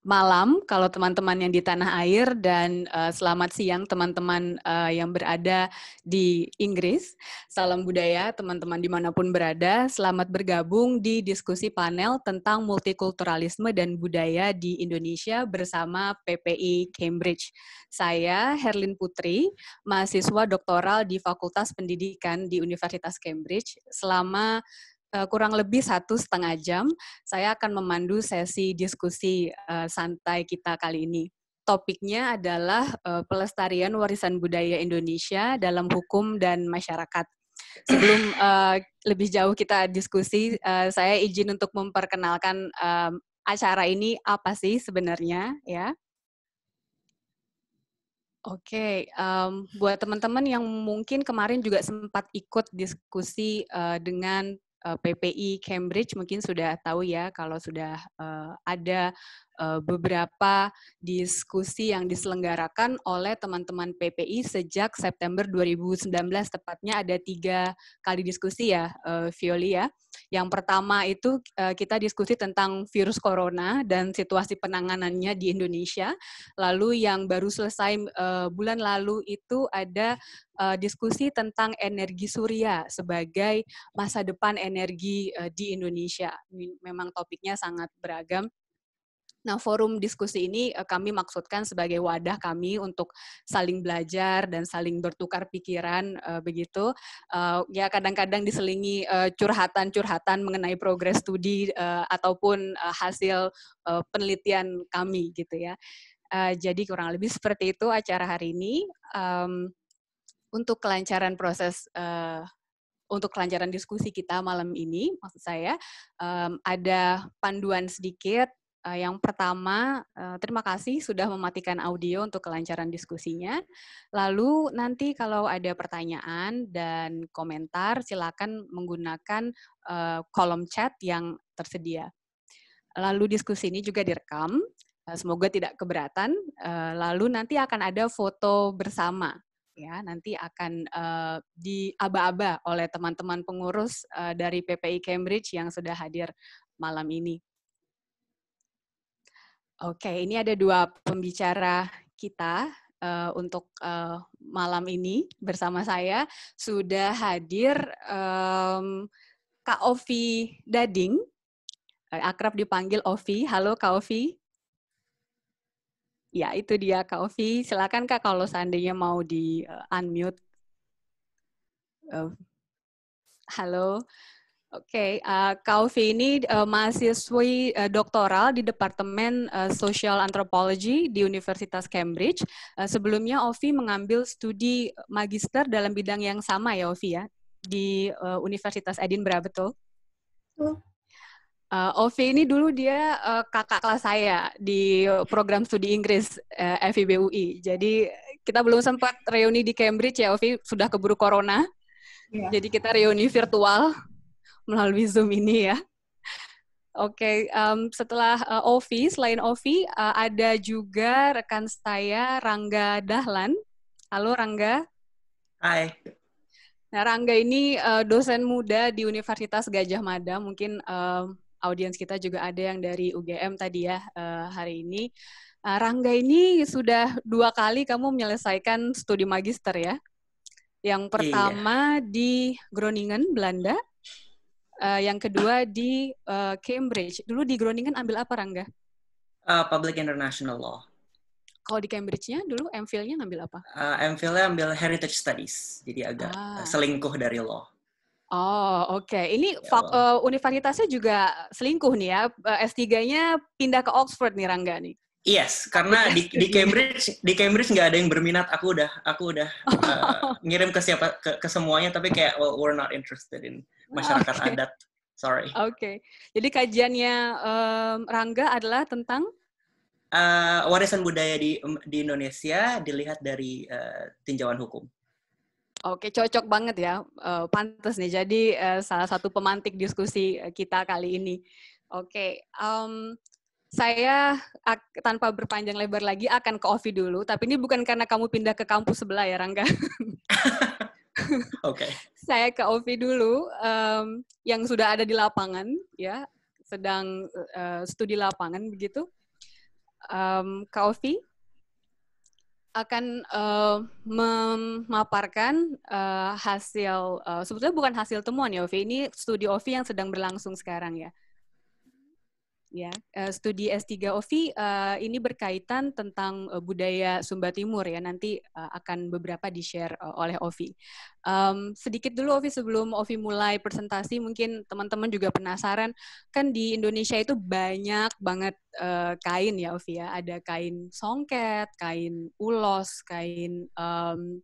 malam kalau teman-teman yang di tanah air dan uh, selamat siang teman-teman uh, yang berada di Inggris. Salam budaya teman-teman dimanapun berada. Selamat bergabung di diskusi panel tentang multikulturalisme dan budaya di Indonesia bersama PPI Cambridge. Saya Herlin Putri, mahasiswa doktoral di Fakultas Pendidikan di Universitas Cambridge selama Eh, kurang lebih satu setengah jam saya akan memandu sesi diskusi eh, santai kita kali ini. Topiknya adalah eh, pelestarian warisan budaya Indonesia dalam hukum dan masyarakat. Sebelum lebih jauh kita diskusi, saya izin untuk memperkenalkan acara ini apa sih sebenarnya, ya. Oke, okay, um, buat teman-teman yang mungkin kemarin juga sempat ikut diskusi uh, dengan Eh, PPI Cambridge mungkin sudah tahu ya kalau sudah eh, ada Eh, beberapa diskusi yang diselenggarakan oleh teman-teman PPI sejak September 2019 tepatnya ada tiga kali diskusi ya eh, Violi ya. Yang pertama itu eh, kita diskusi tentang virus corona dan situasi penanganannya di Indonesia. Lalu yang baru selesai bulan lalu itu ada diskusi tentang energi surya sebagai masa depan energi di Indonesia. Memang topiknya sangat beragam Nah, forum diskusi ini eh, kami maksudkan sebagai wadah kami untuk saling belajar dan saling bertukar pikiran eh, begitu. Eh, ya kadang-kadang diselingi curhatan-curhatan mengenai progres studi ataupun hasil penelitian kami gitu ya. jadi kurang lebih seperti itu acara hari ini. untuk kelancaran proses untuk kelancaran diskusi kita malam ini, maksud saya ada panduan sedikit Uh, yang pertama, uh, terima kasih sudah mematikan audio untuk kelancaran diskusinya. Lalu nanti kalau ada pertanyaan dan komentar, silakan menggunakan uh, kolom chat yang tersedia. Lalu diskusi ini juga direkam, uh, semoga tidak keberatan. Uh, lalu nanti akan ada foto bersama ya nanti akan uh, diaba-aba oleh teman-teman pengurus uh, dari PPI Cambridge yang sudah hadir malam ini. Oke, ini ada dua pembicara kita uh, untuk uh, malam ini bersama saya sudah hadir um, Kak Ovi Dading, eh, akrab dipanggil Ovi. Halo Kak Ovi. Ya, itu dia Kak Ovi. Silakan Kak kalau seandainya mau di unmute. Uh, halo. Oke, okay, eh, uh, ini uh, mahasiswi uh, doktoral di Departemen uh, Social Anthropology di Universitas Cambridge. Uh, sebelumnya Ovi mengambil studi magister dalam bidang yang sama ya Ovi ya, di uh, Universitas Edinburgh, betul? Betul. Uh, Ovi ini dulu dia uh, kakak kelas saya di program studi Inggris uh, FIBUI. Jadi kita belum sempat reuni di Cambridge ya Ovi, sudah keburu corona. Yeah. Jadi kita reuni virtual melalui Zoom ini ya. Oke, okay, um, setelah uh, Ovi, selain Ovi, uh, ada juga rekan saya Rangga Dahlan. Halo Rangga. Hai. Nah, Rangga ini uh, dosen muda di Universitas Gajah Mada. Mungkin um, audiens kita juga ada yang dari UGM tadi ya uh, hari ini. Uh, Rangga ini sudah dua kali kamu menyelesaikan studi magister ya. Yang iya. pertama iya. di Groningen, Belanda uh, yang kedua di uh, Cambridge. Dulu di Groningen kan ambil apa, Rangga? Uh, Public International Law. Kalau di Cambridge-nya dulu MPhil-nya ngambil apa? Uh, MPhil-nya ambil Heritage Studies, jadi agak ah. selingkuh dari law. Oh, oke. Okay. Ini ya, uh, universitasnya juga selingkuh nih ya. S3-nya pindah ke Oxford nih Rangga nih. Yes, karena di, di Cambridge di Cambridge nggak ada yang berminat. Aku udah aku udah uh, ngirim ke siapa ke, ke semuanya, tapi kayak well, oh, we're not interested in masyarakat okay. adat. Sorry. Oke. Okay. Jadi kajiannya um, Rangga adalah tentang uh, warisan budaya di di Indonesia dilihat dari uh, tinjauan hukum. Oke, cocok banget ya. Uh, eh, pantas nih. Jadi uh, salah satu pemantik diskusi kita kali ini. Oke, um, saya tanpa berpanjang lebar lagi akan ke Ovi dulu. Tapi ini bukan karena kamu pindah ke kampus sebelah ya, Rangga. Oke. Okay. saya ke Ovi dulu um, yang sudah ada di lapangan ya, sedang uh, studi lapangan begitu. Um, Kak Ovi akan uh, memaparkan uh, hasil uh, sebetulnya bukan hasil temuan ya Ovi, ini studi Ovi yang sedang berlangsung sekarang ya ya. Uh, studi S3 Ovi uh, eh, ini berkaitan tentang uh, budaya Sumba Timur ya. Nanti uh, akan beberapa di-share uh, oleh Ovi. Um, sedikit dulu Ovi sebelum Ovi mulai presentasi mungkin teman-teman juga penasaran kan di Indonesia itu banyak banget uh, kain ya Ovi ya. Ada kain songket, kain ulos, kain um,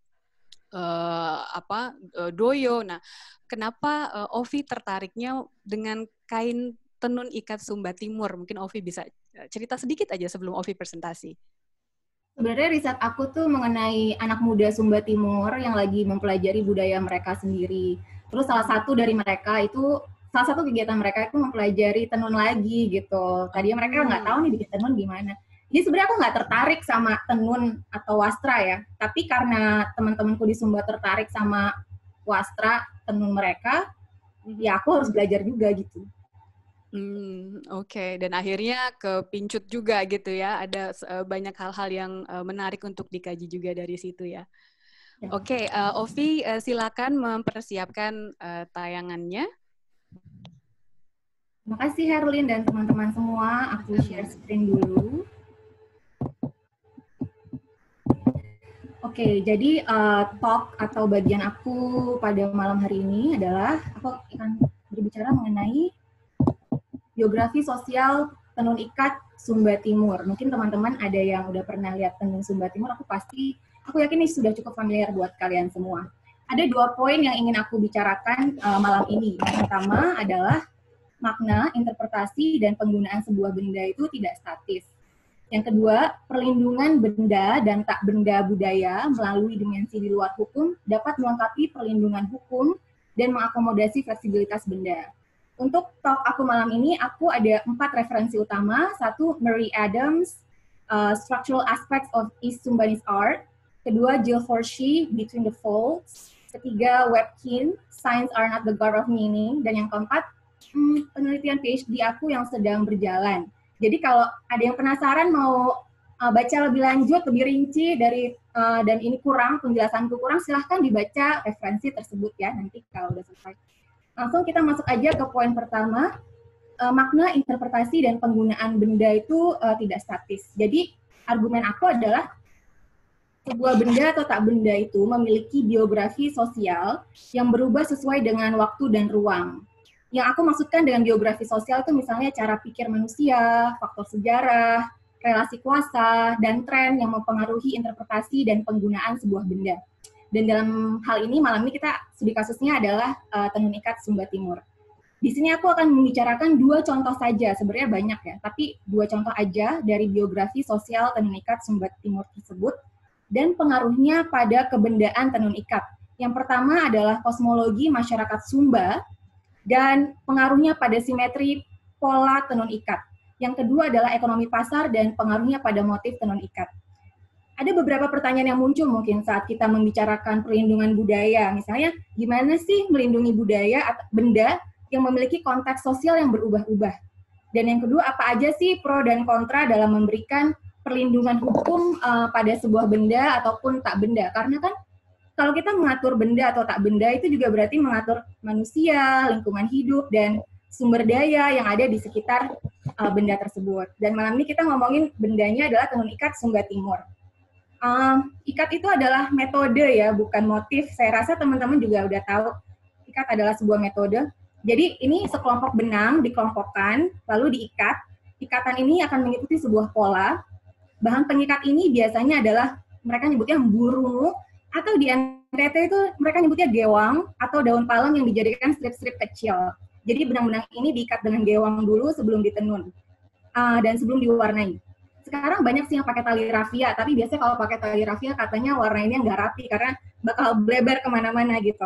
uh, apa uh, doyo. Nah, kenapa uh, Ovi tertariknya dengan kain Tenun Ikat Sumba Timur. Mungkin Ovi bisa e, cerita sedikit aja sebelum Ovi presentasi. Sebenarnya riset aku tuh mengenai anak muda Sumba Timur yang lagi mempelajari budaya mereka sendiri. Terus salah satu dari mereka itu salah satu kegiatan mereka itu mempelajari tenun lagi gitu. Tadinya mereka ah. nggak hmm. tahu nih bikin tenun gimana. Jadi sebenarnya aku nggak tertarik sama tenun atau wastra ya. Tapi karena teman-temanku di Sumba tertarik sama wastra tenun mereka, mhm. ya aku harus belajar juga gitu. Hmm, oke. Okay. Dan akhirnya ke pincut juga gitu ya. Ada uh, banyak hal-hal yang uh, menarik untuk dikaji juga dari situ ya. ya. Oke, okay, uh, eh, Ovi uh, silakan mempersiapkan uh, tayangannya. Terima kasih Herlin dan teman-teman semua. Aku share screen dulu. Oke, okay, jadi uh, talk atau bagian aku pada malam hari ini adalah aku akan berbicara mengenai geografi sosial tenun ikat Sumba Timur. Mungkin teman-teman ada yang udah pernah lihat tenun Sumba Timur, aku pasti, aku yakin ini sudah cukup familiar buat kalian semua. Ada dua poin yang ingin aku bicarakan uh, malam ini. Yang pertama adalah makna, interpretasi, dan penggunaan sebuah benda itu tidak statis. Yang kedua, perlindungan benda dan tak benda budaya melalui dimensi di luar hukum dapat melengkapi perlindungan hukum dan mengakomodasi fleksibilitas benda. Untuk talk aku malam ini, aku ada empat referensi utama. Satu, Mary Adams, uh, Structural Aspects of East Sumbanese Art. Kedua, Jill Horshey, Between the Folds. Ketiga, Webkin, Science Are Not the God of Meaning. Dan yang keempat, hmm, penelitian PhD aku yang sedang berjalan. Jadi kalau ada yang penasaran mau uh, baca lebih lanjut, lebih rinci dari uh, dan ini kurang penjelasanku kurang, silahkan dibaca referensi tersebut ya nanti kalau udah selesai. Langsung kita masuk aja ke poin pertama, uh, makna interpretasi dan penggunaan benda itu uh, tidak statis. Jadi argumen aku adalah sebuah benda atau tak benda itu memiliki biografi sosial yang berubah sesuai dengan waktu dan ruang. Yang aku maksudkan dengan biografi sosial itu misalnya cara pikir manusia, faktor sejarah, relasi kuasa, dan tren yang mempengaruhi interpretasi dan penggunaan sebuah benda. Dan dalam hal ini malam ini kita studi kasusnya adalah uh, eh, tenun ikat Sumba Timur. Di sini aku akan membicarakan dua contoh saja, sebenarnya banyak ya, tapi dua contoh aja dari biografi sosial tenun ikat Sumba Timur tersebut dan pengaruhnya pada kebendaan tenun ikat. Yang pertama adalah kosmologi masyarakat Sumba dan pengaruhnya pada simetri pola tenun ikat. Yang kedua adalah ekonomi pasar dan pengaruhnya pada motif tenun ikat ada beberapa pertanyaan yang muncul mungkin saat kita membicarakan perlindungan budaya. Misalnya, gimana sih melindungi budaya atau benda yang memiliki konteks sosial yang berubah-ubah? Dan yang kedua, apa aja sih pro dan kontra dalam memberikan perlindungan hukum uh, pada sebuah benda ataupun tak benda? Karena kan kalau kita mengatur benda atau tak benda itu juga berarti mengatur manusia, lingkungan hidup dan sumber daya yang ada di sekitar uh, benda tersebut. Dan malam ini kita ngomongin bendanya adalah tenun ikat Sumba Timur. Um, ikat itu adalah metode ya, bukan motif. Saya rasa teman-teman juga udah tahu ikat adalah sebuah metode. Jadi ini sekelompok benang dikelompokkan, lalu diikat. Ikatan ini akan mengikuti sebuah pola. Bahan pengikat ini biasanya adalah mereka nyebutnya burung atau di NTT itu mereka nyebutnya gewang atau daun palang yang dijadikan strip-strip kecil. Jadi benang-benang ini diikat dengan gewang dulu sebelum ditenun uh, dan sebelum diwarnai sekarang banyak sih yang pakai tali rafia, tapi biasanya kalau pakai tali rafia katanya warnanya nggak rapi karena bakal bleber kemana-mana gitu.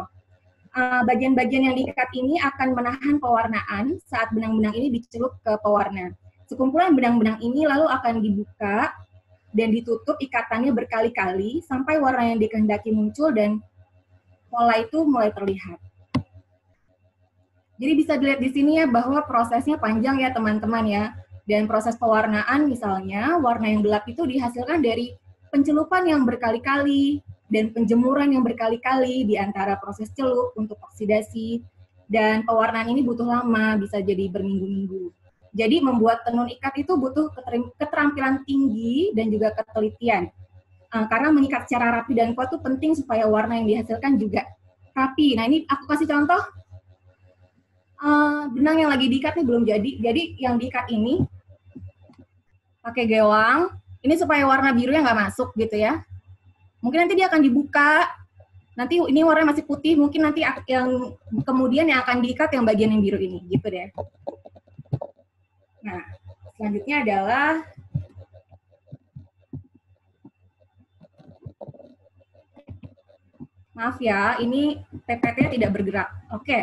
Eh, bagian-bagian uh, yang diikat ini akan menahan pewarnaan saat benang-benang ini dicelup ke pewarna. Sekumpulan benang-benang ini lalu akan dibuka dan ditutup ikatannya berkali-kali sampai warna yang dikehendaki muncul dan pola itu mulai terlihat. Jadi bisa dilihat di sini ya bahwa prosesnya panjang ya teman-teman ya. Dan proses pewarnaan misalnya, warna yang gelap itu dihasilkan dari pencelupan yang berkali-kali dan penjemuran yang berkali-kali di antara proses celup untuk oksidasi dan pewarnaan ini butuh lama, bisa jadi berminggu-minggu. Jadi membuat tenun ikat itu butuh keterampilan tinggi dan juga ketelitian. Eh, karena mengikat secara rapi dan kuat itu penting supaya warna yang dihasilkan juga rapi. Nah ini aku kasih contoh uh, benang yang lagi diikat nih belum jadi. Jadi yang diikat ini pakai gewang. Ini supaya warna biru birunya nggak masuk gitu ya. Mungkin nanti dia akan dibuka. Nanti ini warna masih putih, mungkin nanti yang kemudian yang akan diikat yang bagian yang biru ini, gitu deh. Nah, selanjutnya adalah Maaf ya, ini PPT tidak bergerak. Oke. Okay.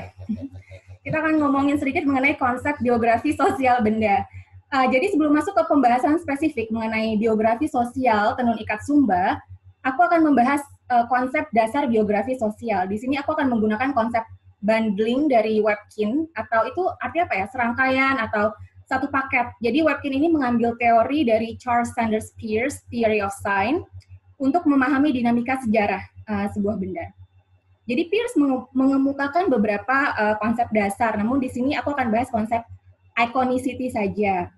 Kita akan ngomongin sedikit mengenai konsep biografi sosial benda. Uh, jadi sebelum masuk ke pembahasan spesifik mengenai biografi sosial tenun ikat Sumba, aku akan membahas uh, konsep dasar biografi sosial. Di sini aku akan menggunakan konsep bundling dari Webkin atau itu artinya apa ya? Serangkaian atau satu paket. Jadi Webkin ini mengambil teori dari Charles Sanders Peirce Theory of Sign untuk memahami dinamika sejarah uh, sebuah benda. Jadi Peirce mengemukakan beberapa uh, konsep dasar, namun di sini aku akan bahas konsep iconicity saja.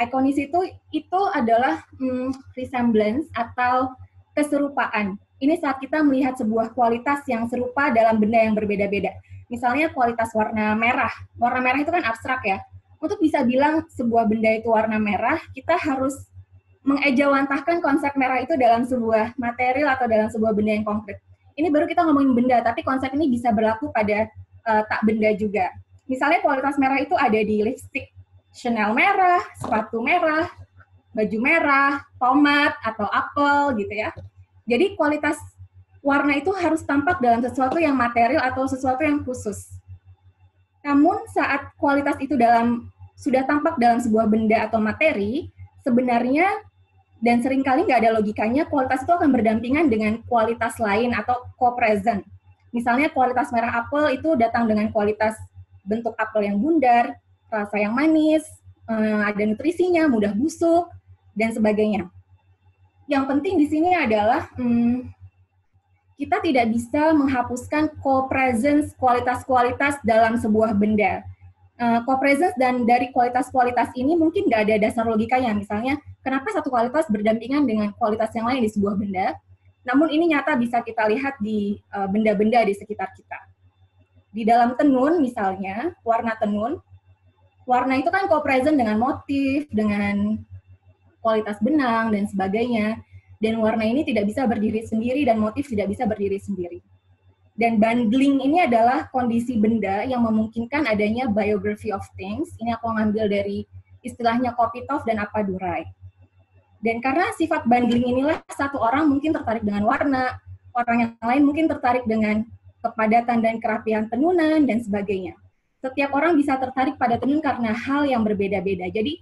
Ikonis itu itu adalah hmm, resemblance atau keserupaan. Ini saat kita melihat sebuah kualitas yang serupa dalam benda yang berbeda-beda. Misalnya kualitas warna merah. Warna merah itu kan abstrak ya. Untuk bisa bilang sebuah benda itu warna merah, kita harus mengejawantahkan konsep merah itu dalam sebuah material atau dalam sebuah benda yang konkret. Ini baru kita ngomongin benda, tapi konsep ini bisa berlaku pada uh, tak benda juga. Misalnya kualitas merah itu ada di lipstick. Chanel merah, sepatu merah, baju merah, tomat atau apel gitu ya. Jadi kualitas warna itu harus tampak dalam sesuatu yang material atau sesuatu yang khusus. Namun saat kualitas itu dalam sudah tampak dalam sebuah benda atau materi, sebenarnya dan seringkali nggak ada logikanya kualitas itu akan berdampingan dengan kualitas lain atau co-present. Misalnya kualitas merah apel itu datang dengan kualitas bentuk apel yang bundar, rasa yang manis, eh, ada nutrisinya, mudah busuk, dan sebagainya. Yang penting di sini adalah hmm, kita tidak bisa menghapuskan co-presence kualitas-kualitas dalam sebuah benda. Eh, co-presence dan dari kualitas-kualitas ini mungkin nggak ada dasar logikanya. Misalnya, kenapa satu kualitas berdampingan dengan kualitas yang lain di sebuah benda, namun ini nyata bisa kita lihat di eh, benda-benda di sekitar kita. Di dalam tenun misalnya, warna tenun, warna itu kan co-present dengan motif, dengan kualitas benang dan sebagainya. Dan warna ini tidak bisa berdiri sendiri dan motif tidak bisa berdiri sendiri. Dan bundling ini adalah kondisi benda yang memungkinkan adanya biography of things. Ini aku ngambil dari istilahnya Kopitov dan apa Durai. Dan karena sifat bundling inilah satu orang mungkin tertarik dengan warna, orang yang lain mungkin tertarik dengan kepadatan dan kerapian tenunan dan sebagainya setiap orang bisa tertarik pada tenun karena hal yang berbeda-beda. Jadi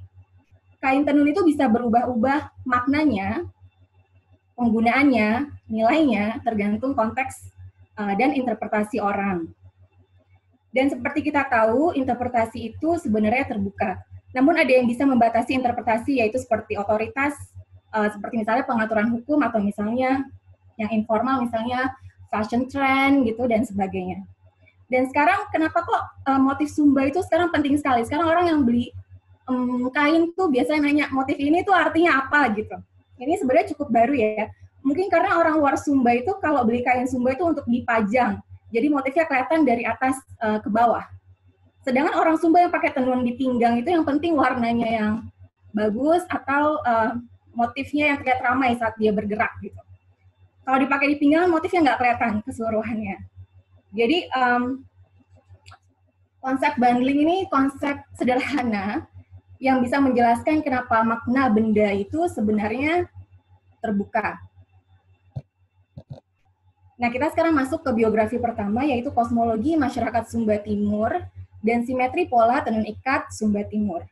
kain tenun itu bisa berubah-ubah maknanya, penggunaannya, nilainya tergantung konteks uh, dan interpretasi orang. Dan seperti kita tahu, interpretasi itu sebenarnya terbuka. Namun ada yang bisa membatasi interpretasi yaitu seperti otoritas, uh, seperti misalnya pengaturan hukum atau misalnya yang informal misalnya fashion trend gitu dan sebagainya. Dan sekarang kenapa kok uh, motif Sumba itu sekarang penting sekali? Sekarang orang yang beli um, kain tuh biasanya nanya motif ini tuh artinya apa gitu. Ini sebenarnya cukup baru ya. Mungkin karena orang luar Sumba itu kalau beli kain Sumba itu untuk dipajang. Jadi motifnya kelihatan dari atas uh, ke bawah. Sedangkan orang Sumba yang pakai tenun di pinggang itu yang penting warnanya yang bagus atau uh, motifnya yang terlihat ramai saat dia bergerak gitu. Kalau dipakai di pinggang motifnya nggak kelihatan keseluruhannya. Jadi um, konsep bundling ini konsep sederhana yang bisa menjelaskan kenapa makna benda itu sebenarnya terbuka. Nah, kita sekarang masuk ke biografi pertama yaitu kosmologi masyarakat Sumba Timur dan simetri pola tenun ikat Sumba Timur.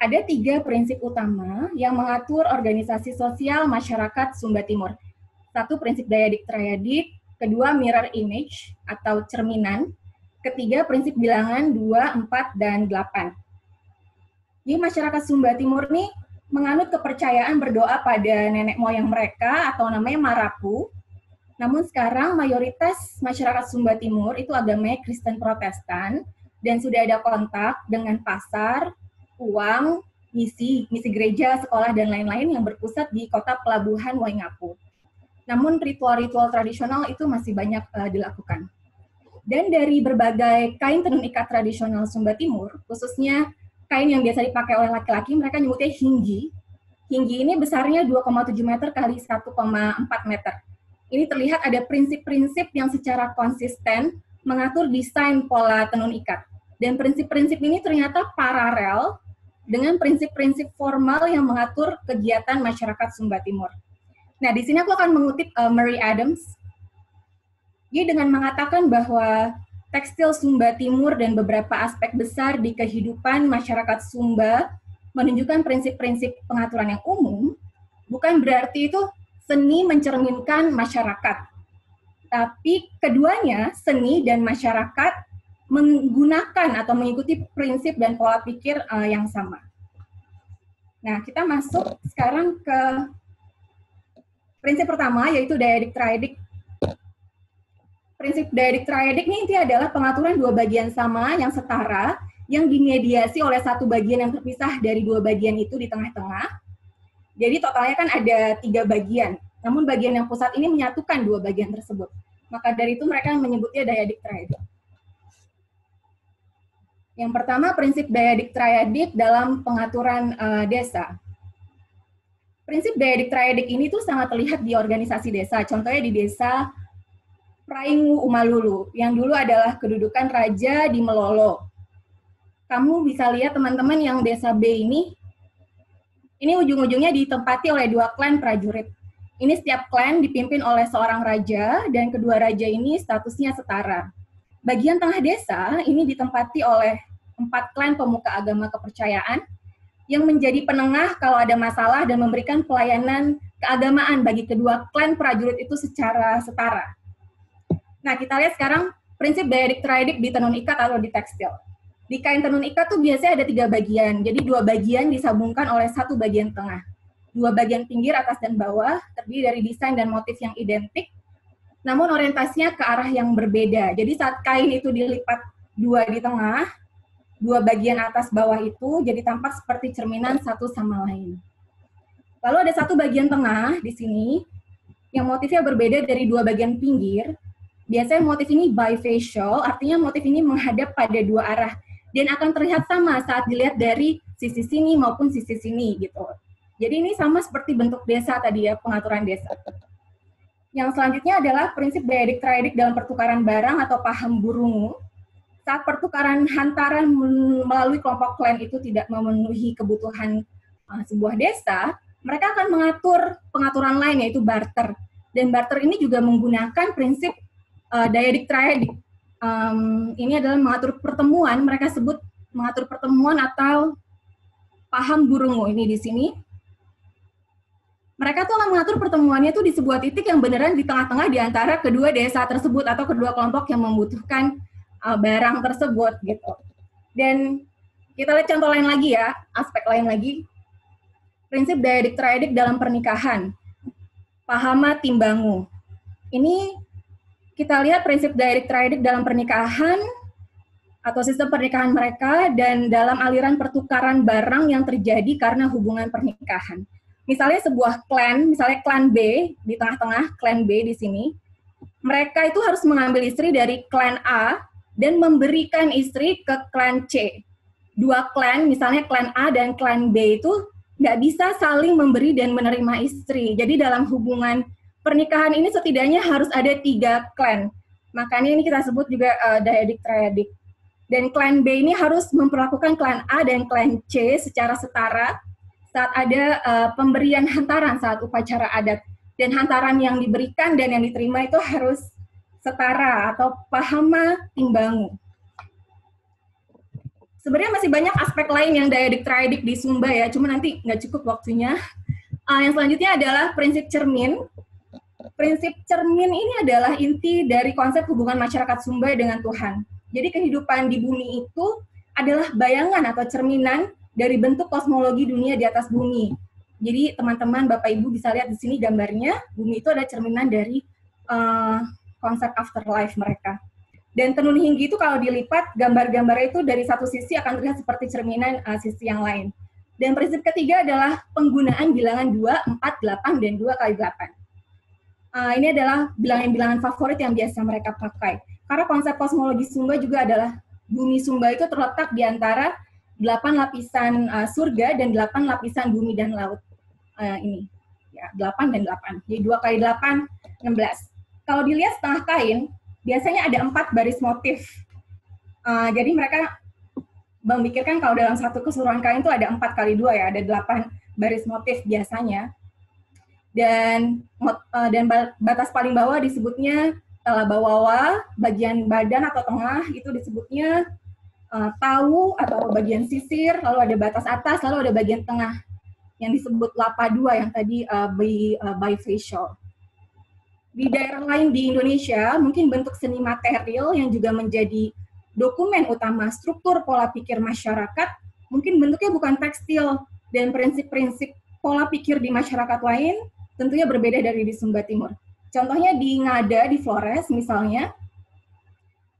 Ada tiga prinsip utama yang mengatur organisasi sosial masyarakat Sumba Timur. Satu prinsip daya dik kedua mirror image atau cerminan, ketiga prinsip bilangan 2, 4, dan 8. Di masyarakat Sumba Timur ini menganut kepercayaan berdoa pada nenek moyang mereka atau namanya marapu. Namun sekarang mayoritas masyarakat Sumba Timur itu agamanya Kristen Protestan dan sudah ada kontak dengan pasar, uang, misi, misi gereja, sekolah, dan lain-lain yang berpusat di kota Pelabuhan Waingapu. Namun ritual-ritual tradisional itu masih banyak uh, dilakukan. Dan dari berbagai kain tenun ikat tradisional Sumba Timur, khususnya kain yang biasa dipakai oleh laki-laki, mereka nyebutnya hinggi. Hinggi ini besarnya 2,7 meter kali 1,4 meter. Ini terlihat ada prinsip-prinsip yang secara konsisten mengatur desain pola tenun ikat. Dan prinsip-prinsip ini ternyata paralel dengan prinsip-prinsip formal yang mengatur kegiatan masyarakat Sumba Timur. Nah, di sini aku akan mengutip uh, eh, Mary Adams. Dia dengan mengatakan bahwa tekstil Sumba Timur dan beberapa aspek besar di kehidupan masyarakat Sumba menunjukkan prinsip-prinsip pengaturan yang umum, bukan berarti itu seni mencerminkan masyarakat. Tapi keduanya, seni dan masyarakat menggunakan atau mengikuti prinsip dan pola pikir uh, yang sama. Nah, kita masuk sekarang ke Prinsip pertama yaitu dyadic triadic. Prinsip dyadic triadic ini adalah pengaturan dua bagian sama yang setara yang dimediasi oleh satu bagian yang terpisah dari dua bagian itu di tengah-tengah. Jadi totalnya kan ada tiga bagian. Namun bagian yang pusat ini menyatukan dua bagian tersebut. Maka dari itu mereka menyebutnya dyadic triadic. Yang pertama prinsip dyadic triadic dalam pengaturan uh, desa prinsip daya triadik ini tuh sangat terlihat di organisasi desa. Contohnya di desa Praingu Umalulu, yang dulu adalah kedudukan raja di Melolo. Kamu bisa lihat teman-teman yang desa B ini, ini ujung-ujungnya ditempati oleh dua klan prajurit. Ini setiap klan dipimpin oleh seorang raja, dan kedua raja ini statusnya setara. Bagian tengah desa ini ditempati oleh empat klan pemuka agama kepercayaan, yang menjadi penengah kalau ada masalah dan memberikan pelayanan keagamaan bagi kedua klan prajurit itu secara setara. Nah, kita lihat sekarang prinsip diedik triedik di tenun ikat atau di tekstil. Di kain tenun ikat tuh biasanya ada tiga bagian, jadi dua bagian disambungkan oleh satu bagian tengah. Dua bagian pinggir atas dan bawah terdiri dari desain dan motif yang identik, namun orientasinya ke arah yang berbeda. Jadi saat kain itu dilipat dua di tengah, dua bagian atas bawah itu jadi tampak seperti cerminan satu sama lain. Lalu ada satu bagian tengah di sini yang motifnya berbeda dari dua bagian pinggir. Biasanya motif ini bifacial, artinya motif ini menghadap pada dua arah dan akan terlihat sama saat dilihat dari sisi sini maupun sisi sini gitu. Jadi ini sama seperti bentuk desa tadi ya, pengaturan desa. Yang selanjutnya adalah prinsip diadik-triadik dalam pertukaran barang atau paham burung saat pertukaran hantaran melalui kelompok klan itu tidak memenuhi kebutuhan uh, sebuah desa, mereka akan mengatur pengaturan lain yaitu barter. Dan barter ini juga menggunakan prinsip uh, dayadik triadik. Um, ini adalah mengatur pertemuan, mereka sebut mengatur pertemuan atau paham burungu ini di sini. Mereka tuh akan mengatur pertemuannya tuh di sebuah titik yang beneran di tengah-tengah di antara kedua desa tersebut atau kedua kelompok yang membutuhkan uh, barang tersebut gitu. Dan kita lihat contoh lain lagi ya, aspek lain lagi. Prinsip daya triadik dalam pernikahan. Pahama ah, timbangu. Ini kita lihat prinsip daya triadik dalam pernikahan atau sistem pernikahan mereka dan dalam aliran pertukaran barang yang terjadi karena hubungan pernikahan. Misalnya sebuah klan, misalnya klan B di tengah-tengah, klan B di sini, mereka itu harus mengambil istri dari klan A dan memberikan istri ke klan C. Dua klan, misalnya klan A dan klan B itu nggak bisa saling memberi dan menerima istri. Jadi dalam hubungan pernikahan ini setidaknya harus ada tiga klan. Makanya ini kita sebut juga uh, eh, diadik triadik. Dan klan B ini harus memperlakukan klan A dan klan C secara setara saat ada uh, pemberian hantaran saat upacara adat. Dan hantaran yang diberikan dan yang diterima itu harus setara atau pahama timbangu. Sebenarnya masih banyak aspek lain yang diadik-triadik di Sumba ya, cuma nanti nggak cukup waktunya. Uh, yang selanjutnya adalah prinsip cermin. Prinsip cermin ini adalah inti dari konsep hubungan masyarakat Sumba dengan Tuhan. Jadi kehidupan di bumi itu adalah bayangan atau cerminan dari bentuk kosmologi dunia di atas bumi. Jadi teman-teman Bapak Ibu bisa lihat di sini gambarnya, bumi itu ada cerminan dari uh, konsep afterlife mereka. Dan tenun hinggi itu kalau dilipat, gambar-gambarnya itu dari satu sisi akan terlihat seperti cerminan uh, sisi yang lain. Dan prinsip ketiga adalah penggunaan bilangan 2, 4, 8, dan 2 kali 8. Uh, eh, ini adalah bilangan-bilangan favorit yang biasa mereka pakai. Karena konsep kosmologi Sumba juga adalah bumi Sumba itu terletak di antara 8 lapisan uh, surga dan 8 lapisan bumi dan laut. Uh, ini, ya, 8 dan 8. Jadi 2 kali 8, 16. Kalau dilihat setengah kain, biasanya ada empat baris motif. Uh, jadi mereka memikirkan kalau dalam satu keseluruhan kain itu ada empat kali dua ya, ada delapan baris motif biasanya. Dan uh, dan batas paling bawah disebutnya uh, bawawa, bagian badan atau tengah itu disebutnya uh, tahu atau bagian sisir, lalu ada batas atas, lalu ada bagian tengah yang disebut lapa dua yang tadi uh, by, uh, bifacial di daerah lain di Indonesia mungkin bentuk seni material yang juga menjadi dokumen utama struktur pola pikir masyarakat mungkin bentuknya bukan tekstil dan prinsip-prinsip pola pikir di masyarakat lain tentunya berbeda dari di Sumba Timur. Contohnya di Ngada di Flores misalnya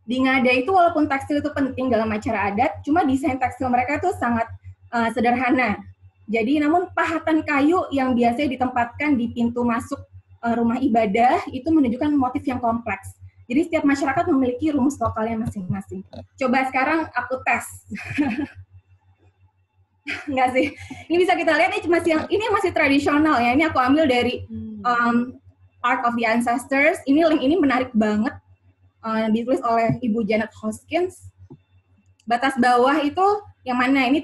di Ngada itu walaupun tekstil itu penting dalam acara adat, cuma desain tekstil mereka itu sangat uh, sederhana. Jadi namun pahatan kayu yang biasanya ditempatkan di pintu masuk Eh, rumah ibadah itu menunjukkan motif yang kompleks. Jadi setiap masyarakat memiliki rumus lokalnya masing-masing. Coba sekarang aku tes. Enggak sih. Ini bisa kita lihat ini masih yang ini masih tradisional ya. Ini aku ambil dari hmm. um, Art of the Ancestors. Ini link ini menarik banget. Uh, ditulis oleh Ibu Janet Hoskins. Batas bawah itu yang mana? Ini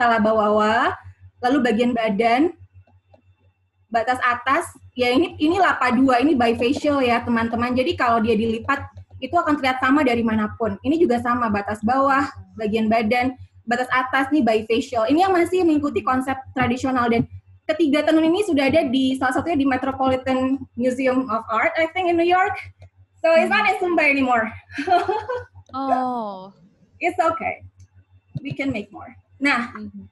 talabawawa, lalu bagian badan, batas atas ya ini ini lapa dua ini bifacial ya teman-teman jadi kalau dia dilipat itu akan terlihat sama dari manapun ini juga sama batas bawah bagian badan batas atas nih bifacial ini yang masih mengikuti konsep tradisional dan ketiga tenun ini sudah ada di salah satunya di Metropolitan Museum of Art I think in New York so it's not in Sumba anymore oh it's okay we can make more nah mm -hmm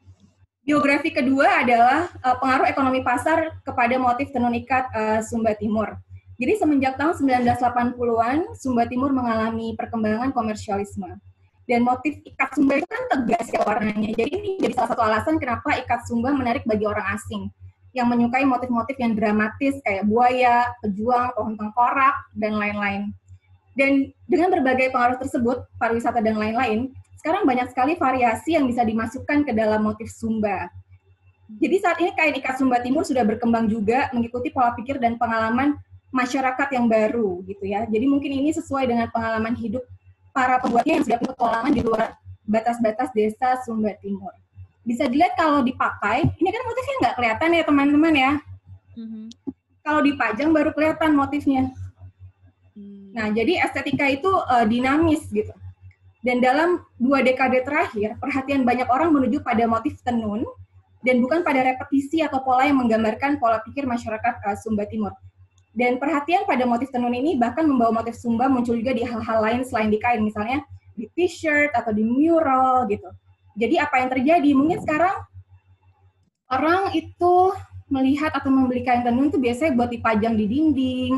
Biografi kedua adalah uh, pengaruh ekonomi pasar kepada motif tenun ikat uh, Sumba Timur. Jadi semenjak tahun 1980-an, Sumba Timur mengalami perkembangan komersialisme. Dan motif ikat Sumba itu kan tegas ya warnanya. Jadi ini jadi salah satu alasan kenapa ikat Sumba menarik bagi orang asing yang menyukai motif-motif yang dramatis kayak buaya, pejuang, pohon tengkorak, dan lain-lain. Dan dengan berbagai pengaruh tersebut, pariwisata dan lain-lain, sekarang banyak sekali variasi yang bisa dimasukkan ke dalam motif Sumba. Jadi saat ini kain ikat Sumba Timur sudah berkembang juga mengikuti pola pikir dan pengalaman masyarakat yang baru gitu ya. Jadi mungkin ini sesuai dengan pengalaman hidup para pembuatnya yang sudah pengalaman di luar batas-batas desa Sumba Timur. Bisa dilihat kalau dipakai, ini kan motifnya nggak kelihatan ya teman-teman ya. Mm-hmm. Kalau dipajang baru kelihatan motifnya. Mm. Nah jadi estetika itu uh, dinamis gitu. Dan dalam dua dekade terakhir, perhatian banyak orang menuju pada motif tenun dan bukan pada repetisi atau pola yang menggambarkan pola pikir masyarakat uh, Sumba Timur. Dan perhatian pada motif tenun ini bahkan membawa motif Sumba muncul juga di hal-hal lain selain di kain, misalnya di t-shirt atau di mural gitu. Jadi apa yang terjadi? Mungkin sekarang orang itu melihat atau membeli kain tenun itu biasanya buat dipajang di dinding,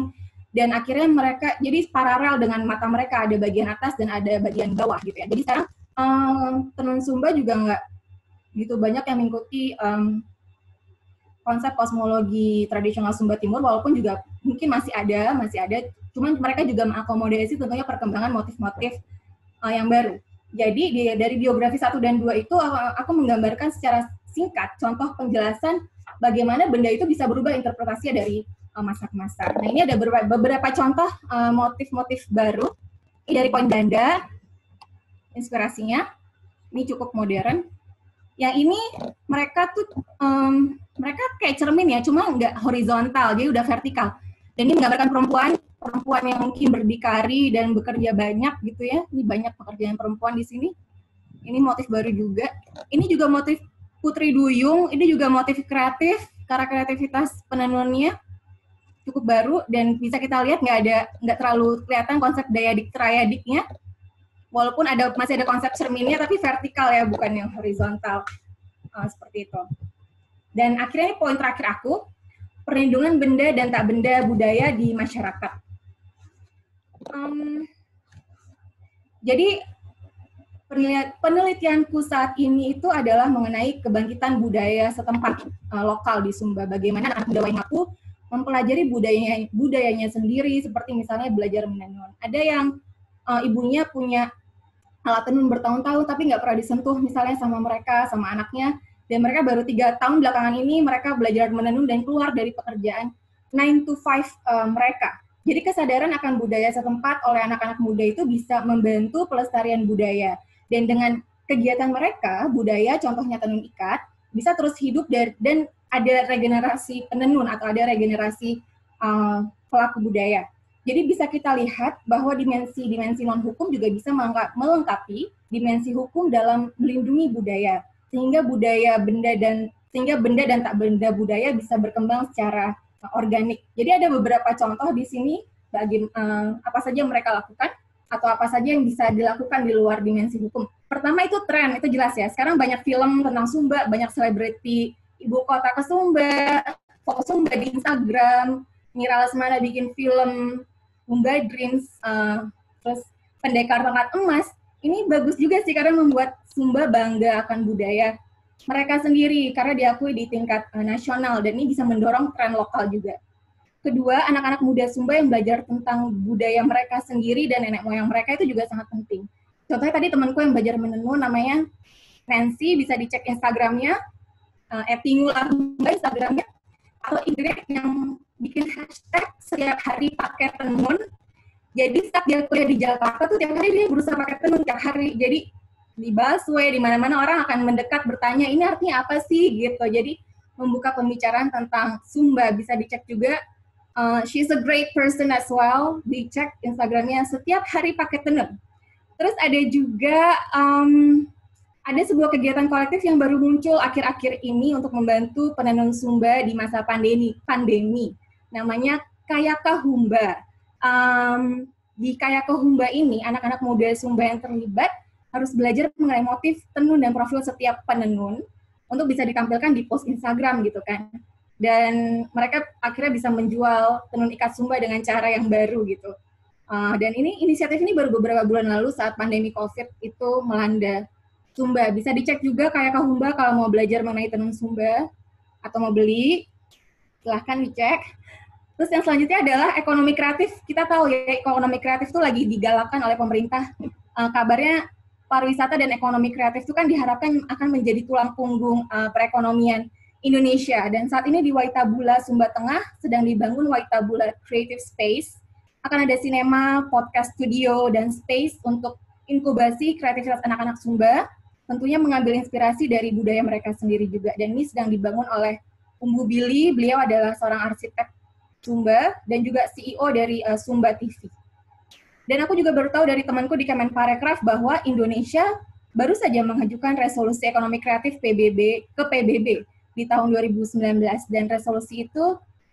dan akhirnya mereka jadi paralel dengan mata mereka ada bagian atas dan ada bagian bawah gitu ya jadi sekarang um, tenun Sumba juga nggak gitu banyak yang mengikuti um, konsep kosmologi tradisional Sumba Timur walaupun juga mungkin masih ada masih ada cuman mereka juga mengakomodasi tentunya perkembangan motif-motif uh, yang baru jadi di, dari biografi satu dan dua itu eh, aku menggambarkan secara singkat contoh penjelasan bagaimana benda itu bisa berubah interpretasinya dari Eh, masak-masak. Nah ini ada beberapa contoh eh, motif-motif baru ini dari ganda, inspirasinya. Ini cukup modern. Yang ini mereka tuh um, mereka kayak cermin ya, cuma nggak horizontal, jadi udah vertikal. Dan ini menggambarkan perempuan perempuan yang mungkin berdikari dan bekerja banyak gitu ya. Ini banyak pekerjaan perempuan di sini. Ini motif baru juga. Ini juga motif Putri Duyung, ini juga motif kreatif, karena kreativitas penenunnya cukup baru dan bisa kita lihat nggak ada nggak terlalu kelihatan konsep daya triadiknya walaupun ada masih ada konsep cerminnya tapi vertikal ya bukan yang horizontal uh, seperti itu dan akhirnya ini poin terakhir aku perlindungan benda dan tak benda budaya di masyarakat um, jadi penelitianku saat ini itu adalah mengenai kebangkitan budaya setempat uh, lokal di Sumba. Bagaimana anak muda Waingapu mempelajari budayanya budayanya sendiri seperti misalnya belajar menenun. Ada yang uh, ibunya punya alat tenun bertahun-tahun tapi nggak pernah disentuh misalnya sama mereka sama anaknya dan mereka baru tiga tahun belakangan ini mereka belajar menenun dan keluar dari pekerjaan nine to five uh, mereka. Jadi kesadaran akan budaya setempat oleh anak-anak muda itu bisa membantu pelestarian budaya. Dan dengan kegiatan mereka, budaya contohnya tenun ikat, bisa terus hidup dan ada regenerasi penenun atau ada regenerasi uh, pelaku budaya. Jadi bisa kita lihat bahwa dimensi-dimensi non hukum juga bisa melengkapi dimensi hukum dalam melindungi budaya sehingga budaya benda dan sehingga benda dan tak benda budaya bisa berkembang secara eh, organik. Jadi ada beberapa contoh di sini bagi uh, apa saja yang mereka lakukan atau apa saja yang bisa dilakukan di luar dimensi hukum. Pertama itu tren, itu jelas ya. Sekarang banyak film tentang Sumba, banyak selebriti ibu kota ke Sumba, foto Sumba di Instagram, Mira Lesmana bikin film Sumba Dreams, uh, terus Pendekar Tongkat Emas, ini bagus juga sih karena membuat Sumba bangga akan budaya mereka sendiri karena diakui di tingkat uh, nasional dan ini bisa mendorong tren lokal juga. Kedua, anak-anak muda Sumba yang belajar tentang budaya mereka sendiri dan nenek moyang mereka itu juga sangat penting. Contohnya tadi temanku yang belajar menenun namanya Nancy, bisa dicek Instagramnya, uh, eh, adding ulang Instagramnya atau Y yang bikin hashtag setiap hari pakai tenun. Jadi setiap dia kuliah di Jakarta tuh tiap hari dia berusaha pakai tenun tiap hari. Jadi di busway di mana-mana orang akan mendekat bertanya ini artinya apa sih gitu. Jadi membuka pembicaraan tentang Sumba bisa dicek juga. Uh, she's a great person as well. Dicek Instagramnya setiap hari pakai tenun. Terus ada juga um, ada sebuah kegiatan kolektif yang baru muncul akhir-akhir ini untuk membantu penenun Sumba di masa pandemi. Pandemi, namanya Kayaka Humba. Um, di Kayaka Humba ini, anak-anak muda Sumba yang terlibat harus belajar mengenai motif tenun dan profil setiap penenun untuk bisa ditampilkan di post Instagram gitu kan. Dan mereka akhirnya bisa menjual tenun ikat Sumba dengan cara yang baru gitu. Uh, dan ini inisiatif ini baru beberapa bulan lalu saat pandemi COVID itu melanda Sumba. Bisa dicek juga kayak Humba kalau mau belajar mengenai tenun Sumba atau mau beli, silahkan dicek. Terus yang selanjutnya adalah ekonomi kreatif. Kita tahu ya ekonomi kreatif itu lagi digalakkan oleh pemerintah. Uh, kabarnya pariwisata dan ekonomi kreatif itu kan diharapkan akan menjadi tulang punggung uh, perekonomian Indonesia. Dan saat ini di Waitabula, Sumba Tengah sedang dibangun Waitabula Creative Space. Akan ada sinema, podcast studio, dan space untuk inkubasi kreativitas anak-anak Sumba tentunya mengambil inspirasi dari budaya mereka sendiri juga. Dan ini sedang dibangun oleh Umbu Billy, beliau adalah seorang arsitek Sumba dan juga CEO dari uh, Sumba TV. Dan aku juga baru tahu dari temanku di Kemenparekraf bahwa Indonesia baru saja mengajukan resolusi ekonomi kreatif PBB ke PBB di tahun 2019 dan resolusi itu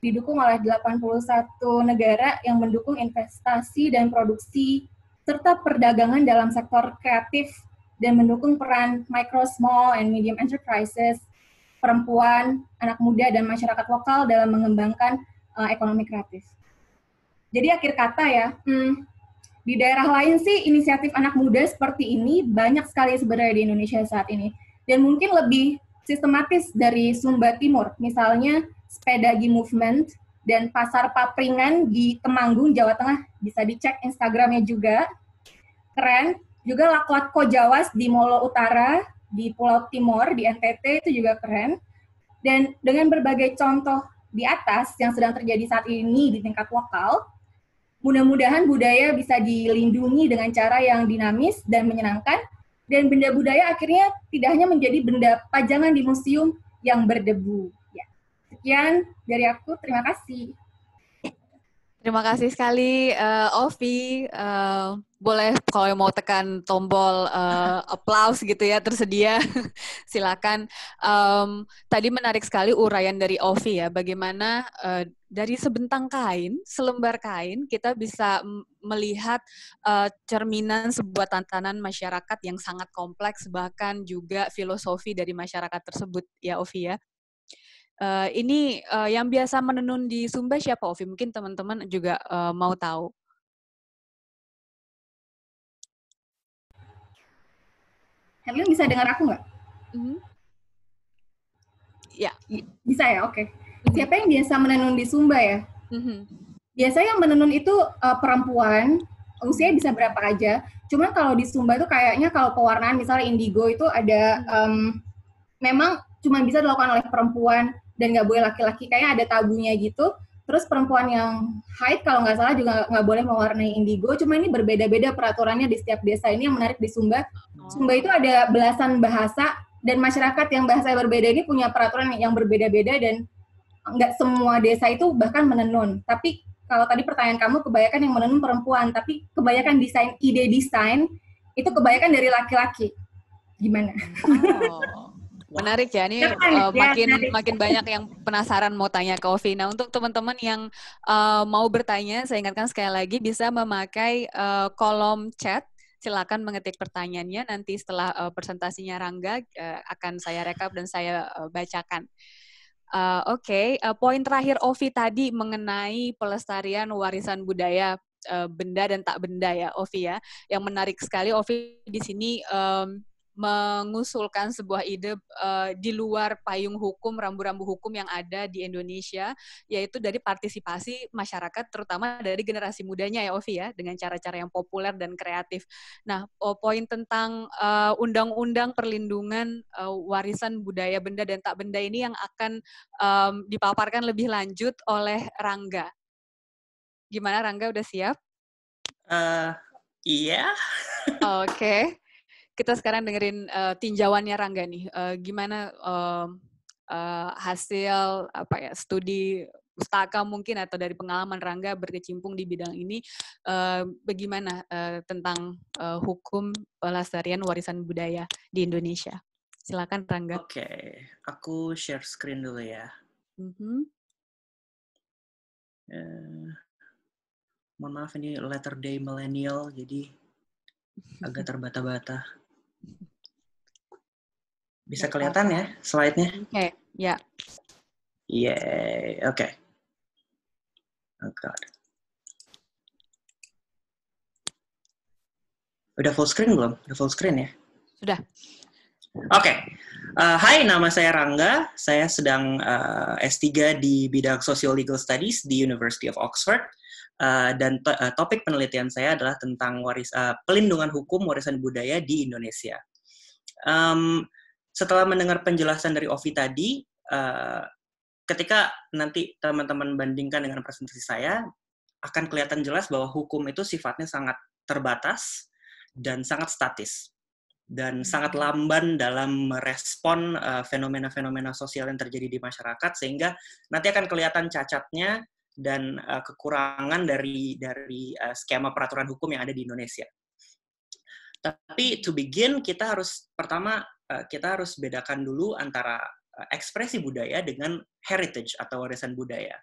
didukung oleh 81 negara yang mendukung investasi dan produksi serta perdagangan dalam sektor kreatif dan mendukung peran micro, small, and medium enterprises, perempuan, anak muda, dan masyarakat lokal dalam mengembangkan uh, ekonomi kreatif. Jadi akhir kata ya, hmm, di daerah lain sih inisiatif anak muda seperti ini banyak sekali sebenarnya di Indonesia saat ini. Dan mungkin lebih sistematis dari Sumba Timur, misalnya Sepedagi Movement dan Pasar Papringan di Temanggung, Jawa Tengah. Bisa dicek Instagramnya juga. Keren, juga Lakwatko Jawas di Molo Utara, di Pulau Timur, di NTT itu juga keren. Dan dengan berbagai contoh di atas yang sedang terjadi saat ini di tingkat lokal, mudah-mudahan budaya bisa dilindungi dengan cara yang dinamis dan menyenangkan, dan benda budaya akhirnya tidak hanya menjadi benda pajangan di museum yang berdebu. Ya. Sekian dari aku, terima kasih. Terima kasih sekali uh, Ovi. Uh, boleh kalau mau tekan tombol uh, eh, applause gitu ya tersedia silakan. Um, tadi menarik sekali uraian dari Ovi ya bagaimana uh, dari sebentang kain, selembar kain kita bisa melihat uh, cerminan sebuah tantangan masyarakat yang sangat kompleks bahkan juga filosofi dari masyarakat tersebut ya Ovi ya. Uh, ini uh, yang biasa menenun di Sumba siapa Ovi? Mungkin teman-teman juga uh, mau tahu. Helen bisa dengar aku nggak? Mm -hmm. Ya. Bisa ya, oke. Okay. Mhm. Siapa yang biasa menenun di Sumba ya? Mm -hmm. Biasanya yang menenun itu uh, perempuan, usia bisa berapa aja. Cuman kalau di Sumba itu kayaknya kalau pewarnaan misalnya indigo itu ada um, memang cuma bisa dilakukan oleh perempuan dan nggak boleh laki-laki kayaknya ada tabunya gitu terus perempuan yang haid kalau nggak salah juga nggak boleh mewarnai indigo cuma ini berbeda-beda peraturannya di setiap desa ini yang menarik di Sumba oh. Sumba itu ada belasan bahasa dan masyarakat yang bahasa berbeda ini punya peraturan yang berbeda-beda dan nggak semua desa itu bahkan menenun tapi kalau tadi pertanyaan kamu kebanyakan yang menenun perempuan tapi kebanyakan desain ide desain itu kebanyakan dari laki-laki gimana oh. Menarik ya, ini uh, makin ya, makin banyak yang penasaran mau tanya ke Ovi. Nah, untuk teman-teman yang uh, mau bertanya, saya ingatkan sekali lagi bisa memakai uh, kolom chat silakan mengetik pertanyaannya nanti setelah uh, presentasinya Rangga uh, akan saya rekap dan saya uh, bacakan. Uh, Oke, okay. uh, poin terakhir Ovi tadi mengenai pelestarian warisan budaya uh, benda dan tak benda ya Ovi ya. Yang menarik sekali Ovi di sini um, mengusulkan sebuah ide uh, di luar payung hukum, rambu-rambu hukum yang ada di Indonesia, yaitu dari partisipasi masyarakat, terutama dari generasi mudanya ya Ovi ya, dengan cara-cara yang populer dan kreatif. Nah, oh, poin tentang eh, undang-undang uh, perlindungan uh, warisan budaya benda dan tak benda ini yang akan um, dipaparkan lebih lanjut oleh Rangga. Gimana Rangga udah siap? Uh, iya. Oke. Okay kita sekarang dengerin uh, tinjauannya Rangga nih. Uh, gimana uh, uh, hasil apa ya studi pustaka mungkin atau dari pengalaman Rangga berkecimpung di bidang ini, uh, bagaimana uh, tentang uh, hukum pelestarian warisan budaya di Indonesia? Silakan Rangga. Oke, okay. aku share screen dulu ya. Mm-hmm. Uh, mohon maaf ini letter day millennial, jadi agak terbata-bata. Bisa kelihatan ya slide-nya? Oke, okay. ya. Yeah. Yay, oke. Okay. Oh God. Udah full screen belum? Udah full screen ya? Sudah. Oke, okay. uh, eh, hai nama saya Rangga, saya sedang uh, eh, S3 di bidang Social Legal Studies di University of Oxford. Uh, dan to uh, topik penelitian saya adalah tentang waris uh, pelindungan hukum warisan budaya di Indonesia. Um, setelah mendengar penjelasan dari Ovi tadi, uh, ketika nanti teman-teman bandingkan dengan presentasi saya, akan kelihatan jelas bahwa hukum itu sifatnya sangat terbatas dan sangat statis dan hmm. sangat lamban dalam merespon fenomena-fenomena uh, sosial yang terjadi di masyarakat sehingga nanti akan kelihatan cacatnya dan uh, kekurangan dari dari uh, skema peraturan hukum yang ada di Indonesia. Tapi to begin kita harus pertama uh, kita harus bedakan dulu antara uh, ekspresi budaya dengan heritage atau warisan budaya.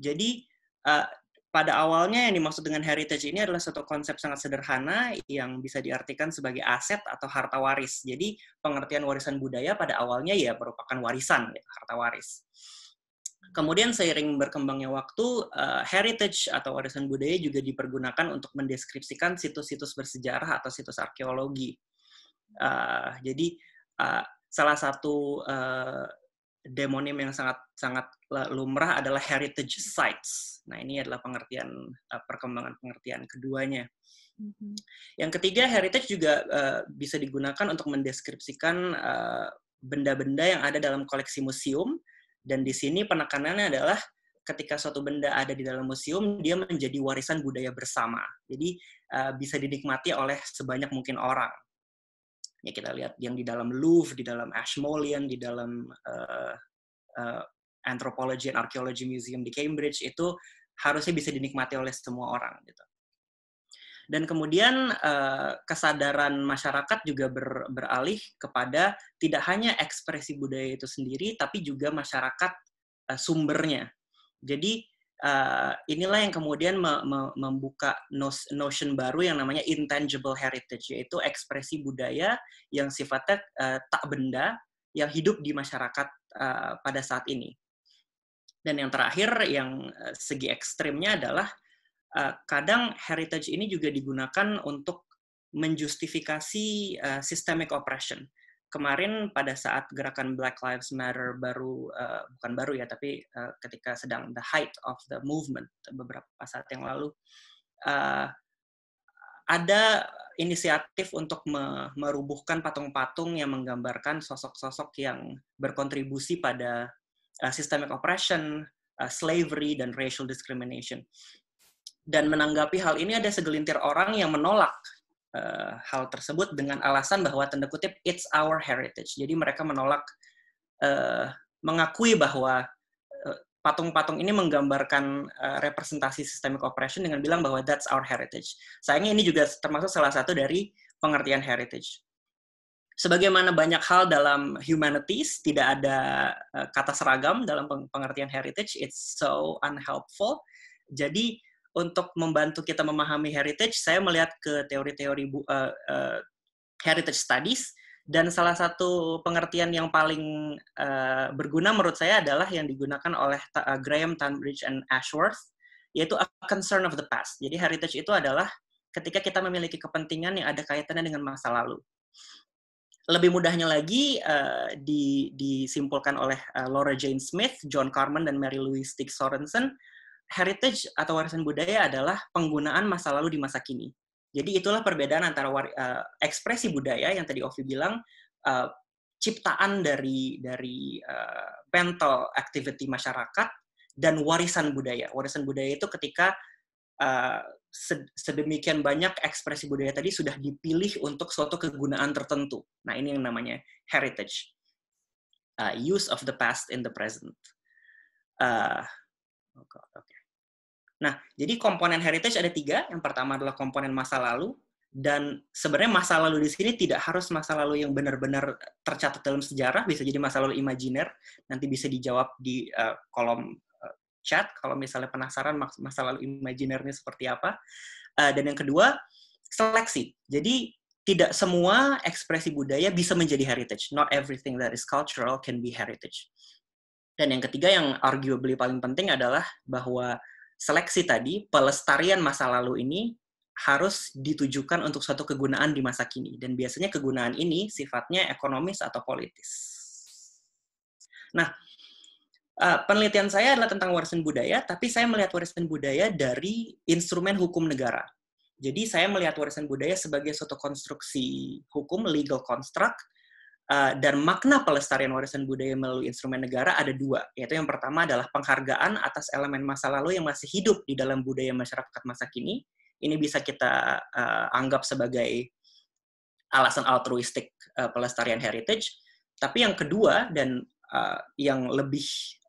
Jadi uh, pada awalnya yang dimaksud dengan heritage ini adalah suatu konsep sangat sederhana yang bisa diartikan sebagai aset atau harta waris. Jadi pengertian warisan budaya pada awalnya ya merupakan warisan, ya, harta waris. Kemudian seiring berkembangnya waktu, eh, heritage atau warisan budaya juga dipergunakan untuk mendeskripsikan situs-situs bersejarah atau situs arkeologi. Eh, jadi eh, salah satu uh, demonim yang sangat sangat lumrah adalah heritage sites. Nah ini adalah pengertian perkembangan pengertian keduanya. Mm-hmm. Yang ketiga heritage juga uh, bisa digunakan untuk mendeskripsikan benda benda-benda yang ada dalam koleksi museum dan di sini penekanannya adalah ketika suatu benda ada di dalam museum, dia menjadi warisan budaya bersama. Jadi uh, bisa dinikmati oleh sebanyak mungkin orang. Ya kita lihat yang di dalam Louvre, di dalam Ashmolean, di dalam uh, uh, Anthropology and Archaeology Museum di Cambridge itu harusnya bisa dinikmati oleh semua orang gitu. Dan kemudian eh, kesadaran masyarakat juga ber, beralih kepada tidak hanya ekspresi budaya itu sendiri, tapi juga masyarakat eh, sumbernya. Jadi uh, inilah yang kemudian me, me, membuka notion baru yang namanya intangible heritage, yaitu ekspresi budaya yang sifatnya uh, tak benda yang hidup di masyarakat uh, pada saat ini. Dan yang terakhir, yang segi ekstrimnya adalah uh, kadang heritage ini juga digunakan untuk menjustifikasi uh, systemic oppression. Kemarin pada saat gerakan Black Lives Matter baru uh, bukan baru ya tapi uh, ketika sedang the height of the movement beberapa saat yang lalu uh, ada inisiatif untuk me merubuhkan patung-patung yang menggambarkan sosok-sosok yang berkontribusi pada uh, systemic oppression, uh, slavery dan racial discrimination dan menanggapi hal ini ada segelintir orang yang menolak uh, hal tersebut dengan alasan bahwa tanda kutip it's our heritage. Jadi mereka menolak uh, mengakui bahwa eh, patung-patung ini menggambarkan uh, representasi systemic oppression dengan bilang bahwa that's our heritage. Sayangnya ini juga termasuk salah satu dari pengertian heritage. Sebagaimana banyak hal dalam humanities tidak ada kata seragam dalam pengertian heritage, it's so unhelpful. Jadi untuk membantu kita memahami heritage, saya melihat ke teori-teori uh, uh, heritage studies dan salah satu pengertian yang paling uh, berguna menurut saya adalah yang digunakan oleh uh, Graham Tunbridge and Ashworth yaitu a concern of the past. Jadi heritage itu adalah ketika kita memiliki kepentingan yang ada kaitannya dengan masa lalu. Lebih mudahnya lagi uh, di, disimpulkan oleh uh, Laura Jane Smith, John Carman, dan Mary Louise Dick Sorensen heritage atau warisan budaya adalah penggunaan masa lalu di masa kini. Jadi itulah perbedaan antara uh, ekspresi budaya yang tadi Ovi bilang uh, ciptaan dari dari uh, mental activity masyarakat dan warisan budaya. Warisan budaya itu ketika uh, sedemikian banyak ekspresi budaya tadi sudah dipilih untuk suatu kegunaan tertentu. Nah, ini yang namanya heritage. Uh, use of the past in the present. Uh, oh God, okay. Nah, jadi komponen heritage ada tiga. Yang pertama adalah komponen masa lalu, dan sebenarnya masa lalu di sini tidak harus masa lalu yang benar-benar tercatat dalam sejarah, bisa jadi masa lalu imajiner. Nanti bisa dijawab di uh, kolom uh, chat kalau misalnya penasaran masa lalu imajinernya seperti apa. Uh, dan yang kedua, seleksi. Jadi tidak semua ekspresi budaya bisa menjadi heritage. Not everything that is cultural can be heritage. Dan yang ketiga yang arguably paling penting adalah bahwa seleksi tadi, pelestarian masa lalu ini harus ditujukan untuk suatu kegunaan di masa kini. Dan biasanya kegunaan ini sifatnya ekonomis atau politis. Nah, eh, penelitian saya adalah tentang warisan budaya, tapi saya melihat warisan budaya dari instrumen hukum negara. Jadi saya melihat warisan budaya sebagai suatu konstruksi hukum, legal construct, Eh, dan makna pelestarian warisan budaya melalui instrumen negara ada dua, yaitu yang pertama adalah penghargaan atas elemen masa lalu yang masih hidup di dalam budaya masyarakat masa kini. Ini bisa kita uh, anggap sebagai alasan altruistik uh, pelestarian heritage. Tapi yang kedua dan uh, yang lebih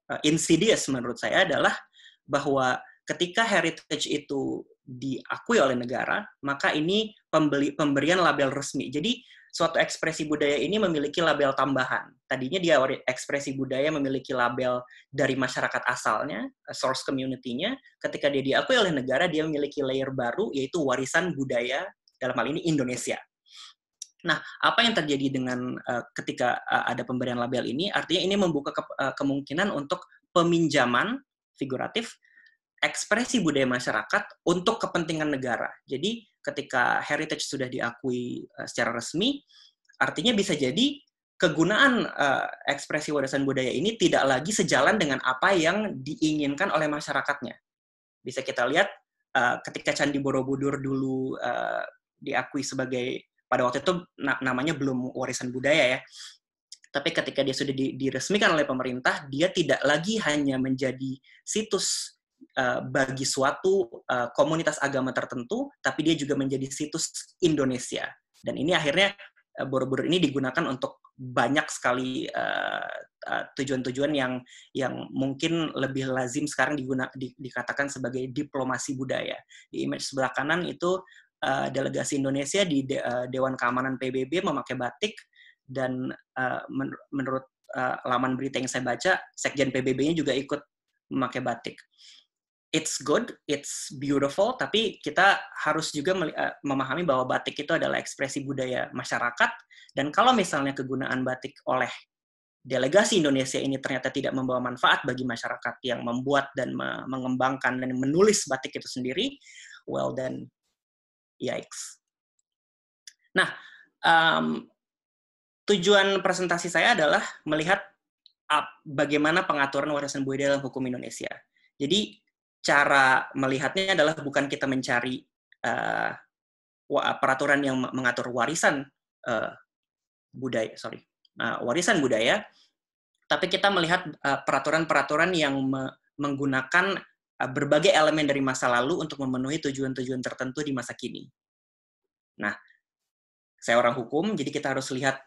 uh, insidious menurut saya adalah bahwa ketika heritage itu diakui oleh negara, maka ini pembeli, pemberian label resmi. Jadi suatu ekspresi budaya ini memiliki label tambahan. Tadinya dia ekspresi budaya memiliki label dari masyarakat asalnya, eh, source community-nya. Ketika dia diakui oleh negara, dia memiliki layer baru, yaitu warisan budaya, dalam hal ini Indonesia. Nah, apa yang terjadi dengan uh, ketika uh, ada pemberian label ini? Artinya ini membuka ke, uh, kemungkinan untuk peminjaman figuratif ekspresi budaya masyarakat untuk kepentingan negara. Jadi ketika heritage sudah diakui uh, secara resmi, artinya bisa jadi kegunaan uh, ekspresi warisan budaya ini tidak lagi sejalan dengan apa yang diinginkan oleh masyarakatnya. Bisa kita lihat uh, ketika Candi Borobudur dulu uh, diakui sebagai pada waktu itu na namanya belum warisan budaya ya. Tapi ketika dia sudah diresmikan oleh pemerintah, dia tidak lagi hanya menjadi situs Eh, bagi suatu uh, komunitas agama tertentu, tapi dia juga menjadi situs Indonesia. Dan ini akhirnya uh, eh, Borobudur ini digunakan untuk banyak sekali tujuan-tujuan uh, uh, yang yang mungkin lebih lazim sekarang diguna, di, dikatakan sebagai diplomasi budaya. Di image sebelah kanan itu uh, delegasi Indonesia di de, uh, Dewan Keamanan PBB memakai batik dan uh, men, menurut uh, laman berita yang saya baca Sekjen PBB-nya juga ikut memakai batik it's good, it's beautiful, tapi kita harus juga eh, memahami bahwa batik itu adalah ekspresi budaya masyarakat. Dan kalau misalnya kegunaan batik oleh delegasi Indonesia ini ternyata tidak membawa manfaat bagi masyarakat yang membuat dan mengembangkan dan menulis batik itu sendiri, well then, yikes. Nah, um, tujuan presentasi saya adalah melihat bagaimana pengaturan warisan budaya dalam hukum Indonesia. Jadi cara melihatnya adalah bukan kita mencari uh, peraturan yang mengatur warisan uh, budaya, sorry, uh, warisan budaya, tapi kita melihat eh, peraturan-peraturan uh, yang me menggunakan uh, berbagai elemen dari masa lalu untuk memenuhi tujuan-tujuan tertentu di masa kini. Nah, saya orang hukum, jadi kita harus lihat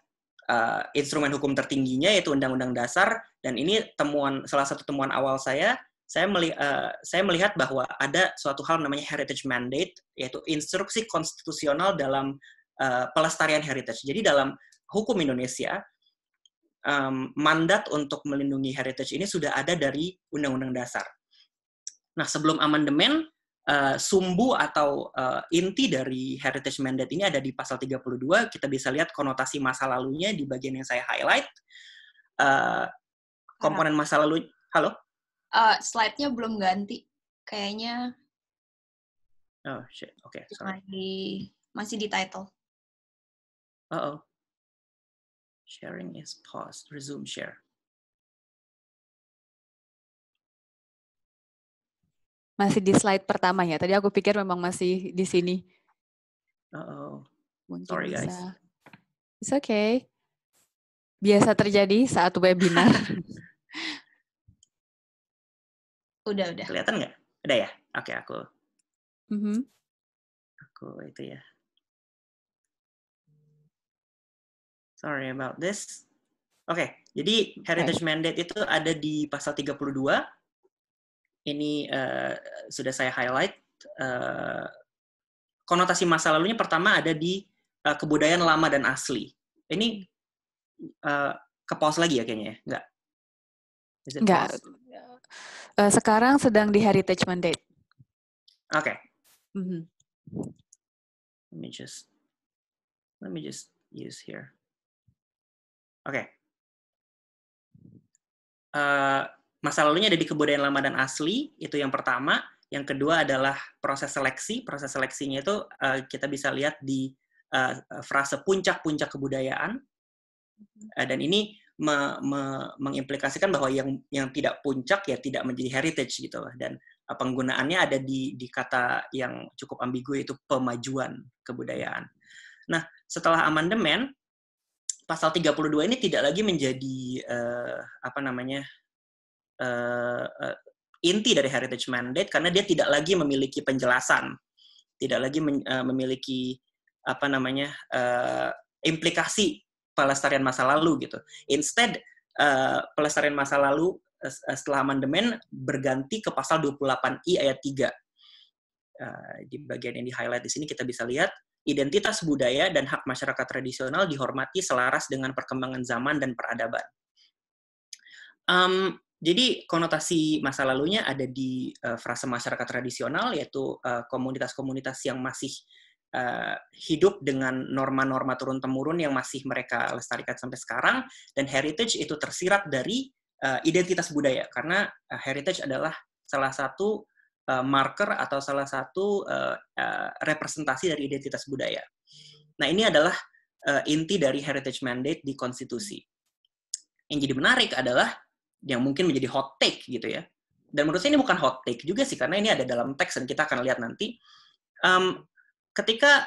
uh, instrumen hukum tertingginya yaitu Undang-Undang Dasar dan ini temuan salah satu temuan awal saya saya, meli uh, saya melihat bahwa ada suatu hal namanya heritage mandate, yaitu instruksi konstitusional dalam uh, pelestarian heritage. Jadi dalam hukum Indonesia, um, mandat untuk melindungi heritage ini sudah ada dari Undang-Undang Dasar. Nah, sebelum amandemen, uh, sumbu atau uh, inti dari heritage mandate ini ada di pasal 32. Kita bisa lihat konotasi masa lalunya di bagian yang saya highlight. Uh, komponen masa lalu, halo? uh, slide-nya belum ganti. Kayaknya Oh shit. Oke, okay, sorry. Masih masih di title. Uh oh. Sharing is paused. Resume share. Masih di slide pertama ya. Tadi aku pikir memang masih di sini. Uh oh. Mungkin sorry bisa. guys. It's okay. Biasa terjadi saat webinar. Udah, udah. Kelihatan nggak? Udah ya? Oke, okay, aku. Mm -hmm. Aku itu ya. Sorry about this. Oke, okay, jadi heritage okay. mandate itu ada di pasal 32. Ini uh, sudah saya highlight. Uh, konotasi masa lalunya pertama ada di uh, kebudayaan lama dan asli. Ini uh, ke pause lagi ya kayaknya ya? Nggak? Nggak uh, sekarang sedang di Heritage Mandate. Oke. Okay. Mm -hmm. Let me just let me just use here. Oke. Okay. Uh, eh, masa lalunya ada di kebudayaan lama dan asli, itu yang pertama. Yang kedua adalah proses seleksi. Proses seleksinya itu uh, kita bisa lihat di uh, frase puncak-puncak kebudayaan. Uh, dan ini me, me, mengimplikasikan bahwa yang yang tidak puncak ya tidak menjadi heritage gitu lah dan eh, penggunaannya ada di di kata yang cukup ambigu yaitu pemajuan kebudayaan. Nah, setelah amandemen pasal 32 ini tidak lagi menjadi uh, apa namanya uh, uh, inti dari heritage mandate karena dia tidak lagi memiliki penjelasan, tidak lagi men, uh, memiliki apa namanya uh, implikasi pelestarian masa lalu gitu. Instead uh, pelestarian masa lalu uh, setelah amandemen berganti ke pasal 28i ayat 3. Uh, eh, di bagian yang di highlight di sini kita bisa lihat identitas budaya dan hak masyarakat tradisional dihormati selaras dengan perkembangan zaman dan peradaban. Um, jadi konotasi masa lalunya ada di uh, frasa masyarakat tradisional yaitu komunitas-komunitas uh, komunitas -komunitas yang masih uh, hidup dengan norma-norma turun-temurun yang masih mereka lestarikan sampai sekarang, dan heritage itu tersirat dari uh, identitas budaya, karena uh, heritage adalah salah satu uh, marker atau salah satu uh, uh, representasi dari identitas budaya. Nah, ini adalah uh, inti dari heritage mandate di konstitusi. Yang jadi menarik adalah yang mungkin menjadi hot take gitu ya. Dan menurut saya ini bukan hot take juga sih karena ini ada dalam teks dan kita akan lihat nanti. Um, ketika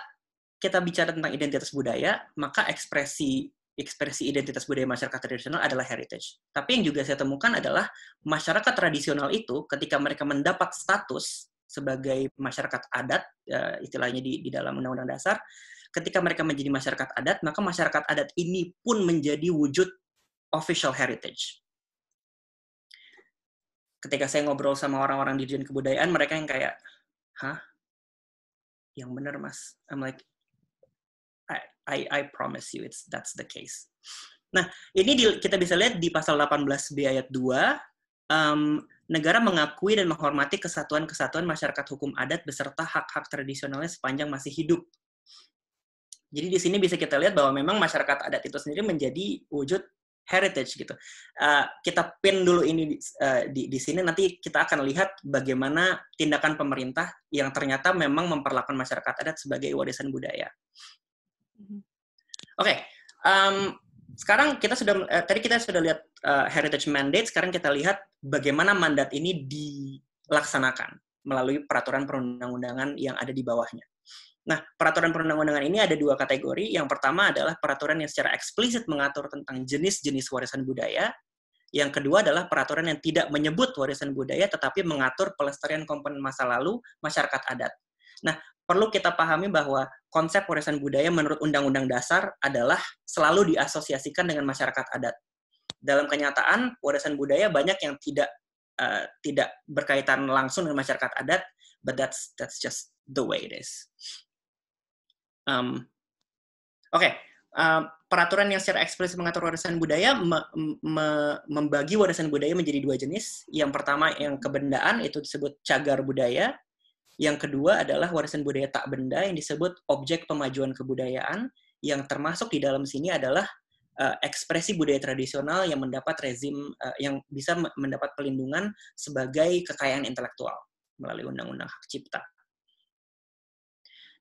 kita bicara tentang identitas budaya, maka ekspresi ekspresi identitas budaya masyarakat tradisional adalah heritage. Tapi yang juga saya temukan adalah masyarakat tradisional itu ketika mereka mendapat status sebagai masyarakat adat, eh, istilahnya di, di dalam Undang-Undang Dasar, ketika mereka menjadi masyarakat adat, maka masyarakat adat ini pun menjadi wujud official heritage. Ketika saya ngobrol sama orang-orang di Dirjen Kebudayaan, mereka yang kayak, hah, yang benar mas I'm like I, I I promise you it's that's the case nah ini di, kita bisa lihat di pasal 18b ayat 2 um, negara mengakui dan menghormati kesatuan-kesatuan masyarakat hukum adat beserta hak-hak tradisionalnya sepanjang masih hidup jadi di sini bisa kita lihat bahwa memang masyarakat adat itu sendiri menjadi wujud heritage gitu. Uh, kita pin dulu ini uh, di, di sini, nanti kita akan lihat bagaimana tindakan pemerintah yang ternyata memang memperlakukan masyarakat adat sebagai warisan budaya. Mm-hmm. Oke, okay. um, sekarang kita sudah uh, tadi kita sudah lihat uh, heritage mandate, sekarang kita lihat bagaimana mandat ini dilaksanakan melalui peraturan perundang-undangan yang ada di bawahnya. Nah, peraturan perundang-undangan ini ada dua kategori. Yang pertama adalah peraturan yang secara eksplisit mengatur tentang jenis-jenis warisan budaya. Yang kedua adalah peraturan yang tidak menyebut warisan budaya, tetapi mengatur pelestarian komponen masa lalu masyarakat adat. Nah, perlu kita pahami bahwa konsep warisan budaya menurut Undang-Undang Dasar adalah selalu diasosiasikan dengan masyarakat adat. Dalam kenyataan, warisan budaya banyak yang tidak uh, tidak berkaitan langsung dengan masyarakat adat, but that's that's just the way it is. Um, Oke, okay. um, peraturan yang secara eksplisit mengatur warisan budaya me, me, membagi warisan budaya menjadi dua jenis. Yang pertama yang kebendaan itu disebut cagar budaya. Yang kedua adalah warisan budaya tak benda yang disebut objek pemajuan kebudayaan. Yang termasuk di dalam sini adalah uh, ekspresi budaya tradisional yang mendapat rezim uh, yang bisa mendapat pelindungan sebagai kekayaan intelektual melalui undang-undang hak cipta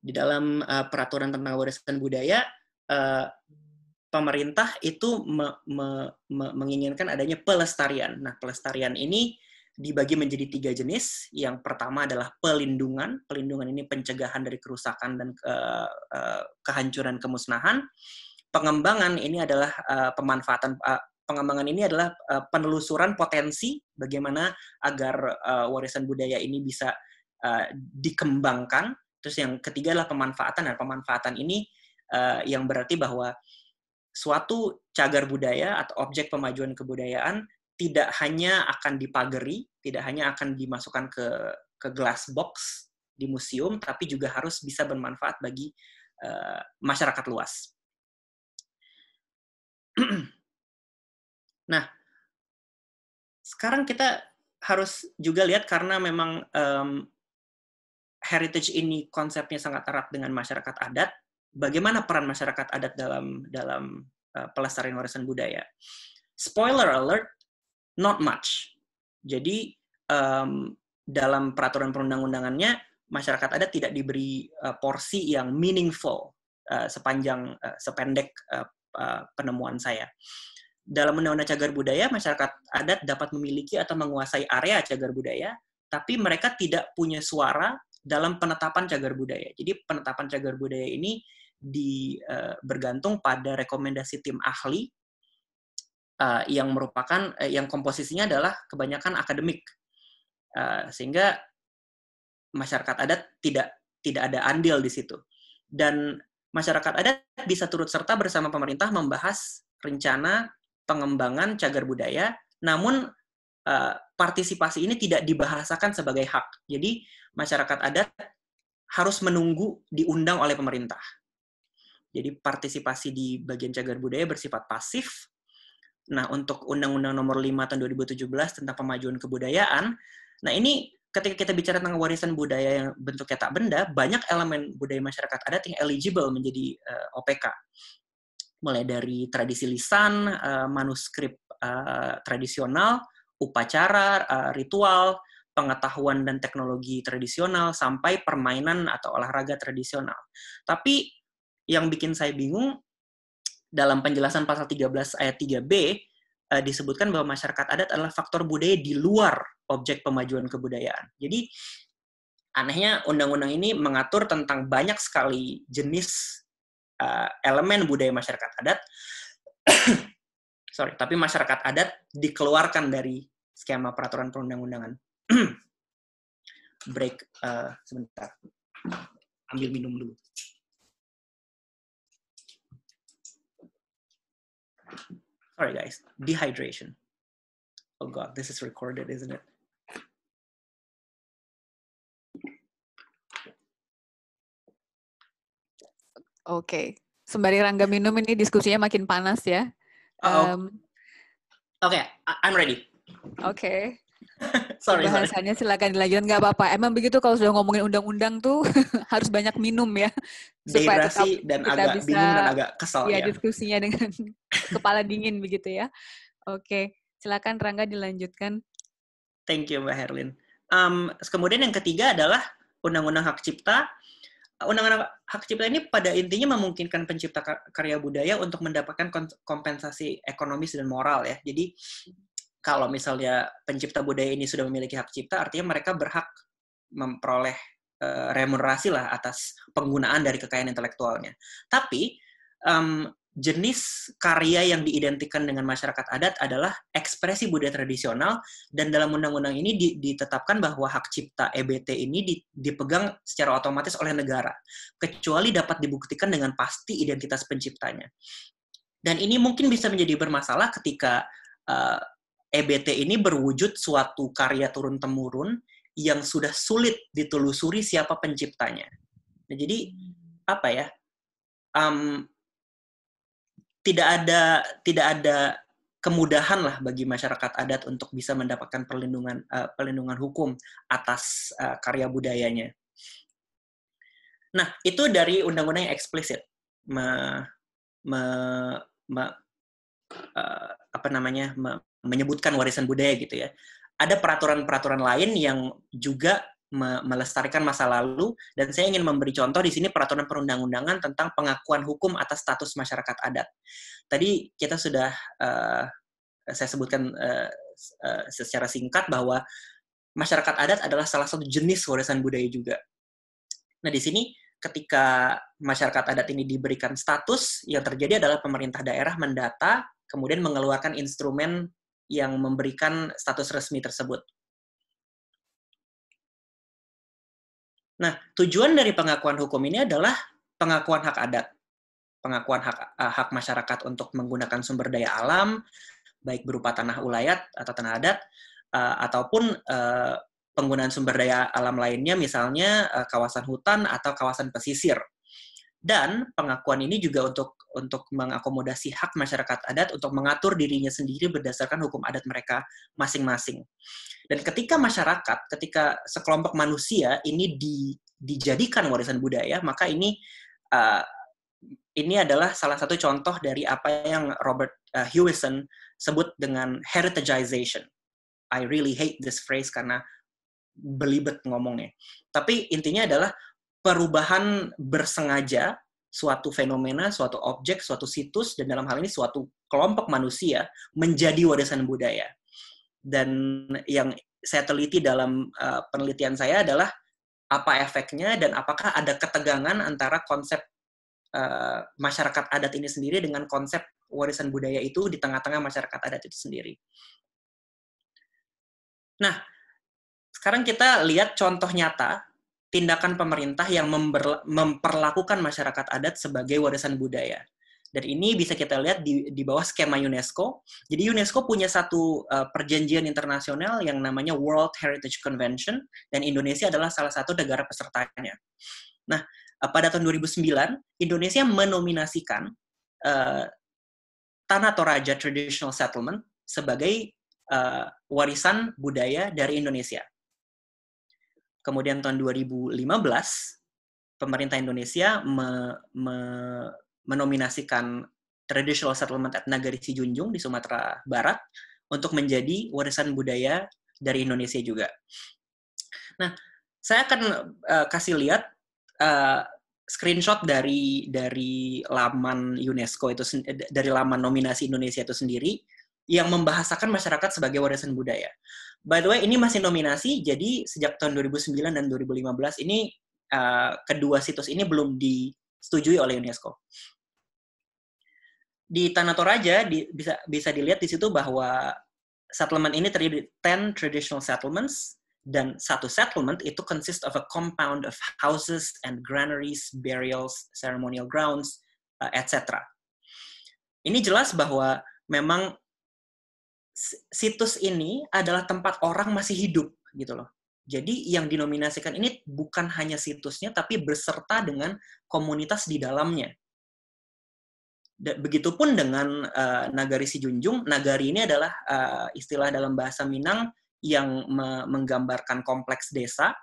di dalam uh, peraturan tentang warisan budaya uh, pemerintah itu me, me, me, menginginkan adanya pelestarian. Nah, pelestarian ini dibagi menjadi tiga jenis. Yang pertama adalah pelindungan. Pelindungan ini pencegahan dari kerusakan dan uh, uh, kehancuran kemusnahan. Pengembangan ini adalah uh, pemanfaatan uh, pengembangan ini adalah uh, penelusuran potensi bagaimana agar uh, warisan budaya ini bisa uh, dikembangkan Terus yang ketiga adalah pemanfaatan. Dan nah, pemanfaatan ini uh, yang berarti bahwa suatu cagar budaya atau objek pemajuan kebudayaan tidak hanya akan dipageri, tidak hanya akan dimasukkan ke ke glass box di museum, tapi juga harus bisa bermanfaat bagi uh, masyarakat luas. nah, sekarang kita harus juga lihat karena memang um, heritage ini konsepnya sangat erat dengan masyarakat adat, bagaimana peran masyarakat adat dalam dalam uh, pelestarian warisan budaya? Spoiler alert, not much. Jadi um, dalam peraturan perundang-undangannya masyarakat adat tidak diberi uh, porsi yang meaningful uh, sepanjang uh, sependek uh, uh, penemuan saya. Dalam undang-undang cagar budaya, masyarakat adat dapat memiliki atau menguasai area cagar budaya, tapi mereka tidak punya suara dalam penetapan cagar budaya. Jadi penetapan cagar budaya ini di uh, bergantung pada rekomendasi tim ahli uh, yang merupakan uh, yang komposisinya adalah kebanyakan akademik. Uh, sehingga masyarakat adat tidak tidak ada andil di situ. Dan masyarakat adat bisa turut serta bersama pemerintah membahas rencana pengembangan cagar budaya, namun Eh, partisipasi ini tidak dibahasakan sebagai hak. Jadi masyarakat adat harus menunggu diundang oleh pemerintah. Jadi partisipasi di bagian cagar budaya bersifat pasif. Nah, untuk Undang-Undang Nomor 5 tahun 2017 tentang pemajuan kebudayaan, nah ini ketika kita bicara tentang warisan budaya yang bentuknya tak benda, banyak elemen budaya masyarakat adat yang eligible menjadi uh, eh, OPK. Mulai dari tradisi lisan, uh, manuskrip uh, tradisional, upacara, eh, ritual, pengetahuan dan teknologi tradisional sampai permainan atau olahraga tradisional. Tapi yang bikin saya bingung dalam penjelasan pasal 13 ayat 3B eh, disebutkan bahwa masyarakat adat adalah faktor budaya di luar objek pemajuan kebudayaan. Jadi anehnya undang-undang ini mengatur tentang banyak sekali jenis uh, elemen budaya masyarakat adat sorry, tapi masyarakat adat dikeluarkan dari skema peraturan perundang-undangan. Break uh, sebentar, ambil minum dulu. Sorry guys, dehydration. Oh god, this is recorded, isn't it? Oke, okay. sembari Rangga minum ini diskusinya makin panas ya. Oke, okay, I'm ready. Oke. Okay. sorry, bahasanya sorry. silakan dilanjutkan, nggak apa-apa. Emang begitu kalau sudah ngomongin undang-undang tuh harus banyak minum ya. Supaya tetap dan kita agak bisa, bingung dan agak kesel ya. ya. diskusinya dengan kepala dingin begitu ya. Oke, okay. silakan Rangga dilanjutkan. Thank you Mbak Herlin. Um, kemudian yang ketiga adalah Undang-Undang Hak Cipta undang-undang hak cipta ini pada intinya memungkinkan pencipta karya budaya untuk mendapatkan kompensasi ekonomis dan moral ya. Jadi kalau misalnya pencipta budaya ini sudah memiliki hak cipta, artinya mereka berhak memperoleh eh, remunerasi lah atas penggunaan dari kekayaan intelektualnya. Tapi um, jenis karya yang diidentikan dengan masyarakat adat adalah ekspresi budaya tradisional dan dalam undang-undang ini ditetapkan bahwa hak cipta EBT ini dipegang secara otomatis oleh negara kecuali dapat dibuktikan dengan pasti identitas penciptanya. Dan ini mungkin bisa menjadi bermasalah ketika EBT eh, e ini berwujud suatu karya turun temurun yang sudah sulit ditelusuri siapa penciptanya. Nah, jadi hmm. apa ya? Um, tidak ada tidak ada kemudahan lah bagi masyarakat adat untuk bisa mendapatkan perlindungan uh, perlindungan hukum atas uh, karya budayanya. Nah, itu dari undang-undang yang eksplisit me, me, me, uh, apa namanya me, menyebutkan warisan budaya gitu ya. Ada peraturan-peraturan lain yang juga me melestarikan masa lalu dan saya ingin memberi contoh di sini peraturan perundang-undangan tentang pengakuan hukum atas status masyarakat adat. Tadi kita sudah uh, saya sebutkan uh, uh, secara singkat bahwa masyarakat adat adalah salah satu jenis warisan budaya juga. Nah, di sini ketika masyarakat adat ini diberikan status, yang terjadi adalah pemerintah daerah mendata kemudian mengeluarkan instrumen yang memberikan status resmi tersebut Nah, tujuan dari pengakuan hukum ini adalah pengakuan hak adat, pengakuan hak eh, hak masyarakat untuk menggunakan sumber daya alam, baik berupa tanah ulayat atau tanah adat, uh, ataupun uh, penggunaan sumber daya alam lainnya, misalnya uh, kawasan hutan atau kawasan pesisir dan pengakuan ini juga untuk untuk mengakomodasi hak masyarakat adat untuk mengatur dirinya sendiri berdasarkan hukum adat mereka masing-masing. Dan ketika masyarakat, ketika sekelompok manusia ini di, dijadikan warisan budaya, maka ini uh, ini adalah salah satu contoh dari apa yang Robert uh, Hewison sebut dengan heritageization. I really hate this phrase karena belibet ngomongnya. Tapi intinya adalah perubahan bersengaja suatu fenomena, suatu objek, suatu situs, dan dalam hal ini suatu kelompok manusia menjadi warisan budaya. Dan yang saya teliti dalam uh, penelitian saya adalah apa efeknya dan apakah ada ketegangan antara konsep uh, masyarakat adat ini sendiri dengan konsep warisan budaya itu di tengah-tengah masyarakat adat itu sendiri. Nah, sekarang kita lihat contoh nyata tindakan pemerintah yang memperlakukan masyarakat adat sebagai warisan budaya. Dan ini bisa kita lihat di, di bawah skema UNESCO. Jadi UNESCO punya satu uh, perjanjian internasional yang namanya World Heritage Convention dan Indonesia adalah salah satu negara pesertanya. Nah, uh, pada tahun 2009 Indonesia menominasikan uh, Tanah Toraja Traditional Settlement sebagai uh, warisan budaya dari Indonesia. Kemudian tahun 2015 pemerintah Indonesia me, me, menominasikan Traditional Settlement at Nagari Sijunjung di Sumatera Barat untuk menjadi warisan budaya dari Indonesia juga. Nah, saya akan uh, kasih lihat uh, screenshot dari dari laman UNESCO itu dari laman nominasi Indonesia itu sendiri yang membahasakan masyarakat sebagai warisan budaya. By the way, ini masih nominasi, jadi sejak tahun 2009 dan 2015 ini uh, kedua situs ini belum disetujui oleh UNESCO. Di Tanah Toraja di, bisa bisa dilihat di situ bahwa settlement ini terdiri 10 traditional settlements dan satu settlement itu consist of a compound of houses and granaries, burials, ceremonial grounds, uh, eh, etc. Ini jelas bahwa memang situs ini adalah tempat orang masih hidup gitu loh. Jadi yang dinominasikan ini bukan hanya situsnya, tapi berserta dengan komunitas di dalamnya. Begitupun dengan uh, nagari si junjung, nagari ini adalah uh, istilah dalam bahasa Minang yang me menggambarkan kompleks desa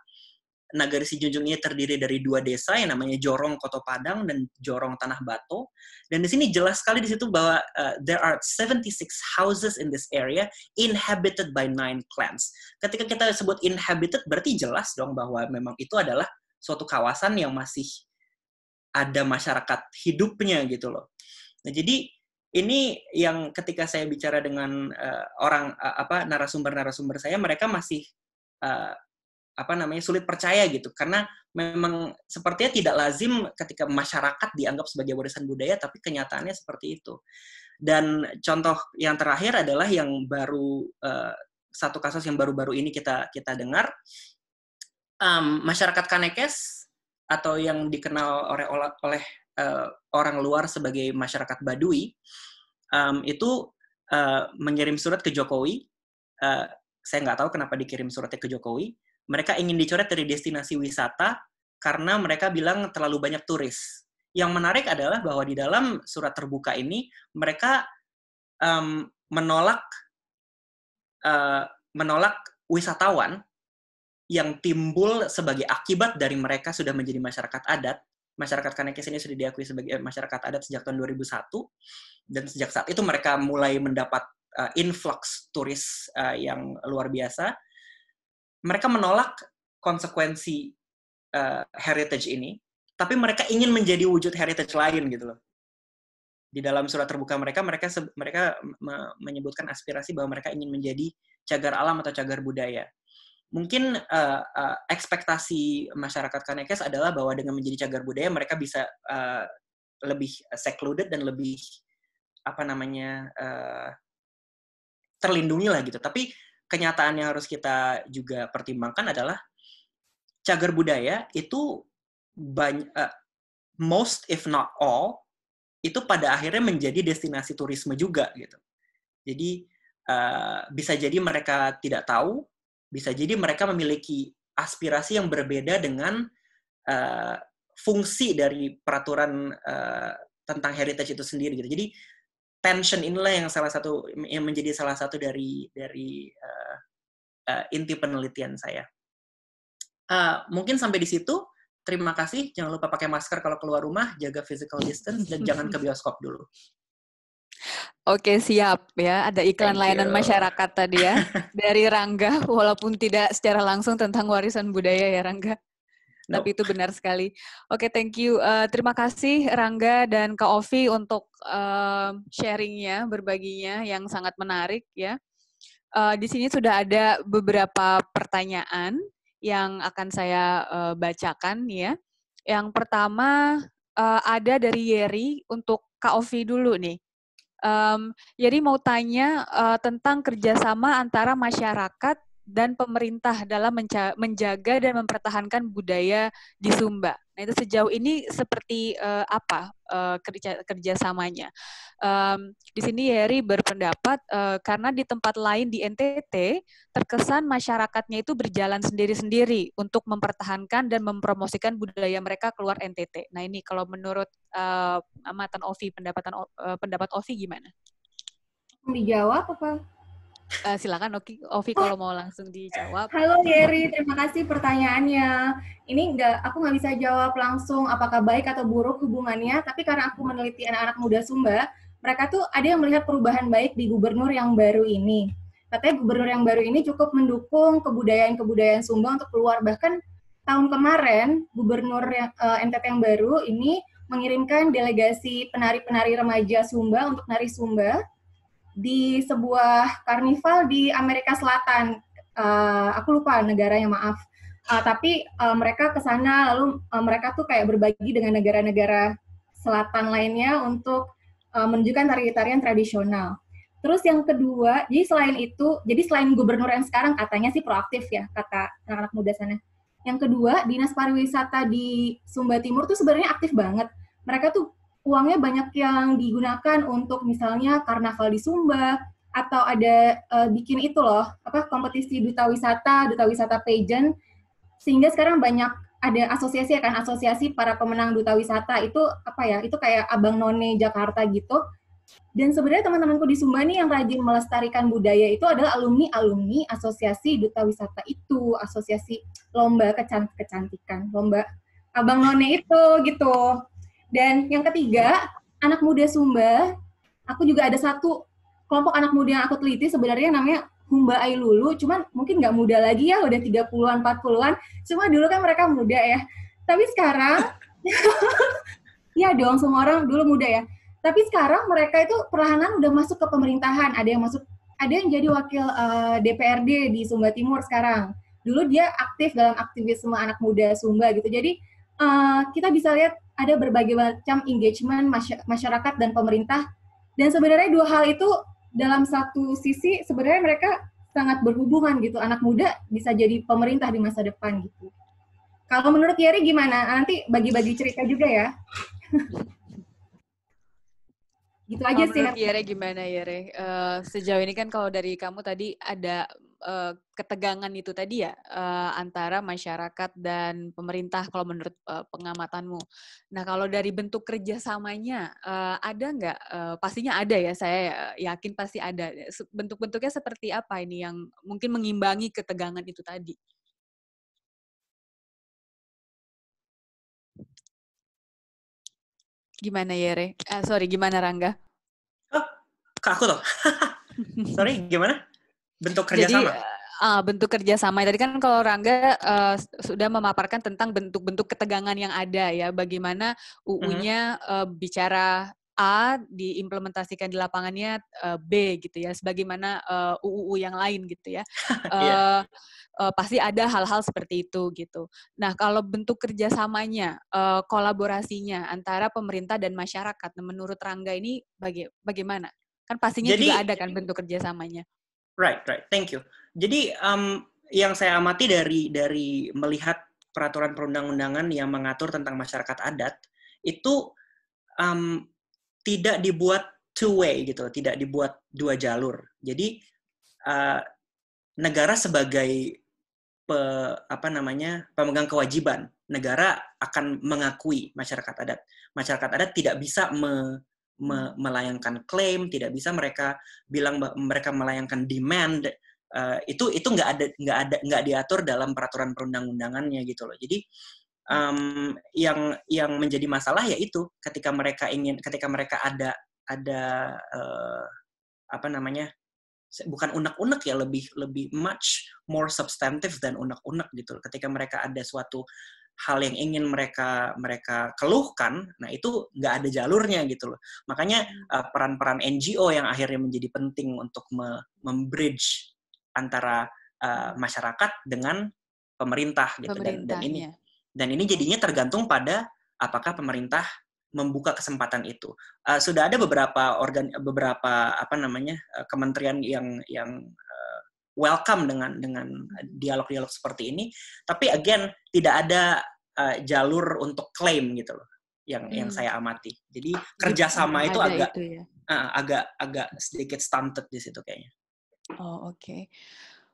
Nagari Junjung ini terdiri dari dua desa yang namanya Jorong Koto Padang dan Jorong Tanah Bato. Dan di sini jelas sekali di situ bahwa uh, there are 76 houses in this area inhabited by nine clans. Ketika kita sebut inhabited berarti jelas dong bahwa memang itu adalah suatu kawasan yang masih ada masyarakat hidupnya gitu loh. Nah, jadi ini yang ketika saya bicara dengan uh, orang uh, apa narasumber-narasumber saya mereka masih uh, apa namanya sulit percaya gitu karena memang sepertinya tidak lazim ketika masyarakat dianggap sebagai warisan budaya tapi kenyataannya seperti itu dan contoh yang terakhir adalah yang baru uh, satu kasus yang baru-baru ini kita kita dengar um, masyarakat Kanekes atau yang dikenal oleh oleh uh, orang luar sebagai masyarakat Badui um, itu uh, mengirim surat ke Jokowi uh, saya nggak tahu kenapa dikirim suratnya ke Jokowi mereka ingin dicoret dari destinasi wisata karena mereka bilang terlalu banyak turis. Yang menarik adalah bahwa di dalam surat terbuka ini mereka um, menolak uh, menolak wisatawan yang timbul sebagai akibat dari mereka sudah menjadi masyarakat adat. Masyarakat Kanekes ini sudah diakui sebagai eh, masyarakat adat sejak tahun 2001 dan sejak saat itu mereka mulai mendapat uh, influx turis uh, yang luar biasa mereka menolak konsekuensi uh, heritage ini, tapi mereka ingin menjadi wujud heritage lain gitu loh. Di dalam surat terbuka mereka, mereka mereka menyebutkan aspirasi bahwa mereka ingin menjadi cagar alam atau cagar budaya. Mungkin uh, uh, ekspektasi masyarakat Kanekes adalah bahwa dengan menjadi cagar budaya mereka bisa uh, lebih secluded dan lebih apa namanya uh, terlindungi lah gitu. Tapi kenyataan yang harus kita juga pertimbangkan adalah cagar budaya itu banyak uh, most if not all itu pada akhirnya menjadi destinasi turisme juga gitu. Jadi uh, bisa jadi mereka tidak tahu, bisa jadi mereka memiliki aspirasi yang berbeda dengan uh, fungsi dari peraturan uh, tentang heritage itu sendiri gitu. Jadi tension inilah yang salah satu yang menjadi salah satu dari dari uh, uh, inti penelitian saya. Uh, mungkin sampai di situ. Terima kasih. Jangan lupa pakai masker kalau keluar rumah, jaga physical distance, dan jangan ke bioskop dulu. Oke siap ya, ada iklan Thank layanan you. masyarakat tadi ya dari Rangga, walaupun tidak secara langsung tentang warisan budaya ya Rangga. No. Tapi itu benar sekali. Oke, okay, thank you. Uh, terima kasih Rangga dan Kak Ovi untuk uh, sharingnya, berbaginya yang sangat menarik ya. Uh, di sini sudah ada beberapa pertanyaan yang akan saya uh, bacakan ya. Yang pertama uh, ada dari Yeri untuk Kak Ovi dulu nih. Um, jadi mau tanya uh, tentang kerjasama antara masyarakat dan pemerintah dalam menjaga dan mempertahankan budaya di Sumba. Nah itu sejauh ini seperti uh, apa uh, kerja kerjasamanya? Um, di sini Yeri berpendapat uh, karena di tempat lain di NTT terkesan masyarakatnya itu berjalan sendiri-sendiri untuk mempertahankan dan mempromosikan budaya mereka keluar NTT. Nah ini kalau menurut uh, amatan Ovi pendapatan uh, pendapat Ovi gimana? Dijawab apa? Uh, silakan Oki, Ovi kalau mau langsung dijawab. Halo Yeri, terima kasih pertanyaannya. Ini enggak, aku nggak bisa jawab langsung apakah baik atau buruk hubungannya, tapi karena aku meneliti anak-anak muda Sumba, mereka tuh ada yang melihat perubahan baik di gubernur yang baru ini. Katanya gubernur yang baru ini cukup mendukung kebudayaan-kebudayaan Sumba untuk keluar. Bahkan tahun kemarin gubernur yang, uh, eh, NTT yang baru ini mengirimkan delegasi penari-penari remaja Sumba untuk nari Sumba di sebuah karnival di Amerika Selatan. Uh, aku lupa negara yang maaf. Uh, tapi uh, mereka ke sana lalu uh, mereka tuh kayak berbagi dengan negara-negara selatan lainnya untuk uh, menunjukkan tarian-tarian tradisional. Terus yang kedua, jadi selain itu, jadi selain gubernur yang sekarang katanya sih proaktif ya kata anak-anak muda sana. Yang kedua, dinas pariwisata di Sumba Timur tuh sebenarnya aktif banget. Mereka tuh uangnya banyak yang digunakan untuk misalnya karnaval di Sumba atau ada uh, bikin itu loh apa kompetisi duta wisata duta wisata pageant sehingga sekarang banyak ada asosiasi ya kan asosiasi para pemenang duta wisata itu apa ya itu kayak abang none Jakarta gitu dan sebenarnya teman-temanku di Sumba nih yang rajin melestarikan budaya itu adalah alumni alumni asosiasi duta wisata itu asosiasi lomba kecantikan lomba abang none itu gitu dan yang ketiga, anak muda Sumba, aku juga ada satu kelompok anak muda yang aku teliti sebenarnya namanya Humba Ailulu, cuman mungkin nggak muda lagi ya, udah 30-an, 40-an. Cuma dulu kan mereka muda ya. Tapi sekarang, ya dong, semua orang dulu muda ya. Tapi sekarang mereka itu perlahan-lahan udah masuk ke pemerintahan. Ada yang masuk, ada yang jadi wakil uh, eh, DPRD di Sumba Timur sekarang. Dulu dia aktif dalam aktivisme anak muda Sumba gitu. Jadi uh, kita bisa lihat ada berbagai macam engagement masyarakat dan pemerintah. Dan sebenarnya dua hal itu dalam satu sisi sebenarnya mereka sangat berhubungan gitu. Anak muda bisa jadi pemerintah di masa depan gitu. Kalau menurut Yeri gimana? Nanti bagi-bagi cerita juga ya. gitu aja sih. Yere gimana Yere? Uh, sejauh ini kan kalau dari kamu tadi ada uh, ketegangan itu tadi ya uh, antara masyarakat dan pemerintah kalau menurut uh, pengamatanmu. Nah kalau dari bentuk kerjasamanya uh, ada nggak? Uh, pastinya ada ya, saya yakin pasti ada. Bentuk-bentuknya seperti apa ini yang mungkin mengimbangi ketegangan itu tadi? Gimana Yere? Uh, sorry, gimana Rangga? Oh, kaku aku tuh. sorry, gimana? bentuk kerjasama. Jadi, uh, eh, eh, bentuk kerjasama tadi kan kalau Rangga uh, sudah memaparkan tentang bentuk-bentuk ketegangan yang ada ya bagaimana UU-nya uh, bicara A diimplementasikan di lapangannya uh, B gitu ya sebagaimana uh, uu yang lain gitu ya yeah. uh, iya. pasti ada hal-hal seperti itu gitu nah kalau bentuk kerjasamanya uh, kolaborasinya antara pemerintah dan masyarakat menurut Rangga ini baga bagaimana kan pastinya Jadi, juga ada kan bentuk kerjasamanya Right, right. Thank you. Jadi um, yang saya amati dari dari melihat peraturan perundang-undangan yang mengatur tentang masyarakat adat itu um, tidak dibuat two way gitu, tidak dibuat dua jalur. Jadi uh, negara sebagai pe, apa namanya pemegang kewajiban negara akan mengakui masyarakat adat. Masyarakat adat tidak bisa me, me hmm. melayangkan klaim, tidak bisa mereka bilang mereka melayangkan demand uh, itu itu nggak ada nggak ada nggak diatur dalam peraturan perundang-undangannya gitu loh. Jadi um, yang yang menjadi masalah yaitu ketika mereka ingin ketika mereka ada ada uh, apa namanya bukan unek-unek ya lebih lebih much more substantive dan unek-unek gitu ketika mereka ada suatu hal yang ingin mereka mereka keluhkan, nah itu nggak ada jalurnya gitu loh. Makanya hmm. eh, peran-peran uh, NGO yang akhirnya menjadi penting untuk me membridge antara uh, masyarakat dengan pemerintah gitu dan, dan ini iya. dan ini jadinya tergantung pada apakah pemerintah membuka kesempatan itu. Uh, sudah ada beberapa organ beberapa apa namanya uh, kementerian yang yang uh, welcome dengan dengan hmm. dialog-dialog seperti ini, tapi again tidak ada uh, jalur untuk klaim gitu loh yang hmm. yang saya amati. Jadi kerjasama itu agak itu ya? uh, agak agak sedikit stunted di situ kayaknya. Oh oke. Okay.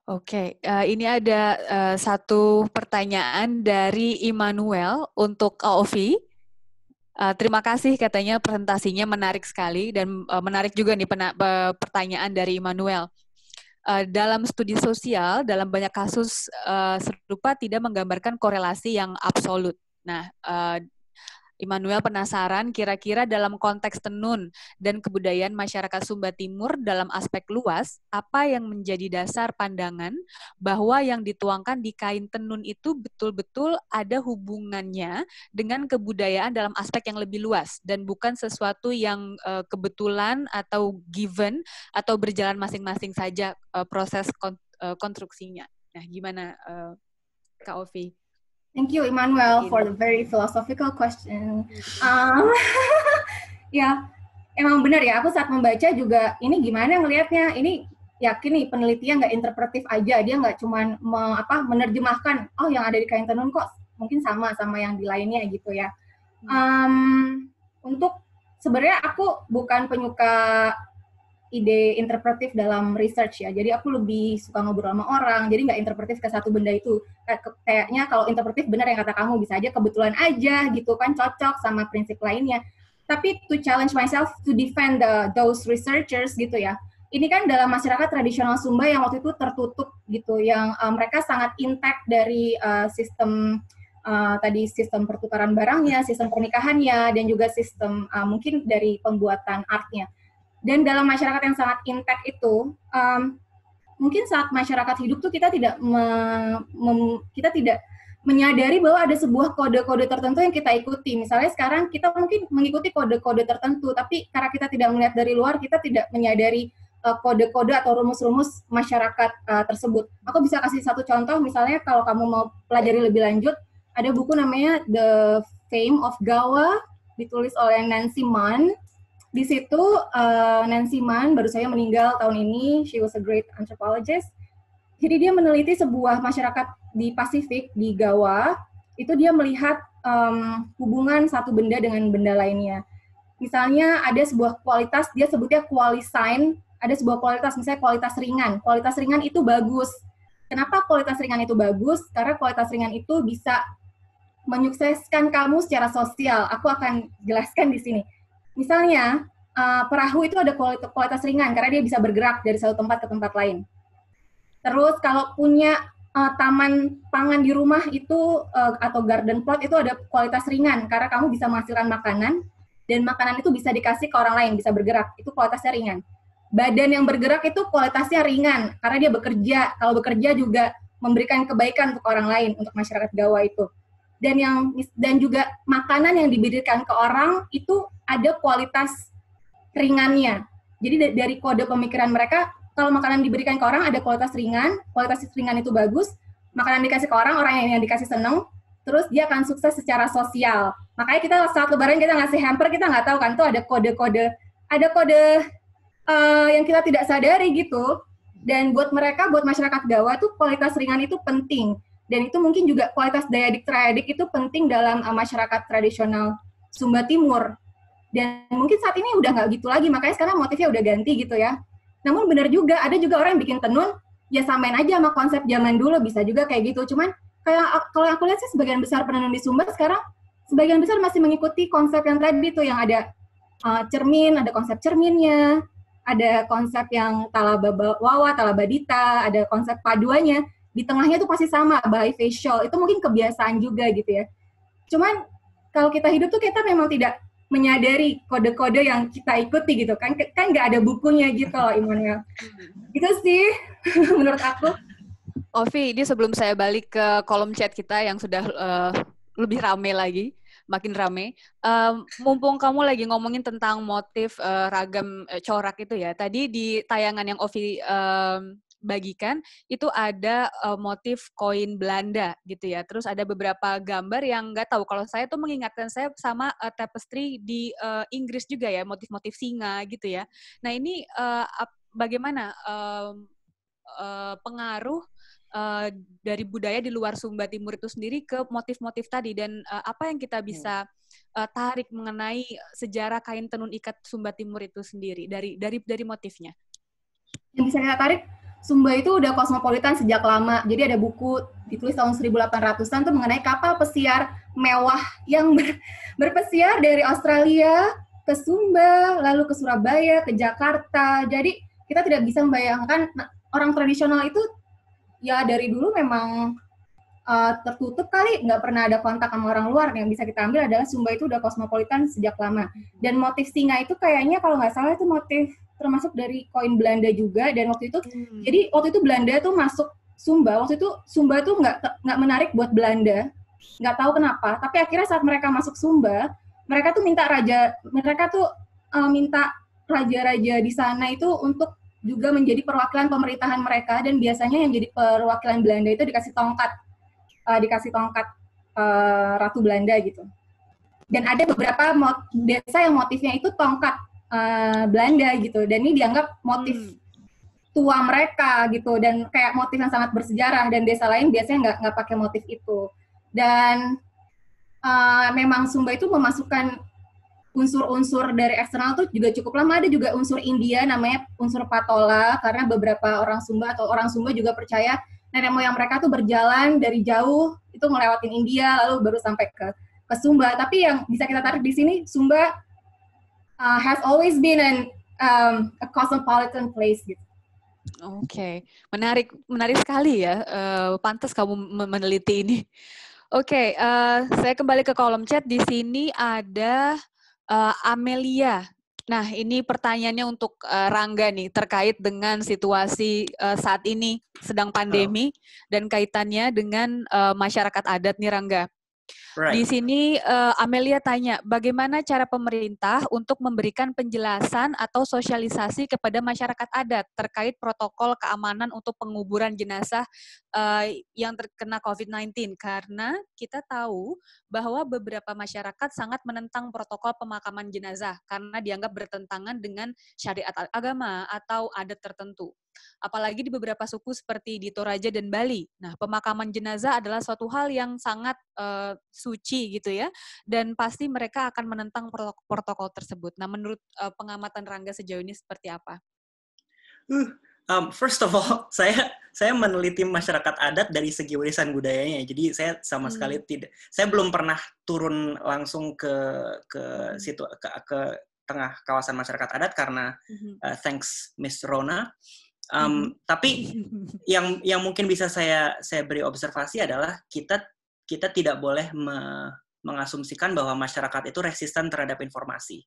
Oke, okay. uh, eh, ini ada uh, satu pertanyaan dari Immanuel untuk Ovi. Uh, terima kasih katanya presentasinya menarik sekali dan uh, menarik juga nih pertanyaan dari Immanuel. Eh, dalam studi sosial dalam banyak kasus uh, serupa tidak menggambarkan korelasi yang absolut. Nah, uh, Immanuel penasaran kira-kira dalam konteks tenun dan kebudayaan masyarakat Sumba Timur dalam aspek luas, apa yang menjadi dasar pandangan bahwa yang dituangkan di kain tenun itu betul-betul ada hubungannya dengan kebudayaan dalam aspek yang lebih luas dan bukan sesuatu yang eh, kebetulan atau given atau berjalan masing-masing saja eh, proses eh, konstruksinya. Nah, gimana uh, Kak Ovi? Thank you, Emmanuel, for the very philosophical question. Um, ya, emang benar ya. Aku saat membaca juga ini gimana ngelihatnya. Ini yakin nih penelitian nggak interpretif aja. Dia nggak cuma me, apa menerjemahkan. Oh, yang ada di kain tenun kok mungkin sama sama yang di lainnya gitu ya. Hmm. Um, untuk sebenarnya aku bukan penyuka ide interpretif dalam research ya. Jadi aku lebih suka ngobrol sama orang, jadi nggak interpretif ke satu benda itu. Kayaknya kalau interpretif benar yang kata kamu bisa aja kebetulan aja gitu kan cocok sama prinsip lainnya. Tapi to challenge myself to defend the, those researchers gitu ya. Ini kan dalam masyarakat tradisional Sumba yang waktu itu tertutup gitu, yang uh, mereka sangat intact dari uh, sistem uh, tadi sistem pertukaran barangnya, sistem pernikahannya, dan juga sistem uh, mungkin dari pembuatan artnya dan dalam masyarakat yang sangat intact itu um, mungkin saat masyarakat hidup tuh kita tidak me, mem, kita tidak menyadari bahwa ada sebuah kode-kode tertentu yang kita ikuti. Misalnya sekarang kita mungkin mengikuti kode-kode tertentu, tapi karena kita tidak melihat dari luar, kita tidak menyadari eh, kode-kode atau rumus-rumus masyarakat uh, tersebut. Aku bisa kasih satu contoh, misalnya kalau kamu mau pelajari lebih lanjut, ada buku namanya The Fame of Gawa, ditulis oleh Nancy Mann. Di situ uh, Nancy Mann baru saja meninggal tahun ini. She was a great anthropologist. Jadi dia meneliti sebuah masyarakat di Pasifik di Gawa. Itu dia melihat um, hubungan satu benda dengan benda lainnya. Misalnya ada sebuah kualitas dia sebutnya qualisign. Ada sebuah kualitas misalnya kualitas ringan. Kualitas ringan itu bagus. Kenapa kualitas ringan itu bagus? Karena kualitas ringan itu bisa menyukseskan kamu secara sosial. Aku akan jelaskan di sini. Misalnya, uh, perahu itu ada kualitas, kualitas ringan karena dia bisa bergerak dari satu tempat ke tempat lain. Terus kalau punya uh, taman pangan di rumah itu uh, atau garden plot itu ada kualitas ringan karena kamu bisa menghasilkan makanan dan makanan itu bisa dikasih ke orang lain, bisa bergerak. Itu kualitasnya ringan. Badan yang bergerak itu kualitasnya ringan karena dia bekerja. Kalau bekerja juga memberikan kebaikan untuk orang lain, untuk masyarakat Jawa itu dan yang dan juga makanan yang diberikan ke orang itu ada kualitas ringannya. Jadi dari kode pemikiran mereka kalau makanan diberikan ke orang ada kualitas ringan, kualitas ringan itu bagus, makanan dikasih ke orang, orang yang, yang dikasih seneng, terus dia akan sukses secara sosial. Makanya kita saat lebaran kita ngasih hamper, kita nggak tahu kan, tuh ada kode-kode, ada kode uh, yang kita tidak sadari gitu. Dan buat mereka, buat masyarakat Jawa tuh kualitas ringan itu penting dan itu mungkin juga kualitas daya dikradik itu penting dalam uh, masyarakat tradisional Sumba Timur dan mungkin saat ini udah nggak gitu lagi makanya sekarang motifnya udah ganti gitu ya namun benar juga ada juga orang yang bikin tenun ya samain aja sama konsep zaman dulu bisa juga kayak gitu cuman kayak kalau aku lihat sih sebagian besar penenun di Sumba sekarang sebagian besar masih mengikuti konsep yang tadi tuh yang ada uh, cermin ada konsep cerminnya ada konsep yang talababawa wawa, ada konsep paduannya di tengahnya itu pasti sama by facial itu mungkin kebiasaan juga gitu ya cuman kalau kita hidup tuh kita memang tidak menyadari kode-kode yang kita ikuti gitu kan kan nggak ada bukunya gitu loh imunnya gitu sih menurut aku Ovi ini sebelum saya balik ke kolom chat kita yang sudah uh, lebih rame lagi makin rame. Um, mumpung kamu lagi ngomongin tentang motif uh, ragam uh, corak itu ya, tadi di tayangan yang Ovi um, bagikan itu ada uh, motif koin Belanda gitu ya. Terus ada beberapa gambar yang nggak tahu kalau saya tuh mengingatkan saya sama uh, tapestry di uh, Inggris juga ya, motif-motif singa gitu ya. Nah, ini uh, bagaimana uh, uh, pengaruh Uh, dari budaya di luar Sumba Timur itu sendiri ke motif-motif tadi dan uh, apa yang kita iya. bisa uh, tarik mengenai sejarah kain tenun ikat Sumba Timur itu sendiri dari dari dari motifnya. Yang bisa kita tarik Sumba itu udah kosmopolitan sejak lama. Jadi ada buku ditulis tahun 1800-an tuh mengenai kapal pesiar mewah yang ber, berpesiar dari Australia ke Sumba, lalu ke Surabaya, ke Jakarta. Jadi kita tidak bisa membayangkan nah, orang tradisional itu ya dari dulu memang uh, tertutup kali, nggak pernah ada kontak sama orang luar. Yang bisa kita ambil adalah Sumba itu udah kosmopolitan sejak lama. Dan motif singa itu kayaknya kalau nggak salah itu motif termasuk dari koin Belanda juga dan waktu itu hmm. jadi waktu itu Belanda tuh masuk Sumba waktu itu Sumba tuh nggak nggak menarik buat Belanda nggak tahu kenapa tapi akhirnya saat mereka masuk Sumba mereka tuh minta raja mereka tuh uh, minta raja-raja di sana itu untuk juga menjadi perwakilan pemerintahan mereka dan biasanya yang jadi perwakilan Belanda itu dikasih tongkat uh, dikasih tongkat uh, ratu Belanda gitu dan ada beberapa desa yang motifnya itu tongkat uh, Belanda gitu dan ini dianggap motif hmm. tua mereka gitu dan kayak motif yang sangat bersejarah dan desa lain biasanya nggak nggak pakai motif itu dan uh, memang Sumba itu memasukkan unsur-unsur dari eksternal tuh juga cukup lama ada juga unsur India namanya unsur patola karena beberapa orang Sumba atau orang Sumba juga percaya nenek moyang mereka tuh berjalan dari jauh itu ngelewatin India lalu baru sampai ke ke Sumba tapi yang bisa kita tarik di sini Sumba uh, has always been an um, a cosmopolitan place gitu. Oke, okay. menarik menarik sekali ya. Uh, pantas kamu meneliti ini. Oke, okay, uh, eh, saya kembali ke kolom chat. Di sini ada uh, Amelia. Nah, ini pertanyaannya untuk uh, Rangga nih terkait dengan situasi uh, saat ini sedang pandemi oh. dan kaitannya dengan uh, masyarakat adat nih Rangga. Right. Di sini uh, Amelia tanya, bagaimana cara pemerintah untuk memberikan penjelasan atau sosialisasi kepada masyarakat adat terkait protokol keamanan untuk penguburan jenazah uh, yang terkena COVID-19? Karena kita tahu bahwa beberapa masyarakat sangat menentang protokol pemakaman jenazah karena dianggap bertentangan dengan syariat agama atau adat tertentu apalagi di beberapa suku seperti di Toraja dan Bali. Nah, pemakaman jenazah adalah suatu hal yang sangat uh, suci gitu ya, dan pasti mereka akan menentang protokol tersebut. Nah, menurut uh, pengamatan Rangga sejauh ini seperti apa? Uh, um, first of all, saya saya meneliti masyarakat adat dari segi warisan budayanya. Jadi saya sama hmm. sekali tidak, saya belum pernah turun langsung ke ke hmm. situ ke, ke tengah kawasan masyarakat adat karena mm-hmm. uh, thanks Miss Rona Um, tapi yang yang mungkin bisa saya saya beri observasi adalah kita kita tidak boleh me, mengasumsikan bahwa masyarakat itu resisten terhadap informasi.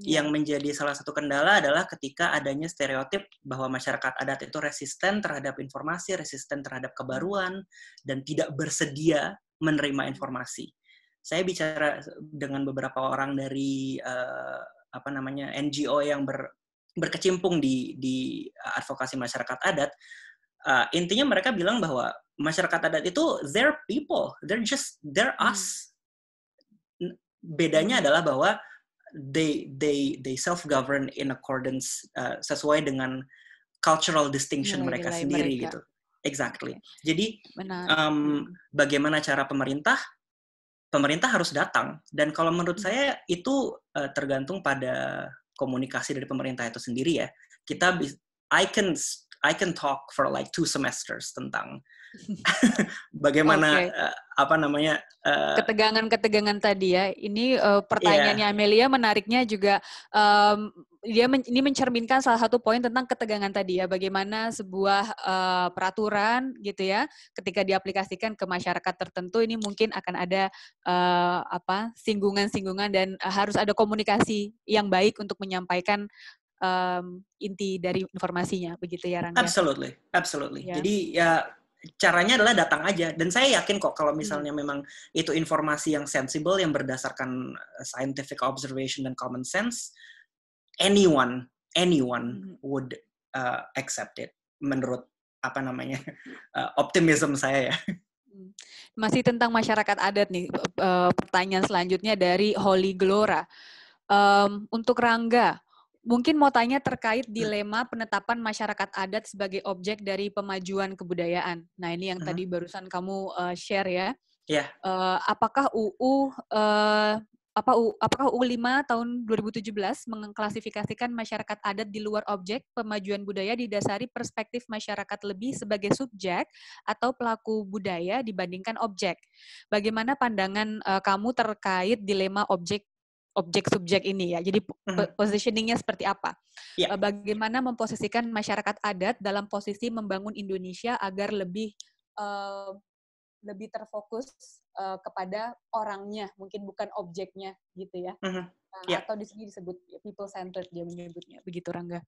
Yeah. Yang menjadi salah satu kendala adalah ketika adanya stereotip bahwa masyarakat adat itu resisten terhadap informasi, resisten terhadap kebaruan, dan tidak bersedia menerima informasi. Saya bicara dengan beberapa orang dari uh, apa namanya NGO yang ber, berkecimpung di di eh, advokasi masyarakat adat uh, intinya mereka bilang bahwa masyarakat adat itu their people they're just they're hmm. us hmm. bedanya adalah bahwa they they they self govern in accordance uh, sesuai dengan cultural distinction nilai, mereka nilai sendiri mereka. gitu exactly jadi Um, bagaimana cara pemerintah pemerintah harus datang dan kalau menurut hmm. saya itu uh, tergantung pada komunikasi dari pemerintah itu sendiri ya kita I can I can talk for like two semesters tentang bagaimana okay. uh, eh, apa namanya eh, ketegangan-ketegangan uh, tadi ya. Ini uh, pertanyaannya yeah. Amelia menariknya juga um, dia men, ini mencerminkan salah satu poin tentang ketegangan tadi ya bagaimana sebuah uh, peraturan gitu ya ketika diaplikasikan ke masyarakat tertentu ini mungkin akan ada uh, apa singgungan-singgungan dan harus ada komunikasi yang baik untuk menyampaikan um, inti dari informasinya begitu ya Rangga. Absolutely, absolutely. Yeah. Jadi ya caranya adalah datang aja dan saya yakin kok kalau hmm. misalnya hmm. memang itu informasi yang sensible yang berdasarkan scientific observation dan common sense anyone anyone hmm. would uh, accept it menurut apa namanya uh, optimism saya ya hmm. masih tentang masyarakat adat nih uh, pertanyaan selanjutnya dari Holy Glora um, untuk Rangga mungkin mau tanya terkait hmm. dilema penetapan masyarakat adat sebagai objek dari pemajuan kebudayaan. Nah, ini yang uh -huh. tadi barusan kamu uh, share ya. Yeah. Uh, apakah UU uh, apa U, apakah U5 tahun 2017 mengklasifikasikan masyarakat adat di luar objek pemajuan budaya didasari perspektif masyarakat lebih sebagai subjek atau pelaku budaya dibandingkan objek. Bagaimana pandangan uh, kamu terkait dilema objek objek subjek ini ya. Jadi hmm. positioningnya seperti apa? Yeah. Ya. Bagaimana memposisikan masyarakat adat dalam posisi membangun Indonesia agar lebih uh, lebih terfokus uh, kepada orangnya, mungkin bukan objeknya gitu ya. Mm -hmm. Nah, yeah. Atau di sini disebut people centered dia menyebutnya begitu Rangga.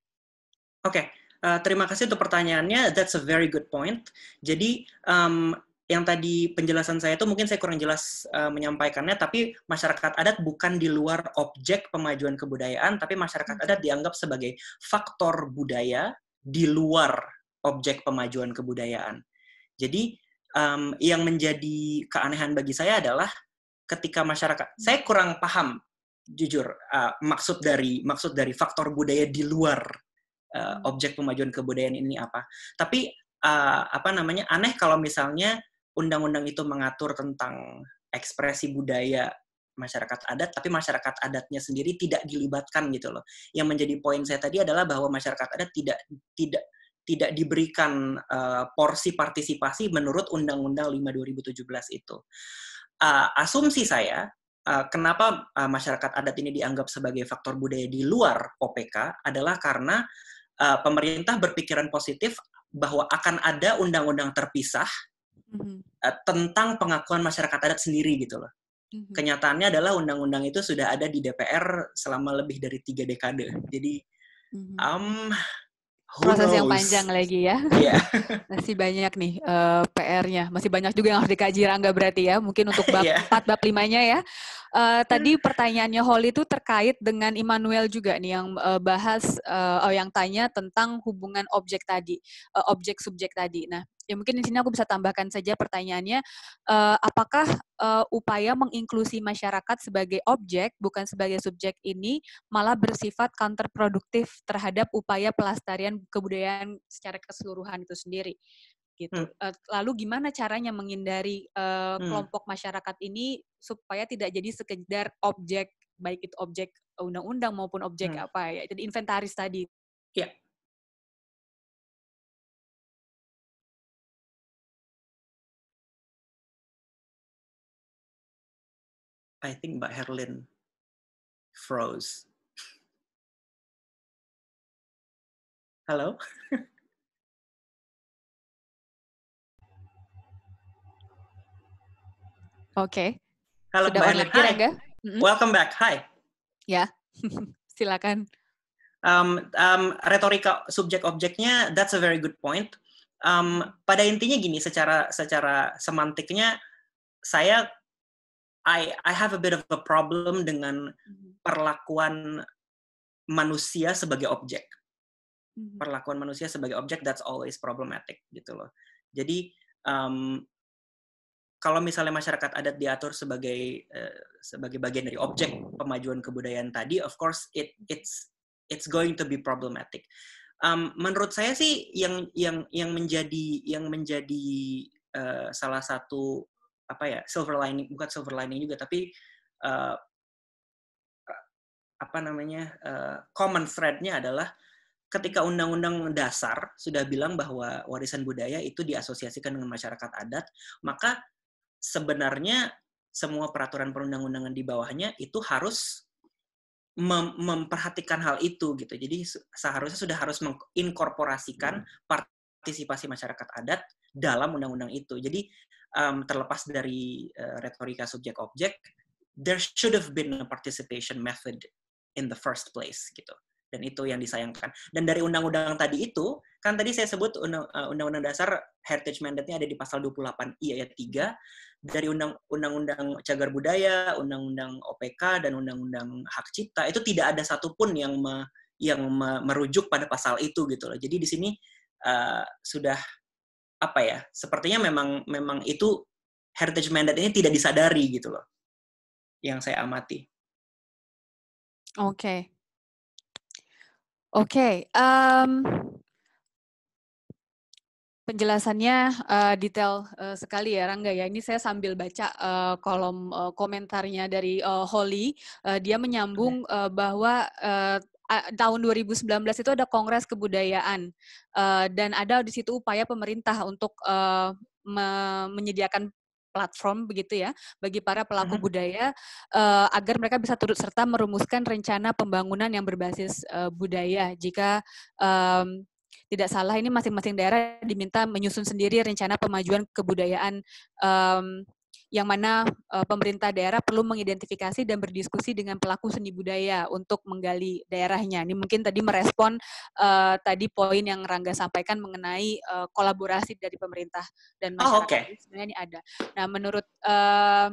Oke, okay. uh, eh, terima kasih untuk pertanyaannya. That's a very good point. Jadi um, yang tadi penjelasan saya itu mungkin saya kurang jelas uh, menyampaikannya, tapi masyarakat adat bukan di luar objek pemajuan kebudayaan, tapi masyarakat hmm. adat dianggap sebagai faktor budaya di luar objek pemajuan kebudayaan. Jadi um, yang menjadi keanehan bagi saya adalah ketika masyarakat saya kurang paham jujur uh, maksud dari maksud dari faktor budaya di luar uh, objek pemajuan kebudayaan ini apa tapi uh, apa namanya aneh kalau misalnya undang-undang itu mengatur tentang ekspresi budaya masyarakat adat tapi masyarakat adatnya sendiri tidak dilibatkan gitu loh yang menjadi poin saya tadi adalah bahwa masyarakat adat tidak tidak tidak diberikan uh, porsi partisipasi menurut Undang-Undang 5 2017 itu. Uh, asumsi saya, uh, kenapa uh, masyarakat adat ini dianggap sebagai faktor budaya di luar OPK adalah karena uh, pemerintah berpikiran positif bahwa akan ada undang-undang terpisah mm-hmm. uh, tentang pengakuan masyarakat adat sendiri gitu loh. Mm-hmm. Kenyataannya adalah undang-undang itu sudah ada di DPR selama lebih dari tiga dekade. Jadi, um, proses yang panjang lagi ya. Yeah. masih banyak nih uh, eh, PR-nya. Masih banyak juga yang harus dikaji Rangga berarti ya. Mungkin untuk bab yeah. Iya. 4, bab 5-nya ya. Uh, tadi pertanyaannya Holly itu terkait dengan Immanuel juga nih yang uh, bahas, uh, oh, yang tanya tentang hubungan objek tadi, uh, objek-subjek tadi. Nah, ya mungkin di sini aku bisa tambahkan saja pertanyaannya uh, apakah uh, upaya menginklusi masyarakat sebagai objek bukan sebagai subjek ini malah bersifat counterproduktif terhadap upaya pelestarian kebudayaan secara keseluruhan itu sendiri gitu. Hmm. Eh, lalu gimana caranya menghindari uh, hmm. kelompok masyarakat ini supaya tidak jadi sekedar objek baik itu objek undang-undang maupun objek hmm. apa ya. Jadi inventaris tadi. Ya. I think Mbak Herlin froze. Halo? Oke. Okay. Halo Mbak Herlin. Ya, Hi. Welcome back. Hi. Ya, silakan. Um, um, retorika subjek objeknya that's a very good point. Um, pada intinya gini, secara secara semantiknya saya I I have a bit of a problem dengan mm-hmm. perlakuan manusia sebagai objek. Mm-hmm. Perlakuan manusia sebagai objek that's always problematic gitu loh. Jadi um, kalau misalnya masyarakat adat diatur sebagai uh, sebagai bagian dari objek pemajuan kebudayaan tadi, of course it it's it's going to be problematic. Um, menurut saya sih yang yang yang menjadi yang menjadi uh, salah satu apa ya silver lining bukan silver lining juga tapi uh, apa namanya uh, common threadnya adalah ketika undang-undang dasar sudah bilang bahwa warisan budaya itu diasosiasikan dengan masyarakat adat maka sebenarnya semua peraturan perundang-undangan di bawahnya itu harus mem memperhatikan hal itu gitu jadi seharusnya sudah harus menginkorporasikan hmm. partisipasi masyarakat adat dalam undang-undang itu jadi um, terlepas dari uh, retorika subjek objek, there should have been a participation method in the first place gitu. Dan itu yang disayangkan. Dan dari undang-undang tadi itu, kan tadi saya sebut eh, undang-undang dasar heritage mandate-nya ada di pasal 28i ayat 3. Dari undang-undang cagar budaya, undang-undang OPK dan undang-undang hak cipta itu tidak ada satupun yang me, yang me, merujuk pada pasal itu gitu loh. Jadi di sini uh, sudah apa ya sepertinya memang memang itu heritage mandate ini tidak disadari gitu loh yang saya amati oke okay. oke okay. um, penjelasannya uh, detail uh, sekali ya Rangga ya. Ini saya sambil baca uh, kolom uh, komentarnya dari uh, Holly. Uh, dia menyambung uh, bahwa uh, tahun 2019 itu ada Kongres Kebudayaan eh, dan ada di situ upaya pemerintah untuk eh, menyediakan platform begitu ya bagi para pelaku uh-huh. budaya eh, agar mereka bisa turut serta merumuskan rencana pembangunan yang berbasis budaya jika tidak salah ini masing-masing daerah diminta menyusun sendiri rencana pemajuan kebudayaan yang mana uh, pemerintah daerah perlu mengidentifikasi dan berdiskusi dengan pelaku seni budaya untuk menggali daerahnya. Ini mungkin tadi merespon uh, tadi poin yang Rangga sampaikan mengenai uh, kolaborasi dari pemerintah dan oh, masyarakat. Oh, okay. Sebenarnya ini ada. Nah, menurut uh,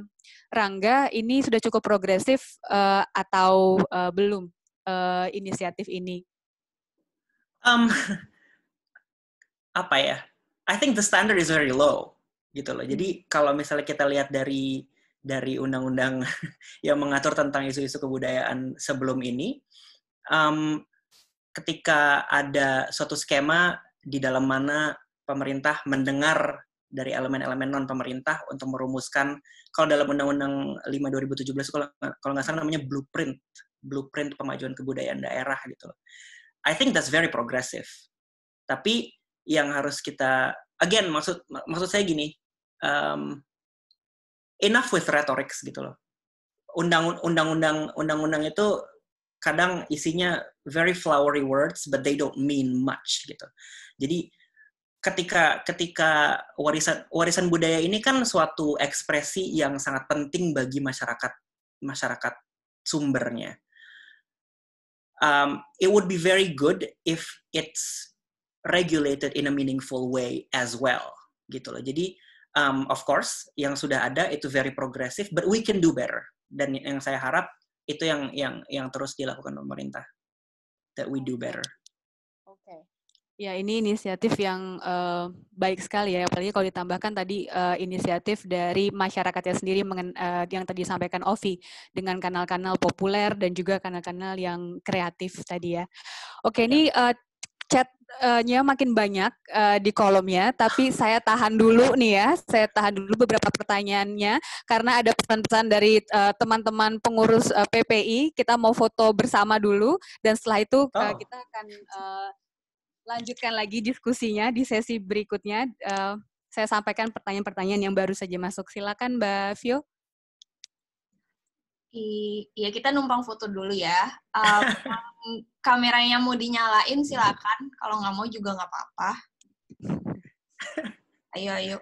Rangga ini sudah cukup progresif uh, atau uh, belum uh, inisiatif ini? Um, apa ya? I think the standard is very low gitu loh. Jadi kalau misalnya kita lihat dari dari undang-undang yang mengatur tentang isu-isu kebudayaan sebelum ini, um, ketika ada suatu skema di dalam mana pemerintah mendengar dari elemen-elemen non pemerintah untuk merumuskan kalau dalam Undang-Undang 5 2017 kalau kalau nggak salah namanya blueprint blueprint pemajuan kebudayaan daerah gitu. I think that's very progressive. Tapi yang harus kita again maksud maksud saya gini um, enough with rhetorics gitu loh. Undang-undang undang-undang itu kadang isinya very flowery words but they don't mean much gitu. Jadi ketika ketika warisan warisan budaya ini kan suatu ekspresi yang sangat penting bagi masyarakat masyarakat sumbernya. Um, it would be very good if it's regulated in a meaningful way as well gitu loh. Jadi um, of course yang sudah ada itu very progressive, but we can do better. Dan yang saya harap itu yang yang yang terus dilakukan pemerintah that we do better. Oke. Ya, ini inisiatif yang uh, baik sekali ya, apalagi kalau ditambahkan tadi uh, inisiatif dari masyarakatnya sendiri mengen, uh, yang tadi disampaikan Ovi dengan kanal-kanal populer dan juga kanal-kanal yang kreatif tadi ya. Oke, ya. ini uh, chatnya makin banyak uh, di kolomnya, tapi saya tahan dulu nih ya, saya tahan dulu beberapa pertanyaannya karena ada pesan-pesan dari eh, teman-teman pengurus eh, PPI. Kita mau foto bersama dulu dan setelah itu oh. kita akan lanjutkan lagi diskusinya di sesi berikutnya. saya sampaikan pertanyaan-pertanyaan yang baru saja masuk. Silakan Mbak Vio. Iya, iya kita numpang foto dulu ya. Um, kameranya mau dinyalain silakan. Kalau nggak mau juga nggak apa-apa. Ayo ayo.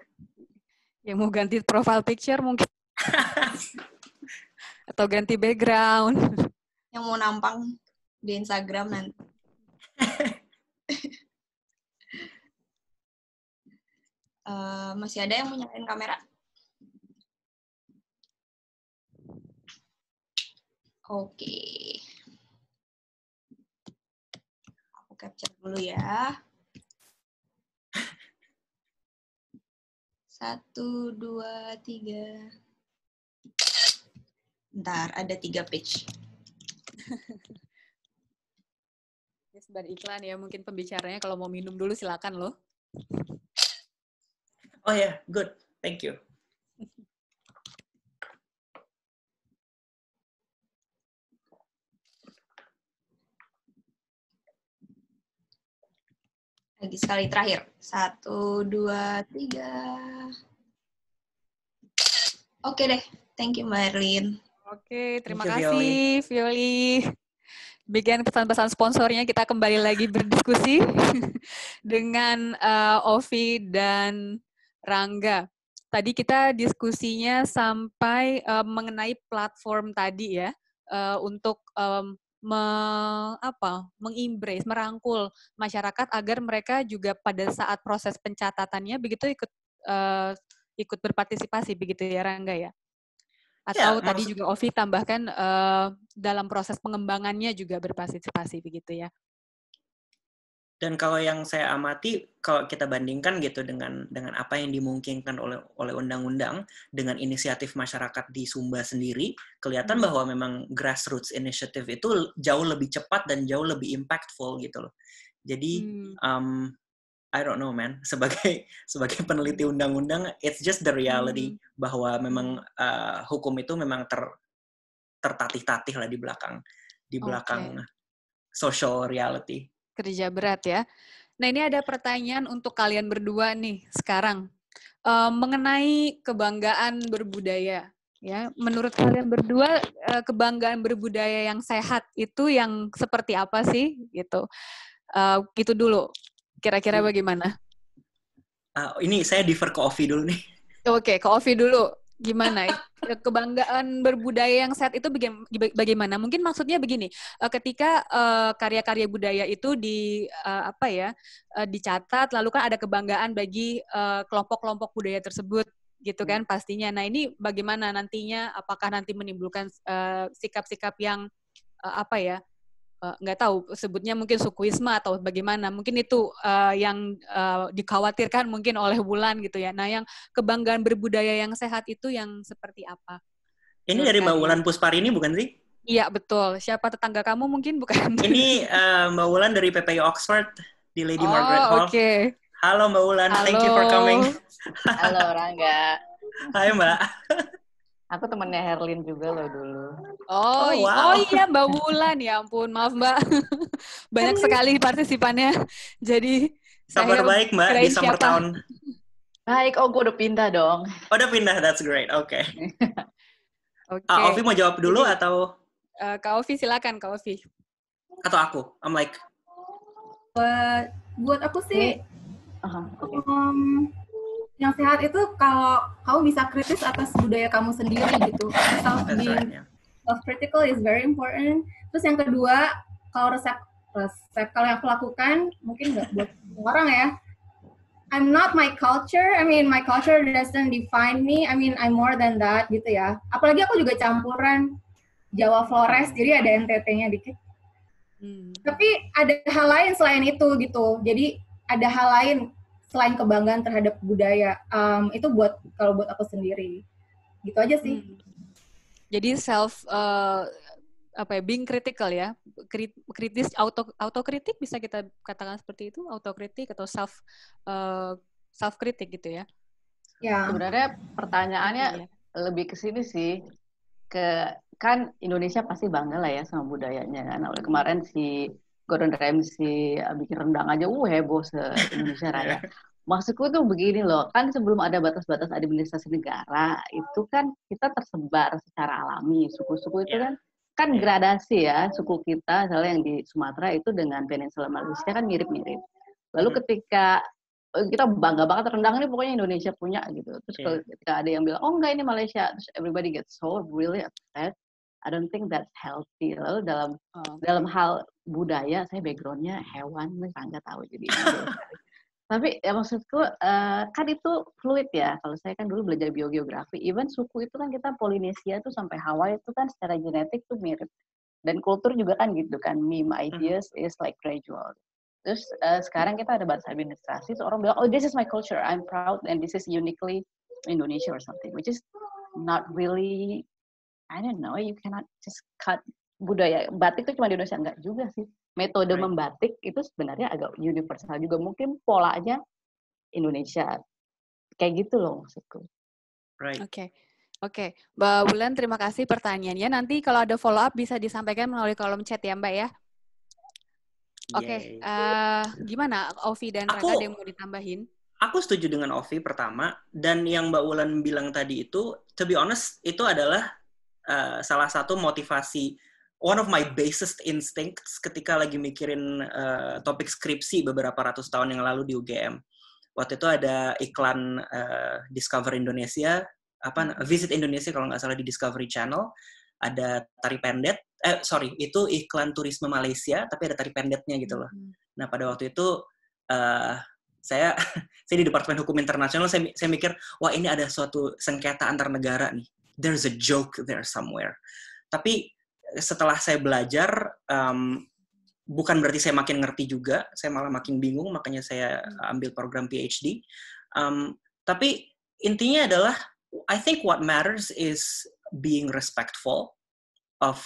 Ya mau ganti profile picture mungkin. Atau ganti background. Yang mau nampang di Instagram nanti. uh, masih ada yang mau nyalain kamera? Oke. Okay. Aku capture dulu ya. Satu, dua, tiga. Ntar, ada tiga page. Ini sebar iklan ya, mungkin pembicaranya kalau mau minum dulu silakan loh. Oh ya, yeah. good. Thank you. Lagi sekali terakhir. Satu, dua, tiga. Oke deh. Thank you, Mbak Erlin. Oke, terima you, kasih, Violi. Bagian pesan-pesan sponsornya kita kembali lagi berdiskusi dengan uh, Ovi dan Rangga. Tadi kita diskusinya sampai uh, mengenai platform tadi ya uh, untuk um, me, apa mengimbrace, merangkul masyarakat agar mereka juga pada saat proses pencatatannya begitu ikut uh, ikut berpartisipasi begitu ya Rangga ya. ya Atau ya, tadi juga Ovi tambahkan uh, dalam proses pengembangannya juga berpartisipasi begitu ya dan kalau yang saya amati kalau kita bandingkan gitu dengan dengan apa yang dimungkinkan oleh oleh undang-undang dengan inisiatif masyarakat di Sumba sendiri kelihatan hmm. bahwa memang grassroots initiative itu jauh lebih cepat dan jauh lebih impactful gitu loh jadi hmm. um, I don't know man sebagai sebagai peneliti hmm. undang-undang it's just the reality hmm. bahwa memang hmm. uh, hukum itu memang ter tertatih-tatih lah di belakang di belakang okay. social reality kerja berat ya. Nah ini ada pertanyaan untuk kalian berdua nih sekarang e, mengenai kebanggaan berbudaya. Ya, menurut kalian berdua eh, kebanggaan berbudaya yang sehat itu yang seperti apa sih? Gitu, e, gitu dulu. Kira-kira hmm. bagaimana? Uh, ini saya defer ke Ovi dulu nih. Oke, okay, ke Ovi dulu gimana ya? kebanggaan berbudaya yang sehat itu bagaimana mungkin maksudnya begini eh, ketika eh, karya-karya budaya itu di eh, apa ya dicatat lalu kan ada kebanggaan bagi kelompok-kelompok budaya tersebut gitu kan hmm. pastinya nah ini bagaimana nantinya apakah nanti menimbulkan sikap-sikap yang apa ya Eh, nggak uh, tahu sebutnya mungkin sukuisme atau bagaimana mungkin itu uh, yang uh, dikhawatirkan mungkin oleh Wulan gitu ya nah yang kebanggaan berbudaya yang sehat itu yang seperti apa ini Terus dari Mbak Wulan Puspari ini bukan sih iya betul siapa tetangga kamu mungkin bukan ini uh, Mbak Wulan dari PPI Oxford di Lady oh, Margaret Hall okay. halo Mbak Wulan halo. thank you for coming halo Rangga hai Mbak Aku temennya Herlin juga loh dulu. Oh, oh, wow. oh iya Mbak Wulan ya ampun maaf Mbak banyak sekali partisipannya jadi Sabar baik Mbak di summer siapa? tahun. Baik, oh gue udah pindah dong. Oh, udah pindah, that's great. Oke. Okay. Ah, oke. Okay. Uh, Ovi mau jawab dulu jadi, atau? Uh, Kak Ovi silakan Kak Ovi. Atau aku, I'm like. Uh, buat aku sih, uh -huh. um, yang sehat itu kalau kamu bisa kritis atas budaya kamu sendiri gitu self being self critical is very important terus yang kedua kalau resep resep kalau yang aku lakukan mungkin nggak buat orang ya I'm not my culture. I mean, my culture doesn't define me. I mean, I'm more than that gitu ya. Apalagi aku juga campuran Jawa Flores, jadi ada NTT-nya dikit. Hmm. Tapi ada hal lain selain itu gitu. Jadi ada hal lain selain kebanggaan terhadap budaya um, itu buat kalau buat aku sendiri gitu aja sih hmm. jadi self uh, apa ya being critical ya kritis auto autokritik bisa kita katakan seperti itu autokritik atau self uh, eh, self kritik gitu ya ya sebenarnya pertanyaannya ya. lebih ke sini sih ke kan Indonesia pasti bangga lah ya sama budayanya kan oleh kemarin si Gordon Ramsay bikin rendang aja uh heboh se Indonesia Raya. Iya. Maksudku tuh begini loh, kan sebelum ada batas-batas administrasi negara, itu kan kita tersebar secara alami. Suku-suku itu iya. kan kan iya. gradasi ya suku kita misalnya yang di Sumatera itu dengan Peninsula Malaysia kan mirip-mirip. Lalu hmm. ketika eh, kita bangga banget rendang ini pokoknya Indonesia punya gitu. Terus yeah. ketika ada yang bilang oh enggak ini Malaysia, terus everybody gets so really upset. I don't think that's healthy. Lalu dalam oh. dalam hal budaya saya backgroundnya hewan nggak tahu jadi tapi ya maksudku uh, kan itu fluid ya kalau saya kan dulu belajar biogeografi even suku itu kan kita Polinesia tuh sampai Hawaii itu kan secara genetik tuh mirip dan kultur juga kan gitu kan meme hmm. ideas is like gradual terus uh, sekarang kita ada bahasa administrasi orang bilang oh this is my culture I'm proud and this is uniquely Indonesia or something which is not really I don't know you cannot just cut budaya batik itu cuma di Indonesia enggak juga sih. Metode right. membatik itu sebenarnya agak universal juga. Mungkin polanya Indonesia. Kayak gitu loh maksudku. Right. Oke. Okay. Oke, okay. Mbak Bulan terima kasih pertanyaannya. Nanti kalau ada follow up bisa disampaikan melalui kolom chat ya Mbak ya. Oke, okay. uh, eh, gimana Ovi dan Raka aku, ada yang mau ditambahin? Aku setuju dengan Ovi pertama dan yang Mbak Wulan bilang tadi itu, to be honest itu adalah uh, salah satu motivasi one of my basest instincts ketika lagi mikirin uh, topik skripsi beberapa ratus tahun yang lalu di UGM. Waktu itu ada iklan uh, Discover Indonesia, apa Visit Indonesia kalau nggak salah di Discovery Channel, ada tari pendet. Eh sorry, itu iklan turisme Malaysia, tapi ada tari pendetnya gitu loh. Hmm. Nah pada waktu itu uh, saya saya di departemen hukum internasional saya saya mikir wah ini ada suatu sengketa antar negara nih. There's a joke there somewhere. Tapi setelah saya belajar um, bukan berarti saya makin ngerti juga saya malah makin bingung makanya saya ambil program PhD um, tapi intinya adalah I think what matters is being respectful of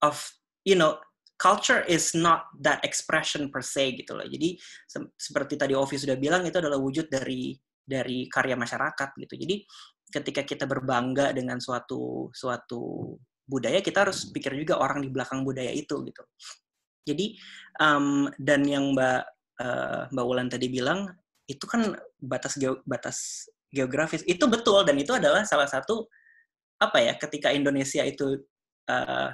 of you know culture is not that expression per se gitu loh jadi se seperti tadi Ovi sudah bilang itu adalah wujud dari dari karya masyarakat gitu jadi ketika kita berbangga dengan suatu suatu budaya kita harus pikir juga orang di belakang budaya itu gitu jadi um, dan yang mbak uh, mbak Wulan tadi bilang itu kan batas geo, batas geografis itu betul dan itu adalah salah satu apa ya ketika Indonesia itu uh,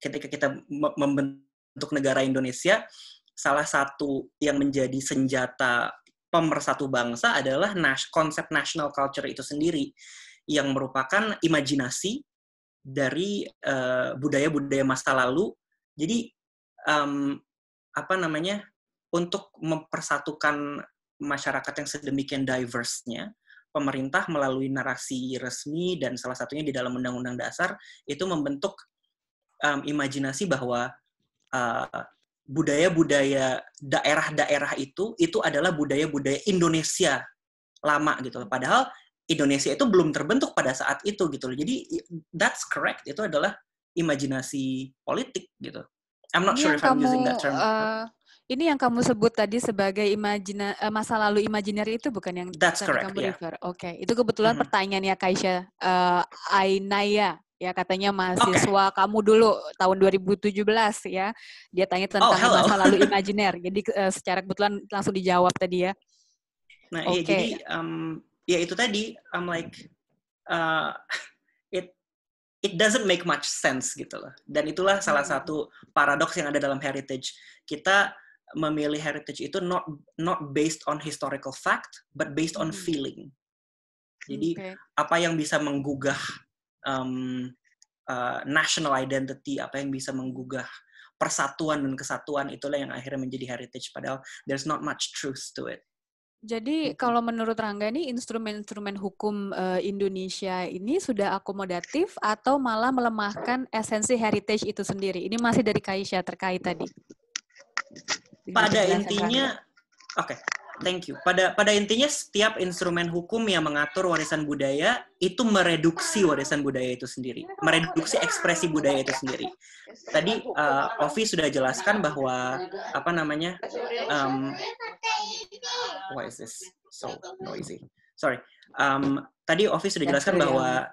ketika kita membentuk negara Indonesia salah satu yang menjadi senjata pemersatu bangsa adalah nas konsep national culture itu sendiri yang merupakan imajinasi dari eh, budaya-budaya uh, masa lalu. Jadi um, apa namanya untuk mempersatukan masyarakat yang sedemikian diverse-nya, pemerintah melalui narasi resmi dan salah satunya di dalam undang-undang dasar itu membentuk um, imajinasi bahwa uh, budaya-budaya daerah-daerah itu itu adalah budaya-budaya Indonesia lama gitu. Padahal Indonesia itu belum terbentuk pada saat itu gitu loh. Jadi that's correct itu adalah imajinasi politik gitu. I'm not ini sure if kamu, I'm using that term. Uh, ini yang kamu sebut tadi sebagai imajina eh, masa lalu imajiner itu bukan yang That's correct, kamu yeah. refer. Oke, okay. itu kebetulan mm-hmm. pertanyaannya Kaisha uh, Ainaya ya katanya mahasiswa okay. kamu dulu tahun 2017 ya. Dia tanya oh, tentang oh, masa lalu imajiner. Jadi uh, secara kebetulan langsung dijawab tadi ya. Nah, okay. iya, jadi um, ya itu tadi I'm like uh, it it doesn't make much sense gitu loh dan itulah salah hmm. satu paradoks yang ada dalam heritage kita memilih heritage itu not not based on historical fact but based on hmm. feeling jadi okay. apa yang bisa menggugah um, uh, national identity apa yang bisa menggugah persatuan dan kesatuan itulah yang akhirnya menjadi heritage padahal there's not much truth to it jadi hmm. kalau menurut Rangga ini instrumen-instrumen hukum uh, Indonesia ini sudah akomodatif atau malah melemahkan esensi heritage itu sendiri? Ini masih dari Kaisya terkait tadi. Pada intinya, oke, okay, thank you. Pada pada intinya setiap instrumen hukum yang mengatur warisan budaya itu mereduksi warisan budaya itu sendiri, mereduksi ekspresi budaya itu sendiri. Tadi uh, Ovi sudah jelaskan bahwa apa namanya um, why is this so noisy? Sorry. Um, tadi Ovi sudah jelaskan bahwa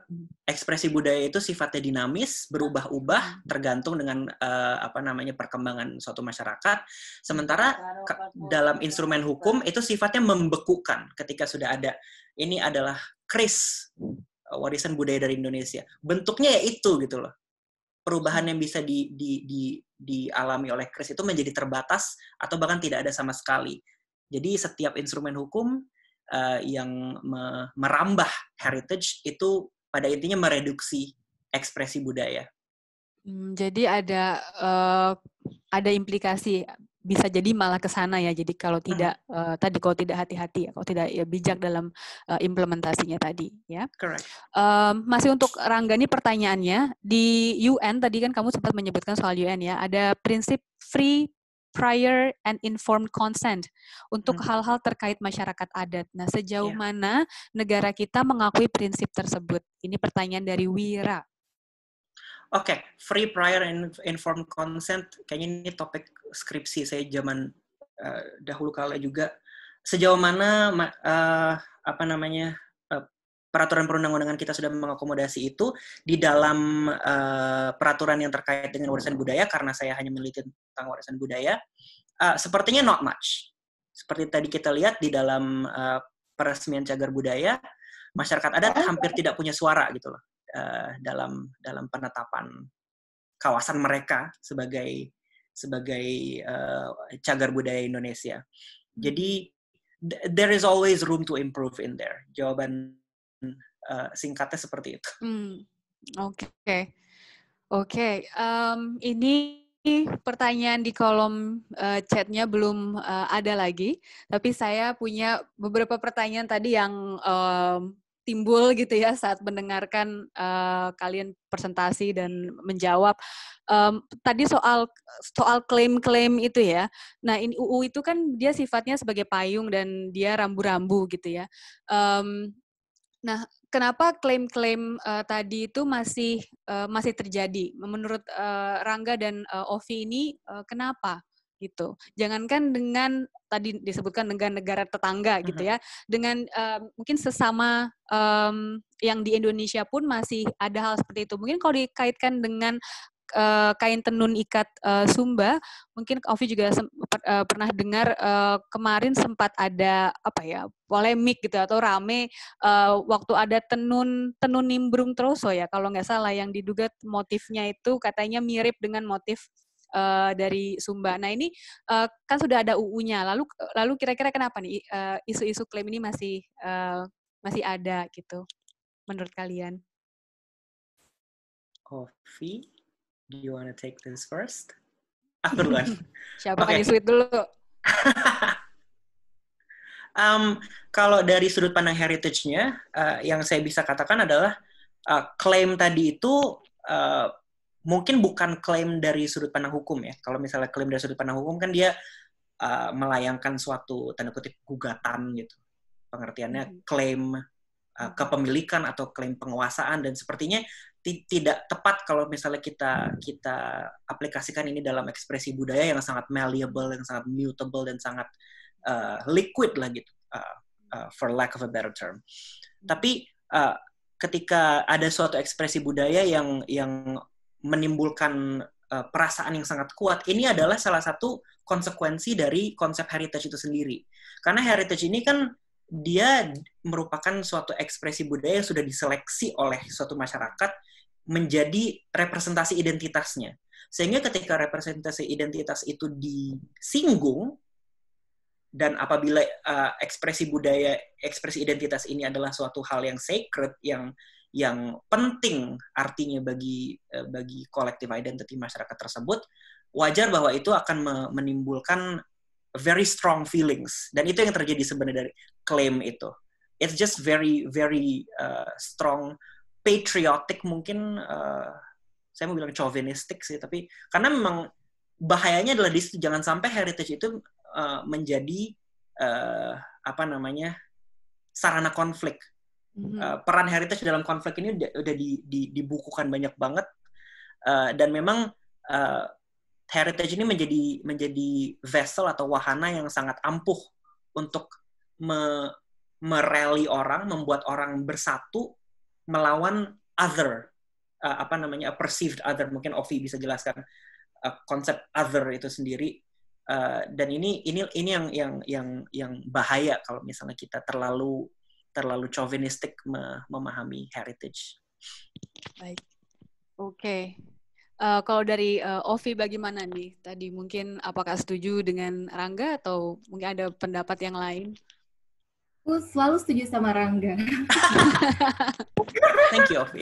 ekspresi budaya itu sifatnya dinamis, berubah-ubah, hmm. tergantung dengan uh, apa namanya perkembangan suatu masyarakat. Sementara dalam instrumen hukum itu sifatnya membekukan ketika sudah ada ini adalah kris eh, warisan budaya dari Indonesia. Bentuknya ya itu gitu loh. Perubahan yang bisa di, di, di, dialami oleh kris itu menjadi terbatas atau bahkan tidak ada sama sekali. Jadi setiap instrumen hukum uh, yang me merambah heritage itu pada intinya mereduksi ekspresi budaya. Hmm, jadi ada uh, ada implikasi bisa jadi malah ke sana ya. Jadi kalau hmm. tidak hmm. uh, tadi kalau tidak hati-hati ya, kalau tidak ya bijak dalam uh, implementasinya tadi ya. Correct. Uh, masih untuk Rangga nih pertanyaannya di UN tadi kan kamu sempat menyebutkan soal UN ya. Ada prinsip free prior and informed consent untuk hmm. hal-hal hmm. terkait masyarakat adat. Nah, sejauh yeah. mana negara kita mengakui prinsip tersebut? Ini pertanyaan dari Wira. Oke, okay. free prior and informed consent kayaknya ini topik skripsi saya zaman uh, dahulu kala juga. Sejauh mana uh, apa namanya peraturan perundang-undangan kita sudah mengakomodasi itu di dalam uh, peraturan yang terkait dengan warisan budaya karena saya hanya meneliti tentang warisan budaya uh, sepertinya not much seperti tadi kita lihat di dalam uh, peresmian cagar budaya masyarakat adat hampir tidak punya suara gitu loh uh, dalam dalam penetapan kawasan mereka sebagai sebagai uh, cagar budaya Indonesia jadi there is always room to improve in there jawaban uh, singkatnya seperti itu. Oke, hmm. oke. Okay. Okay. Um, ini pertanyaan di kolom uh, chatnya belum uh, ada lagi, tapi saya punya beberapa pertanyaan tadi yang um, timbul gitu ya saat mendengarkan uh, kalian presentasi dan menjawab um, tadi soal soal klaim-klaim itu ya. Nah ini UU itu kan dia sifatnya sebagai payung dan dia rambu-rambu gitu ya. Um, Nah, kenapa klaim-klaim uh, tadi itu masih uh, masih terjadi? Menurut uh, Rangga dan uh, Ovi ini uh, kenapa? gitu. Jangankan dengan tadi disebutkan dengan negara tetangga gitu mhm. ya, dengan uh, mungkin sesama um, yang di Indonesia pun masih ada hal seperti itu. Mungkin kalau dikaitkan dengan uh, kain tenun ikat uh, Sumba, mungkin Ovi juga per, uh, pernah dengar uh, kemarin sempat ada apa ya polemik gitu atau rame uh, waktu ada tenun tenun nimbrung troso ya kalau nggak salah yang diduga motifnya itu katanya mirip dengan motif uh, dari Sumba. Nah ini uh, kan sudah ada UU-nya. Lalu lalu kira-kira kenapa nih isu-isu uh, klaim ini masih uh, masih ada gitu menurut kalian? Coffee, do you want to take this first? Aku duluan. Siapa okay. yang sweet dulu? um, kalau dari sudut pandang heritage-nya, uh, yang saya bisa katakan adalah uh, eh, klaim tadi itu uh, mungkin bukan klaim dari sudut pandang hukum ya. Kalau misalnya klaim dari sudut pandang hukum kan dia uh, melayangkan suatu tanda kutip gugatan gitu. Pengertiannya klaim mm-hmm. uh, kepemilikan atau klaim penguasaan dan sepertinya tidak tepat kalau misalnya kita kita aplikasikan ini dalam ekspresi budaya yang sangat malleable, yang sangat mutable dan sangat uh, liquid lah gitu, uh, uh, for lack of a better term. Tapi uh, ketika ada suatu ekspresi budaya yang yang menimbulkan uh, perasaan yang sangat kuat, ini adalah salah satu konsekuensi dari konsep heritage itu sendiri. Karena heritage ini kan dia merupakan suatu ekspresi budaya yang sudah diseleksi oleh suatu masyarakat menjadi representasi identitasnya. Sehingga ketika representasi identitas itu disinggung dan apabila uh, ekspresi budaya, ekspresi identitas ini adalah suatu hal yang sacred yang yang penting artinya bagi uh, bagi collective identity masyarakat tersebut, wajar bahwa itu akan menimbulkan very strong feelings dan itu yang terjadi sebenarnya dari claim itu. It's just very very uh, strong patriotik mungkin uh, saya mau bilang chauvinistik sih tapi karena memang bahayanya adalah di situ jangan sampai heritage itu uh, menjadi uh, apa namanya sarana konflik mm-hmm. uh, peran heritage dalam konflik ini udah, udah di, di, dibukukan banyak banget uh, dan memang uh, heritage ini menjadi menjadi vessel atau wahana yang sangat ampuh untuk me, mereli orang membuat orang bersatu melawan other uh, apa namanya perceived other mungkin Ovi bisa jelaskan uh, konsep other itu sendiri uh, dan ini ini ini yang yang yang yang bahaya kalau misalnya kita terlalu terlalu chauvinistik memahami heritage. Baik, oke. Okay. Uh, kalau dari uh, Ovi bagaimana nih tadi mungkin apakah setuju dengan Rangga atau mungkin ada pendapat yang lain? Aku selalu setuju sama Rangga. Thank you, Ovi.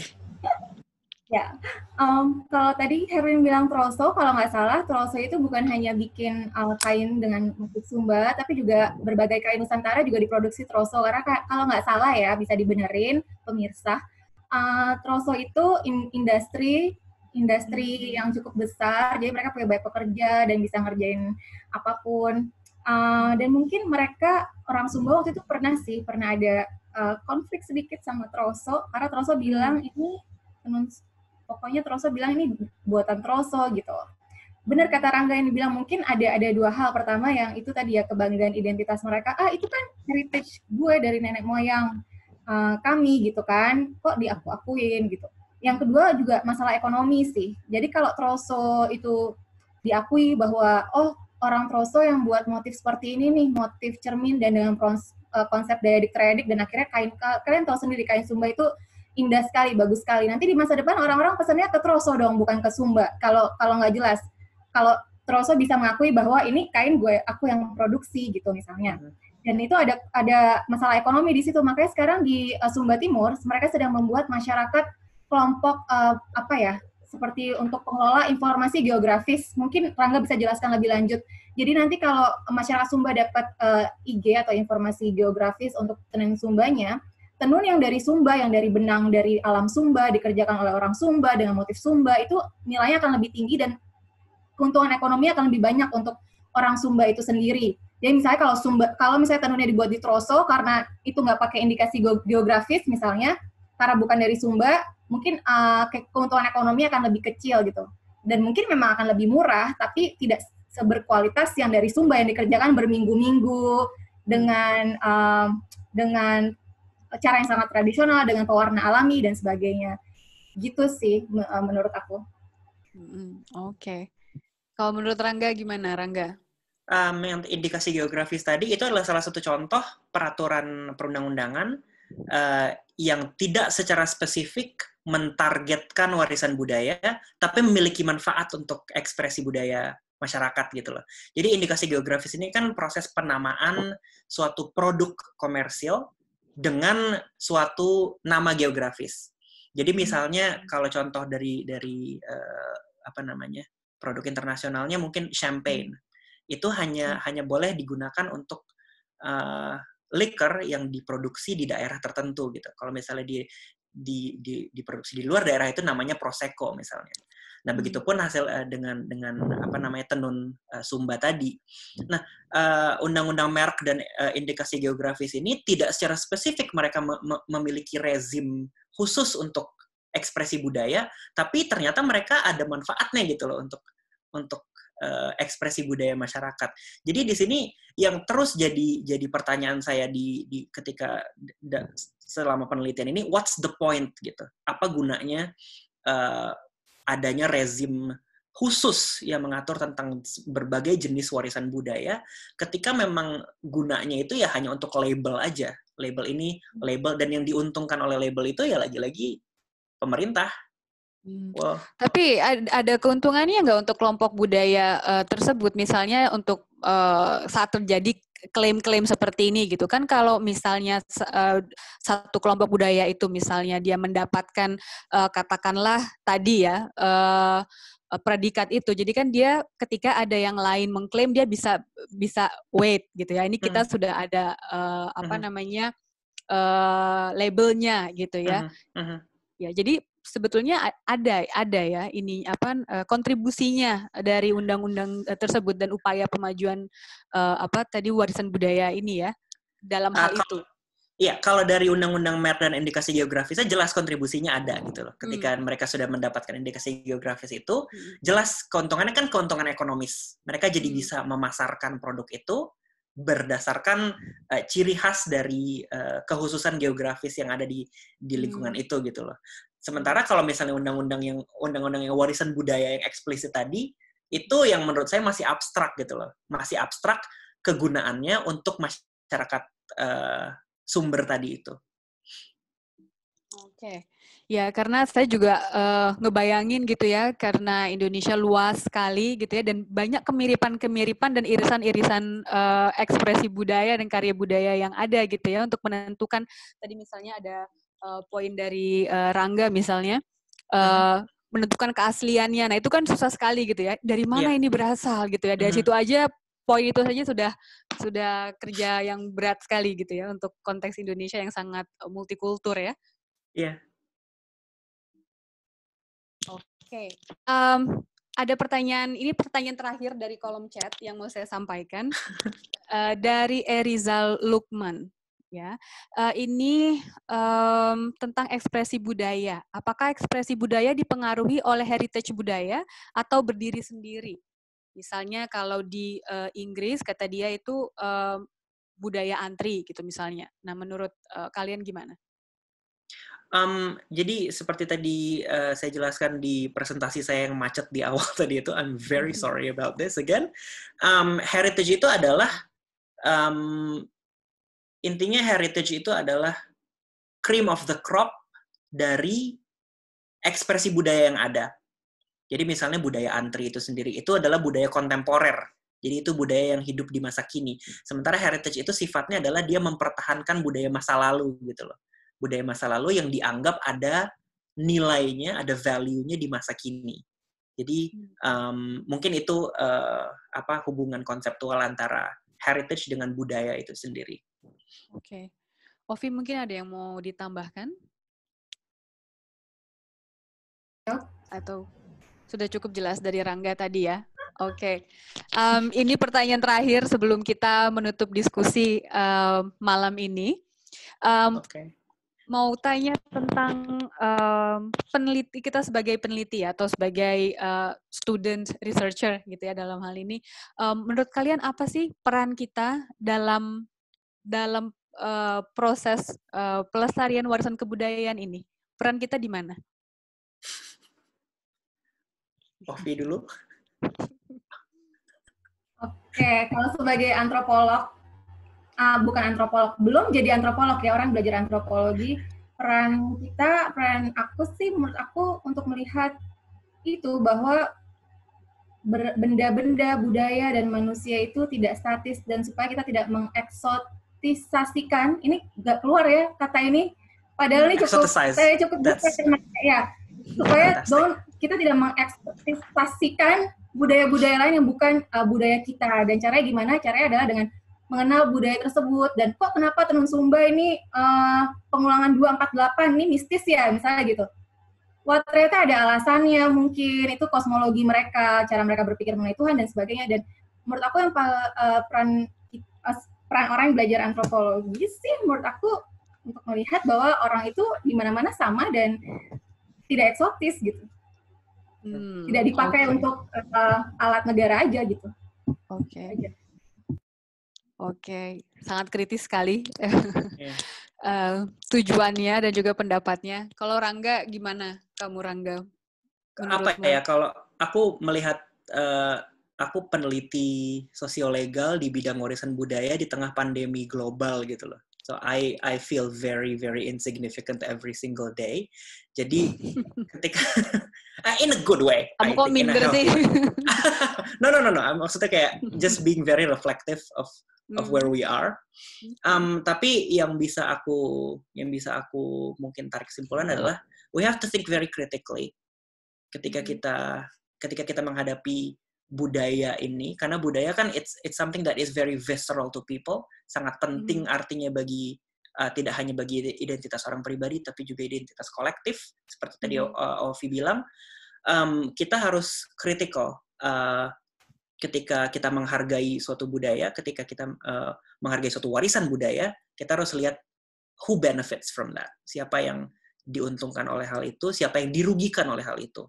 Ya, um, kalau tadi Herwin bilang troso, kalau nggak salah troso itu bukan hanya bikin uh, kain dengan motif Sumba, tapi juga berbagai kain Nusantara juga diproduksi troso. Karena kalau nggak salah ya, bisa dibenerin pemirsa. Uh, troso itu in industri industri yang cukup besar, jadi mereka punya banyak pekerja dan bisa ngerjain apapun. Eh, dan mungkin mereka orang Sumba waktu itu pernah sih pernah ada uh, konflik sedikit sama Troso karena Troso bilang hmm. ini tenun, pokoknya Troso bilang ini buatan Troso gitu. Benar kata Rangga yang dibilang mungkin ada ada dua hal. Pertama yang itu tadi ya kebanggaan identitas mereka. Ah itu kan heritage gue dari nenek moyang uh, kami gitu kan. Kok diaku-akuin gitu. Yang kedua juga masalah ekonomi sih. Jadi kalau Troso itu diakui bahwa oh orang Troso yang buat motif seperti ini nih, motif cermin dan dengan eh, konsep daya dikredik dan akhirnya kain kalian tahu sendiri kain Sumba itu indah sekali, bagus sekali. Nanti di masa depan orang-orang pesannya ke Troso dong, bukan ke Sumba. Kalau kalau nggak jelas, kalau Troso bisa mengakui bahwa ini kain gue aku yang produksi gitu misalnya. Hmm. Dan itu ada ada masalah ekonomi di situ. Makanya sekarang di eh, Sumba Timur mereka sedang membuat masyarakat kelompok uh, apa ya seperti untuk pengelola informasi geografis. Mungkin Rangga bisa jelaskan lebih lanjut. Jadi nanti kalau masyarakat Sumba dapat uh, eh, IG atau informasi geografis untuk tenun Sumbanya, tenun yang dari Sumba, yang dari benang dari alam Sumba, dikerjakan oleh orang Sumba dengan motif Sumba itu nilainya akan lebih tinggi dan keuntungan ekonomi akan lebih banyak untuk orang Sumba itu sendiri. Jadi misalnya kalau Sumba, kalau misalnya tenunnya dibuat di Troso karena itu nggak pakai indikasi geografis misalnya, karena bukan dari Sumba, mungkin uh, keuntungan ekonomi akan lebih kecil gitu. Dan mungkin memang akan lebih murah, tapi tidak seberkualitas yang dari Sumba yang dikerjakan berminggu-minggu dengan uh, dengan cara yang sangat tradisional, dengan pewarna alami dan sebagainya. Gitu sih eh, menurut aku. Mm, Oke. Okay. Kalau menurut Rangga gimana, Rangga? Um, yang indikasi geografis tadi itu adalah salah satu contoh peraturan perundang-undangan yang tidak secara spesifik mentargetkan warisan budaya, tapi memiliki manfaat untuk ekspresi budaya masyarakat gitu loh. Jadi indikasi geografis ini kan proses penamaan suatu produk komersil dengan suatu nama geografis. Jadi hmm. misalnya kalau contoh dari dari uh, apa namanya produk internasionalnya mungkin champagne hmm. itu hanya hmm. hanya boleh digunakan untuk uh, liquor yang diproduksi di daerah tertentu gitu. Kalau misalnya di di, di diproduksi di luar daerah itu namanya prosecco misalnya. Nah, hmm. begitu pun hasil uh, dengan dengan apa namanya tenun uh, Sumba tadi. Hmm. Nah, uh, undang-undang merek dan uh, indikasi geografis ini tidak secara spesifik mereka me me memiliki rezim khusus untuk ekspresi budaya, tapi ternyata mereka ada manfaatnya gitu loh untuk untuk Eh, ekspresi budaya masyarakat. Jadi di sini yang terus jadi jadi pertanyaan saya di, di ketika da, selama penelitian ini, what's the point gitu? Apa gunanya uh, adanya rezim khusus yang mengatur tentang berbagai jenis warisan budaya ketika memang gunanya itu ya hanya untuk label aja label ini label dan yang diuntungkan oleh label itu ya lagi-lagi pemerintah Hmm. Wow. Tapi ada keuntungannya nggak untuk kelompok budaya uh, tersebut, misalnya untuk uh, saat terjadi klaim-klaim seperti ini gitu kan? Kalau misalnya uh, satu kelompok budaya itu misalnya dia mendapatkan uh, katakanlah tadi ya uh, predikat itu, jadi kan dia ketika ada yang lain mengklaim dia bisa bisa wait gitu ya. Ini kita hmm. sudah ada uh, apa hmm. namanya uh, labelnya gitu ya. Hmm. Hmm. Ya, jadi sebetulnya ada ada ya ini apa eh, kontribusinya dari undang-undang eh, tersebut dan upaya pemajuan eh, apa tadi warisan budaya ini ya dalam ah, hal itu. Iya, kalau dari undang-undang MER dan indikasi saya jelas kontribusinya ada gitu loh. Ketika hmm. mereka sudah mendapatkan indikasi geografis itu, hmm. jelas keuntungannya kan keuntungan ekonomis. Mereka jadi hmm. bisa memasarkan produk itu berdasarkan uh, ciri khas dari uh, kehususan geografis yang ada di di lingkungan hmm. itu gitu loh. Sementara kalau misalnya undang-undang yang undang-undang yang warisan budaya yang eksplisit tadi itu yang menurut saya masih abstrak gitu loh, masih abstrak kegunaannya untuk masyarakat uh, sumber tadi itu. Oke. Okay. Ya, karena saya juga uh, ngebayangin gitu ya, karena Indonesia luas sekali gitu ya, dan banyak kemiripan-kemiripan dan irisan-irisan uh, ekspresi budaya dan karya budaya yang ada gitu ya, untuk menentukan tadi misalnya ada uh, poin dari uh, Rangga misalnya uh, menentukan keasliannya. Nah, itu kan susah sekali gitu ya. Dari mana yeah. ini berasal gitu ya. Dari mm -hmm. situ aja poin itu saja sudah sudah kerja yang berat sekali gitu ya untuk konteks Indonesia yang sangat multikultur ya. Iya. Yeah. Oke. Okay. Um, ada pertanyaan ini pertanyaan terakhir dari kolom chat yang mau saya sampaikan uh, dari Erizal Lukman ya. Uh, ini um, tentang ekspresi budaya. Apakah ekspresi budaya dipengaruhi oleh heritage budaya atau berdiri sendiri? Misalnya kalau di uh, Inggris kata dia itu um, budaya antri gitu misalnya. Nah, menurut uh, kalian gimana? Um, jadi seperti tadi uh, saya jelaskan di presentasi saya yang macet di awal tadi itu, I'm very sorry about this again. Um, heritage itu adalah um, Intinya heritage itu adalah cream of the crop dari ekspresi budaya yang ada. Jadi misalnya budaya antri itu sendiri itu adalah budaya kontemporer. Jadi itu budaya yang hidup di masa kini. Sementara heritage itu sifatnya adalah dia mempertahankan budaya masa lalu gitu loh. Budaya masa lalu yang dianggap ada nilainya, ada value-nya di masa kini. Jadi um, mungkin itu uh, apa hubungan konseptual antara heritage dengan budaya itu sendiri. Oke. Okay. Ovi mungkin ada yang mau ditambahkan? Atau sudah cukup jelas dari Rangga tadi ya? Oke, okay. um, ini pertanyaan terakhir sebelum kita menutup diskusi um, malam ini. Um, okay. Mau tanya tentang um, peneliti kita sebagai peneliti ya, atau sebagai uh, student researcher gitu ya dalam hal ini. Um, menurut kalian apa sih peran kita dalam dalam uh, proses uh, pelestarian warisan kebudayaan ini? Peran kita di mana? Ovi dulu. Oke, kalau sebagai antropolog, uh, bukan antropolog, belum jadi antropolog ya, orang belajar antropologi, peran kita, peran aku sih menurut aku untuk melihat itu bahwa benda-benda budaya dan manusia itu tidak statis dan supaya kita tidak mengeksot eksotisasikan ini nggak keluar ya kata ini padahal ini cukup eh, saya cukup ya supaya don kita tidak mengeksotisasikan budaya-budaya lain yang bukan uh, budaya kita dan caranya gimana caranya adalah dengan mengenal budaya tersebut dan kok kenapa tenun Sumba ini uh, pengulangan 248 ini mistis ya misalnya gitu Wah ternyata ada alasannya mungkin itu kosmologi mereka cara mereka berpikir mengenai Tuhan dan sebagainya dan menurut aku yang uh, peran peran orang yang belajar antropologi sih menurut aku untuk melihat bahwa orang itu di mana-mana sama dan tidak eksotis gitu. Hmm, tidak dipakai okay. untuk uh, alat negara aja gitu. Oke. Okay. Oke, okay. sangat kritis sekali Okay. Iya. uh, eh, tujuannya dan juga pendapatnya. Kalau Rangga, gimana kamu Rangga? Menurutmu? Apa ya? Kalau aku melihat uh, aku peneliti sosiolegal di bidang warisan budaya di tengah pandemi global gitu loh. So I I feel very very insignificant every single day. Jadi ketika eh, in a good way. Kamu kok minder sih? no no no no. Maksudnya kayak just being very reflective of of hmm. where we are. Hmm. Um, tapi yang bisa aku yang bisa aku mungkin tarik kesimpulan adalah we have to think very critically ketika hmm. kita ketika kita menghadapi budaya ini karena budaya kan it's it's something that is very visceral to people sangat penting hmm. artinya bagi uh, tidak hanya bagi identitas orang pribadi tapi juga identitas kolektif seperti tadi uh, Ovi bilang um, kita harus critical uh, ketika kita menghargai suatu budaya ketika kita uh, menghargai suatu warisan budaya kita harus lihat who benefits from that siapa yang diuntungkan oleh hal itu siapa yang dirugikan oleh hal itu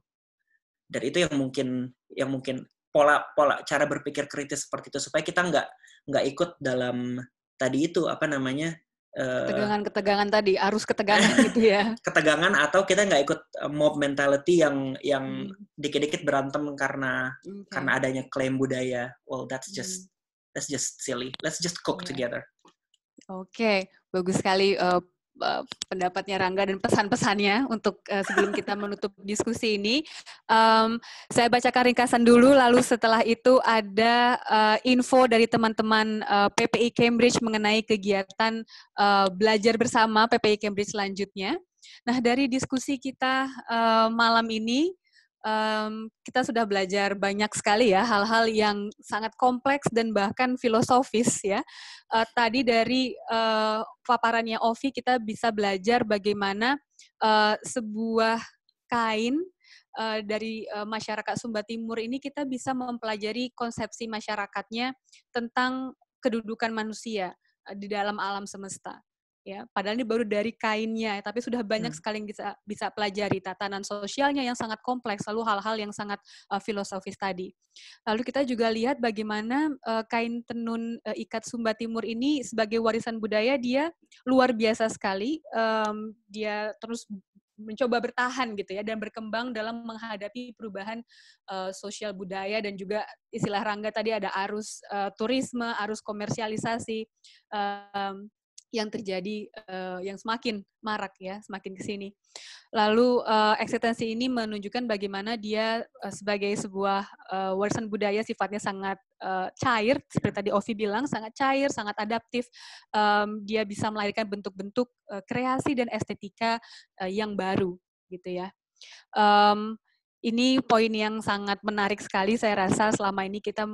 dan itu yang mungkin yang mungkin pola pola cara berpikir kritis seperti itu supaya kita nggak nggak ikut dalam tadi itu apa namanya ketegangan-ketegangan eh, tadi arus ketegangan gitu ya ketegangan atau kita nggak ikut eh, mob mentality yang yang hmm. dikit-dikit berantem karena hmm, okay. karena adanya klaim budaya well that's hmm. just hmm. that's just silly let's just cook yeah. together oke okay. bagus sekali uh, Eh, pendapatnya Rangga dan pesan-pesannya untuk uh, sebelum kita menutup diskusi ini. Um, saya bacakan ringkasan dulu, lalu setelah itu ada uh, info dari teman-teman uh, PPI Cambridge mengenai kegiatan uh, belajar bersama PPI Cambridge selanjutnya. Nah, dari diskusi kita uh, malam ini, um, kita sudah belajar banyak sekali ya hal-hal yang sangat kompleks dan bahkan filosofis ya. Uh, tadi dari uh, paparannya Ovi kita bisa belajar bagaimana uh, sebuah kain uh, dari uh, masyarakat Sumba Timur ini kita bisa mempelajari konsepsi masyarakatnya tentang kedudukan manusia di dalam alam semesta ya padahal ini baru dari kainnya ya, tapi sudah banyak hmm. sekali yang bisa bisa pelajari tatanan sosialnya yang sangat kompleks lalu hal-hal yang sangat uh, filosofis tadi lalu kita juga lihat bagaimana uh, kain tenun uh, ikat Sumba Timur ini sebagai warisan budaya dia luar biasa sekali um, dia terus mencoba bertahan gitu ya dan berkembang dalam menghadapi perubahan uh, sosial budaya dan juga istilah Rangga tadi ada arus uh, turisme, arus komersialisasi. Um, yang terjadi uh, yang semakin marak ya semakin kesini. Lalu uh, eksistensi ini menunjukkan bagaimana dia uh, sebagai sebuah uh, warisan budaya sifatnya sangat uh, cair seperti tadi Ovi bilang sangat cair, sangat adaptif. Um, dia bisa melahirkan bentuk-bentuk uh, kreasi dan estetika uh, yang baru gitu ya. Um, ini poin yang sangat menarik sekali saya rasa selama ini kita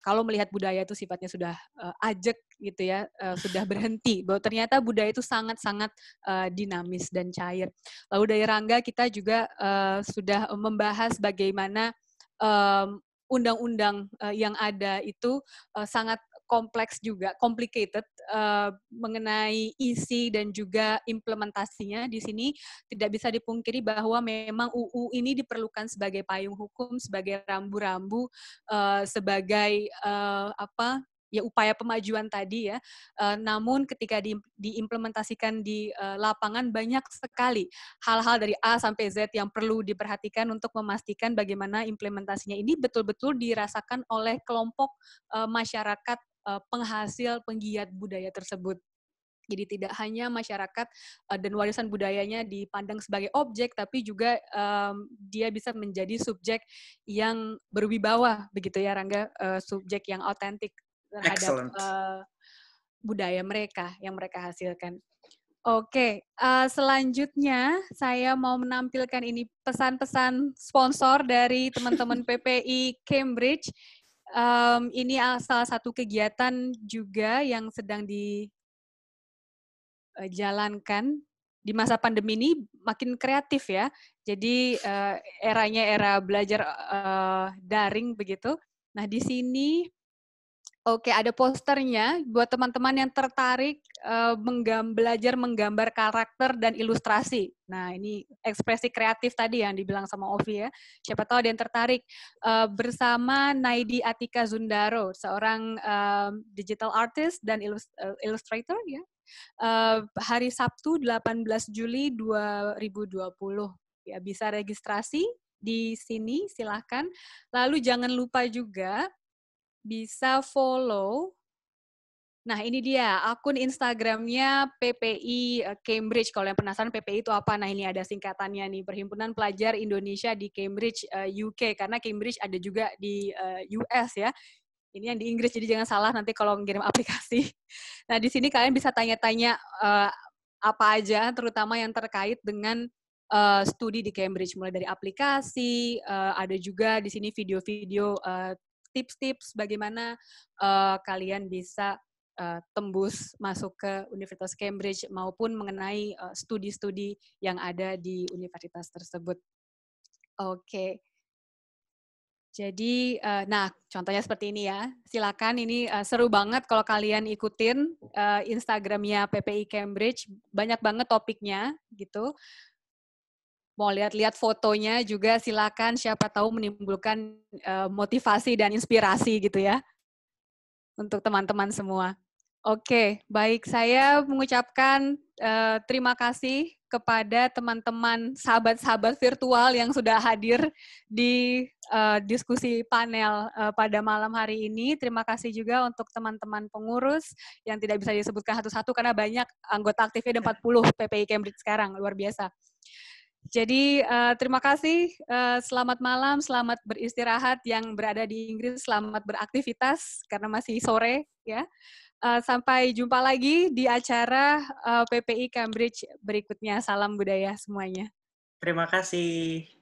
kalau melihat budaya itu sifatnya sudah uh, eh, ajek gitu ya, uh, sudah berhenti. Bahwa ternyata budaya itu sangat-sangat uh, dinamis dan cair. Lalu dari Rangga kita juga uh, sudah membahas bagaimana um, undang-undang yang ada itu sangat kompleks juga, complicated uh, mengenai isi dan juga implementasinya di sini tidak bisa dipungkiri bahwa memang UU ini diperlukan sebagai payung hukum, sebagai rambu-rambu, uh, sebagai uh, apa ya upaya pemajuan tadi ya. Uh, namun ketika di, diimplementasikan di uh, lapangan banyak sekali hal-hal dari A sampai Z yang perlu diperhatikan untuk memastikan bagaimana implementasinya ini betul-betul dirasakan oleh kelompok uh, masyarakat Eh, penghasil penggiat budaya tersebut. Jadi tidak hanya masyarakat eh, dan warisan budayanya dipandang sebagai objek, tapi juga um, dia bisa menjadi subjek yang berwibawa, begitu ya Rangga, uh, subjek yang otentik terhadap uh, budaya mereka yang mereka hasilkan. Oke, okay. uh, selanjutnya saya mau menampilkan ini pesan-pesan sponsor dari teman-teman PPI Cambridge um, ini salah satu kegiatan juga yang sedang dijalankan eh, di masa pandemi ini makin kreatif ya. Jadi uh, eranya era belajar uh, daring begitu. Nah di sini Oke, ada posternya buat teman-teman yang tertarik uh, menggam, belajar menggambar karakter dan ilustrasi. Nah, ini ekspresi kreatif tadi yang dibilang sama Ovi ya. Siapa tahu ada yang tertarik uh, bersama Naidi Atika Zundaro, seorang uh, digital artist dan illustrator ya. Uh, hari Sabtu 18 Juli 2020 ya bisa registrasi di sini silahkan. Lalu jangan lupa juga bisa follow. Nah, ini dia akun Instagramnya PPI eh, Cambridge. Kalau yang penasaran PPI itu apa? Nah, ini ada singkatannya nih, Perhimpunan Pelajar Indonesia di Cambridge, eh, UK. Karena Cambridge ada juga di eh, US ya ini yang di Inggris jadi jangan salah nanti kalau ngirim aplikasi. Nah di sini kalian bisa tanya-tanya apa aja, terutama yang terkait dengan uh, studi di Cambridge, mulai dari aplikasi, uh, ada juga di sini video-video uh, tips-tips bagaimana uh, kalian bisa uh, tembus masuk ke Universitas Cambridge maupun mengenai eh, studi-studi uh, yang ada di universitas tersebut. Oke. Okay. Jadi, nah contohnya seperti ini ya. Silakan, ini seru banget kalau kalian ikutin Instagramnya PPI Cambridge. Banyak banget topiknya gitu mau lihat-lihat fotonya juga silakan siapa tahu menimbulkan uh, motivasi dan inspirasi gitu ya untuk teman-teman semua. Oke, baik saya mengucapkan uh, terima kasih kepada teman-teman sahabat-sahabat virtual yang sudah hadir di uh, diskusi panel uh, pada malam hari ini. Terima kasih juga untuk teman-teman pengurus yang tidak bisa disebutkan satu-satu karena banyak anggota aktifnya ada 40 PPI Cambridge sekarang, luar biasa. Jadi uh, terima kasih, uh, selamat malam, selamat beristirahat yang berada di Inggris, selamat beraktivitas karena masih sore ya. Uh, sampai jumpa lagi di acara uh, PPI Cambridge berikutnya. Salam budaya semuanya. Terima kasih.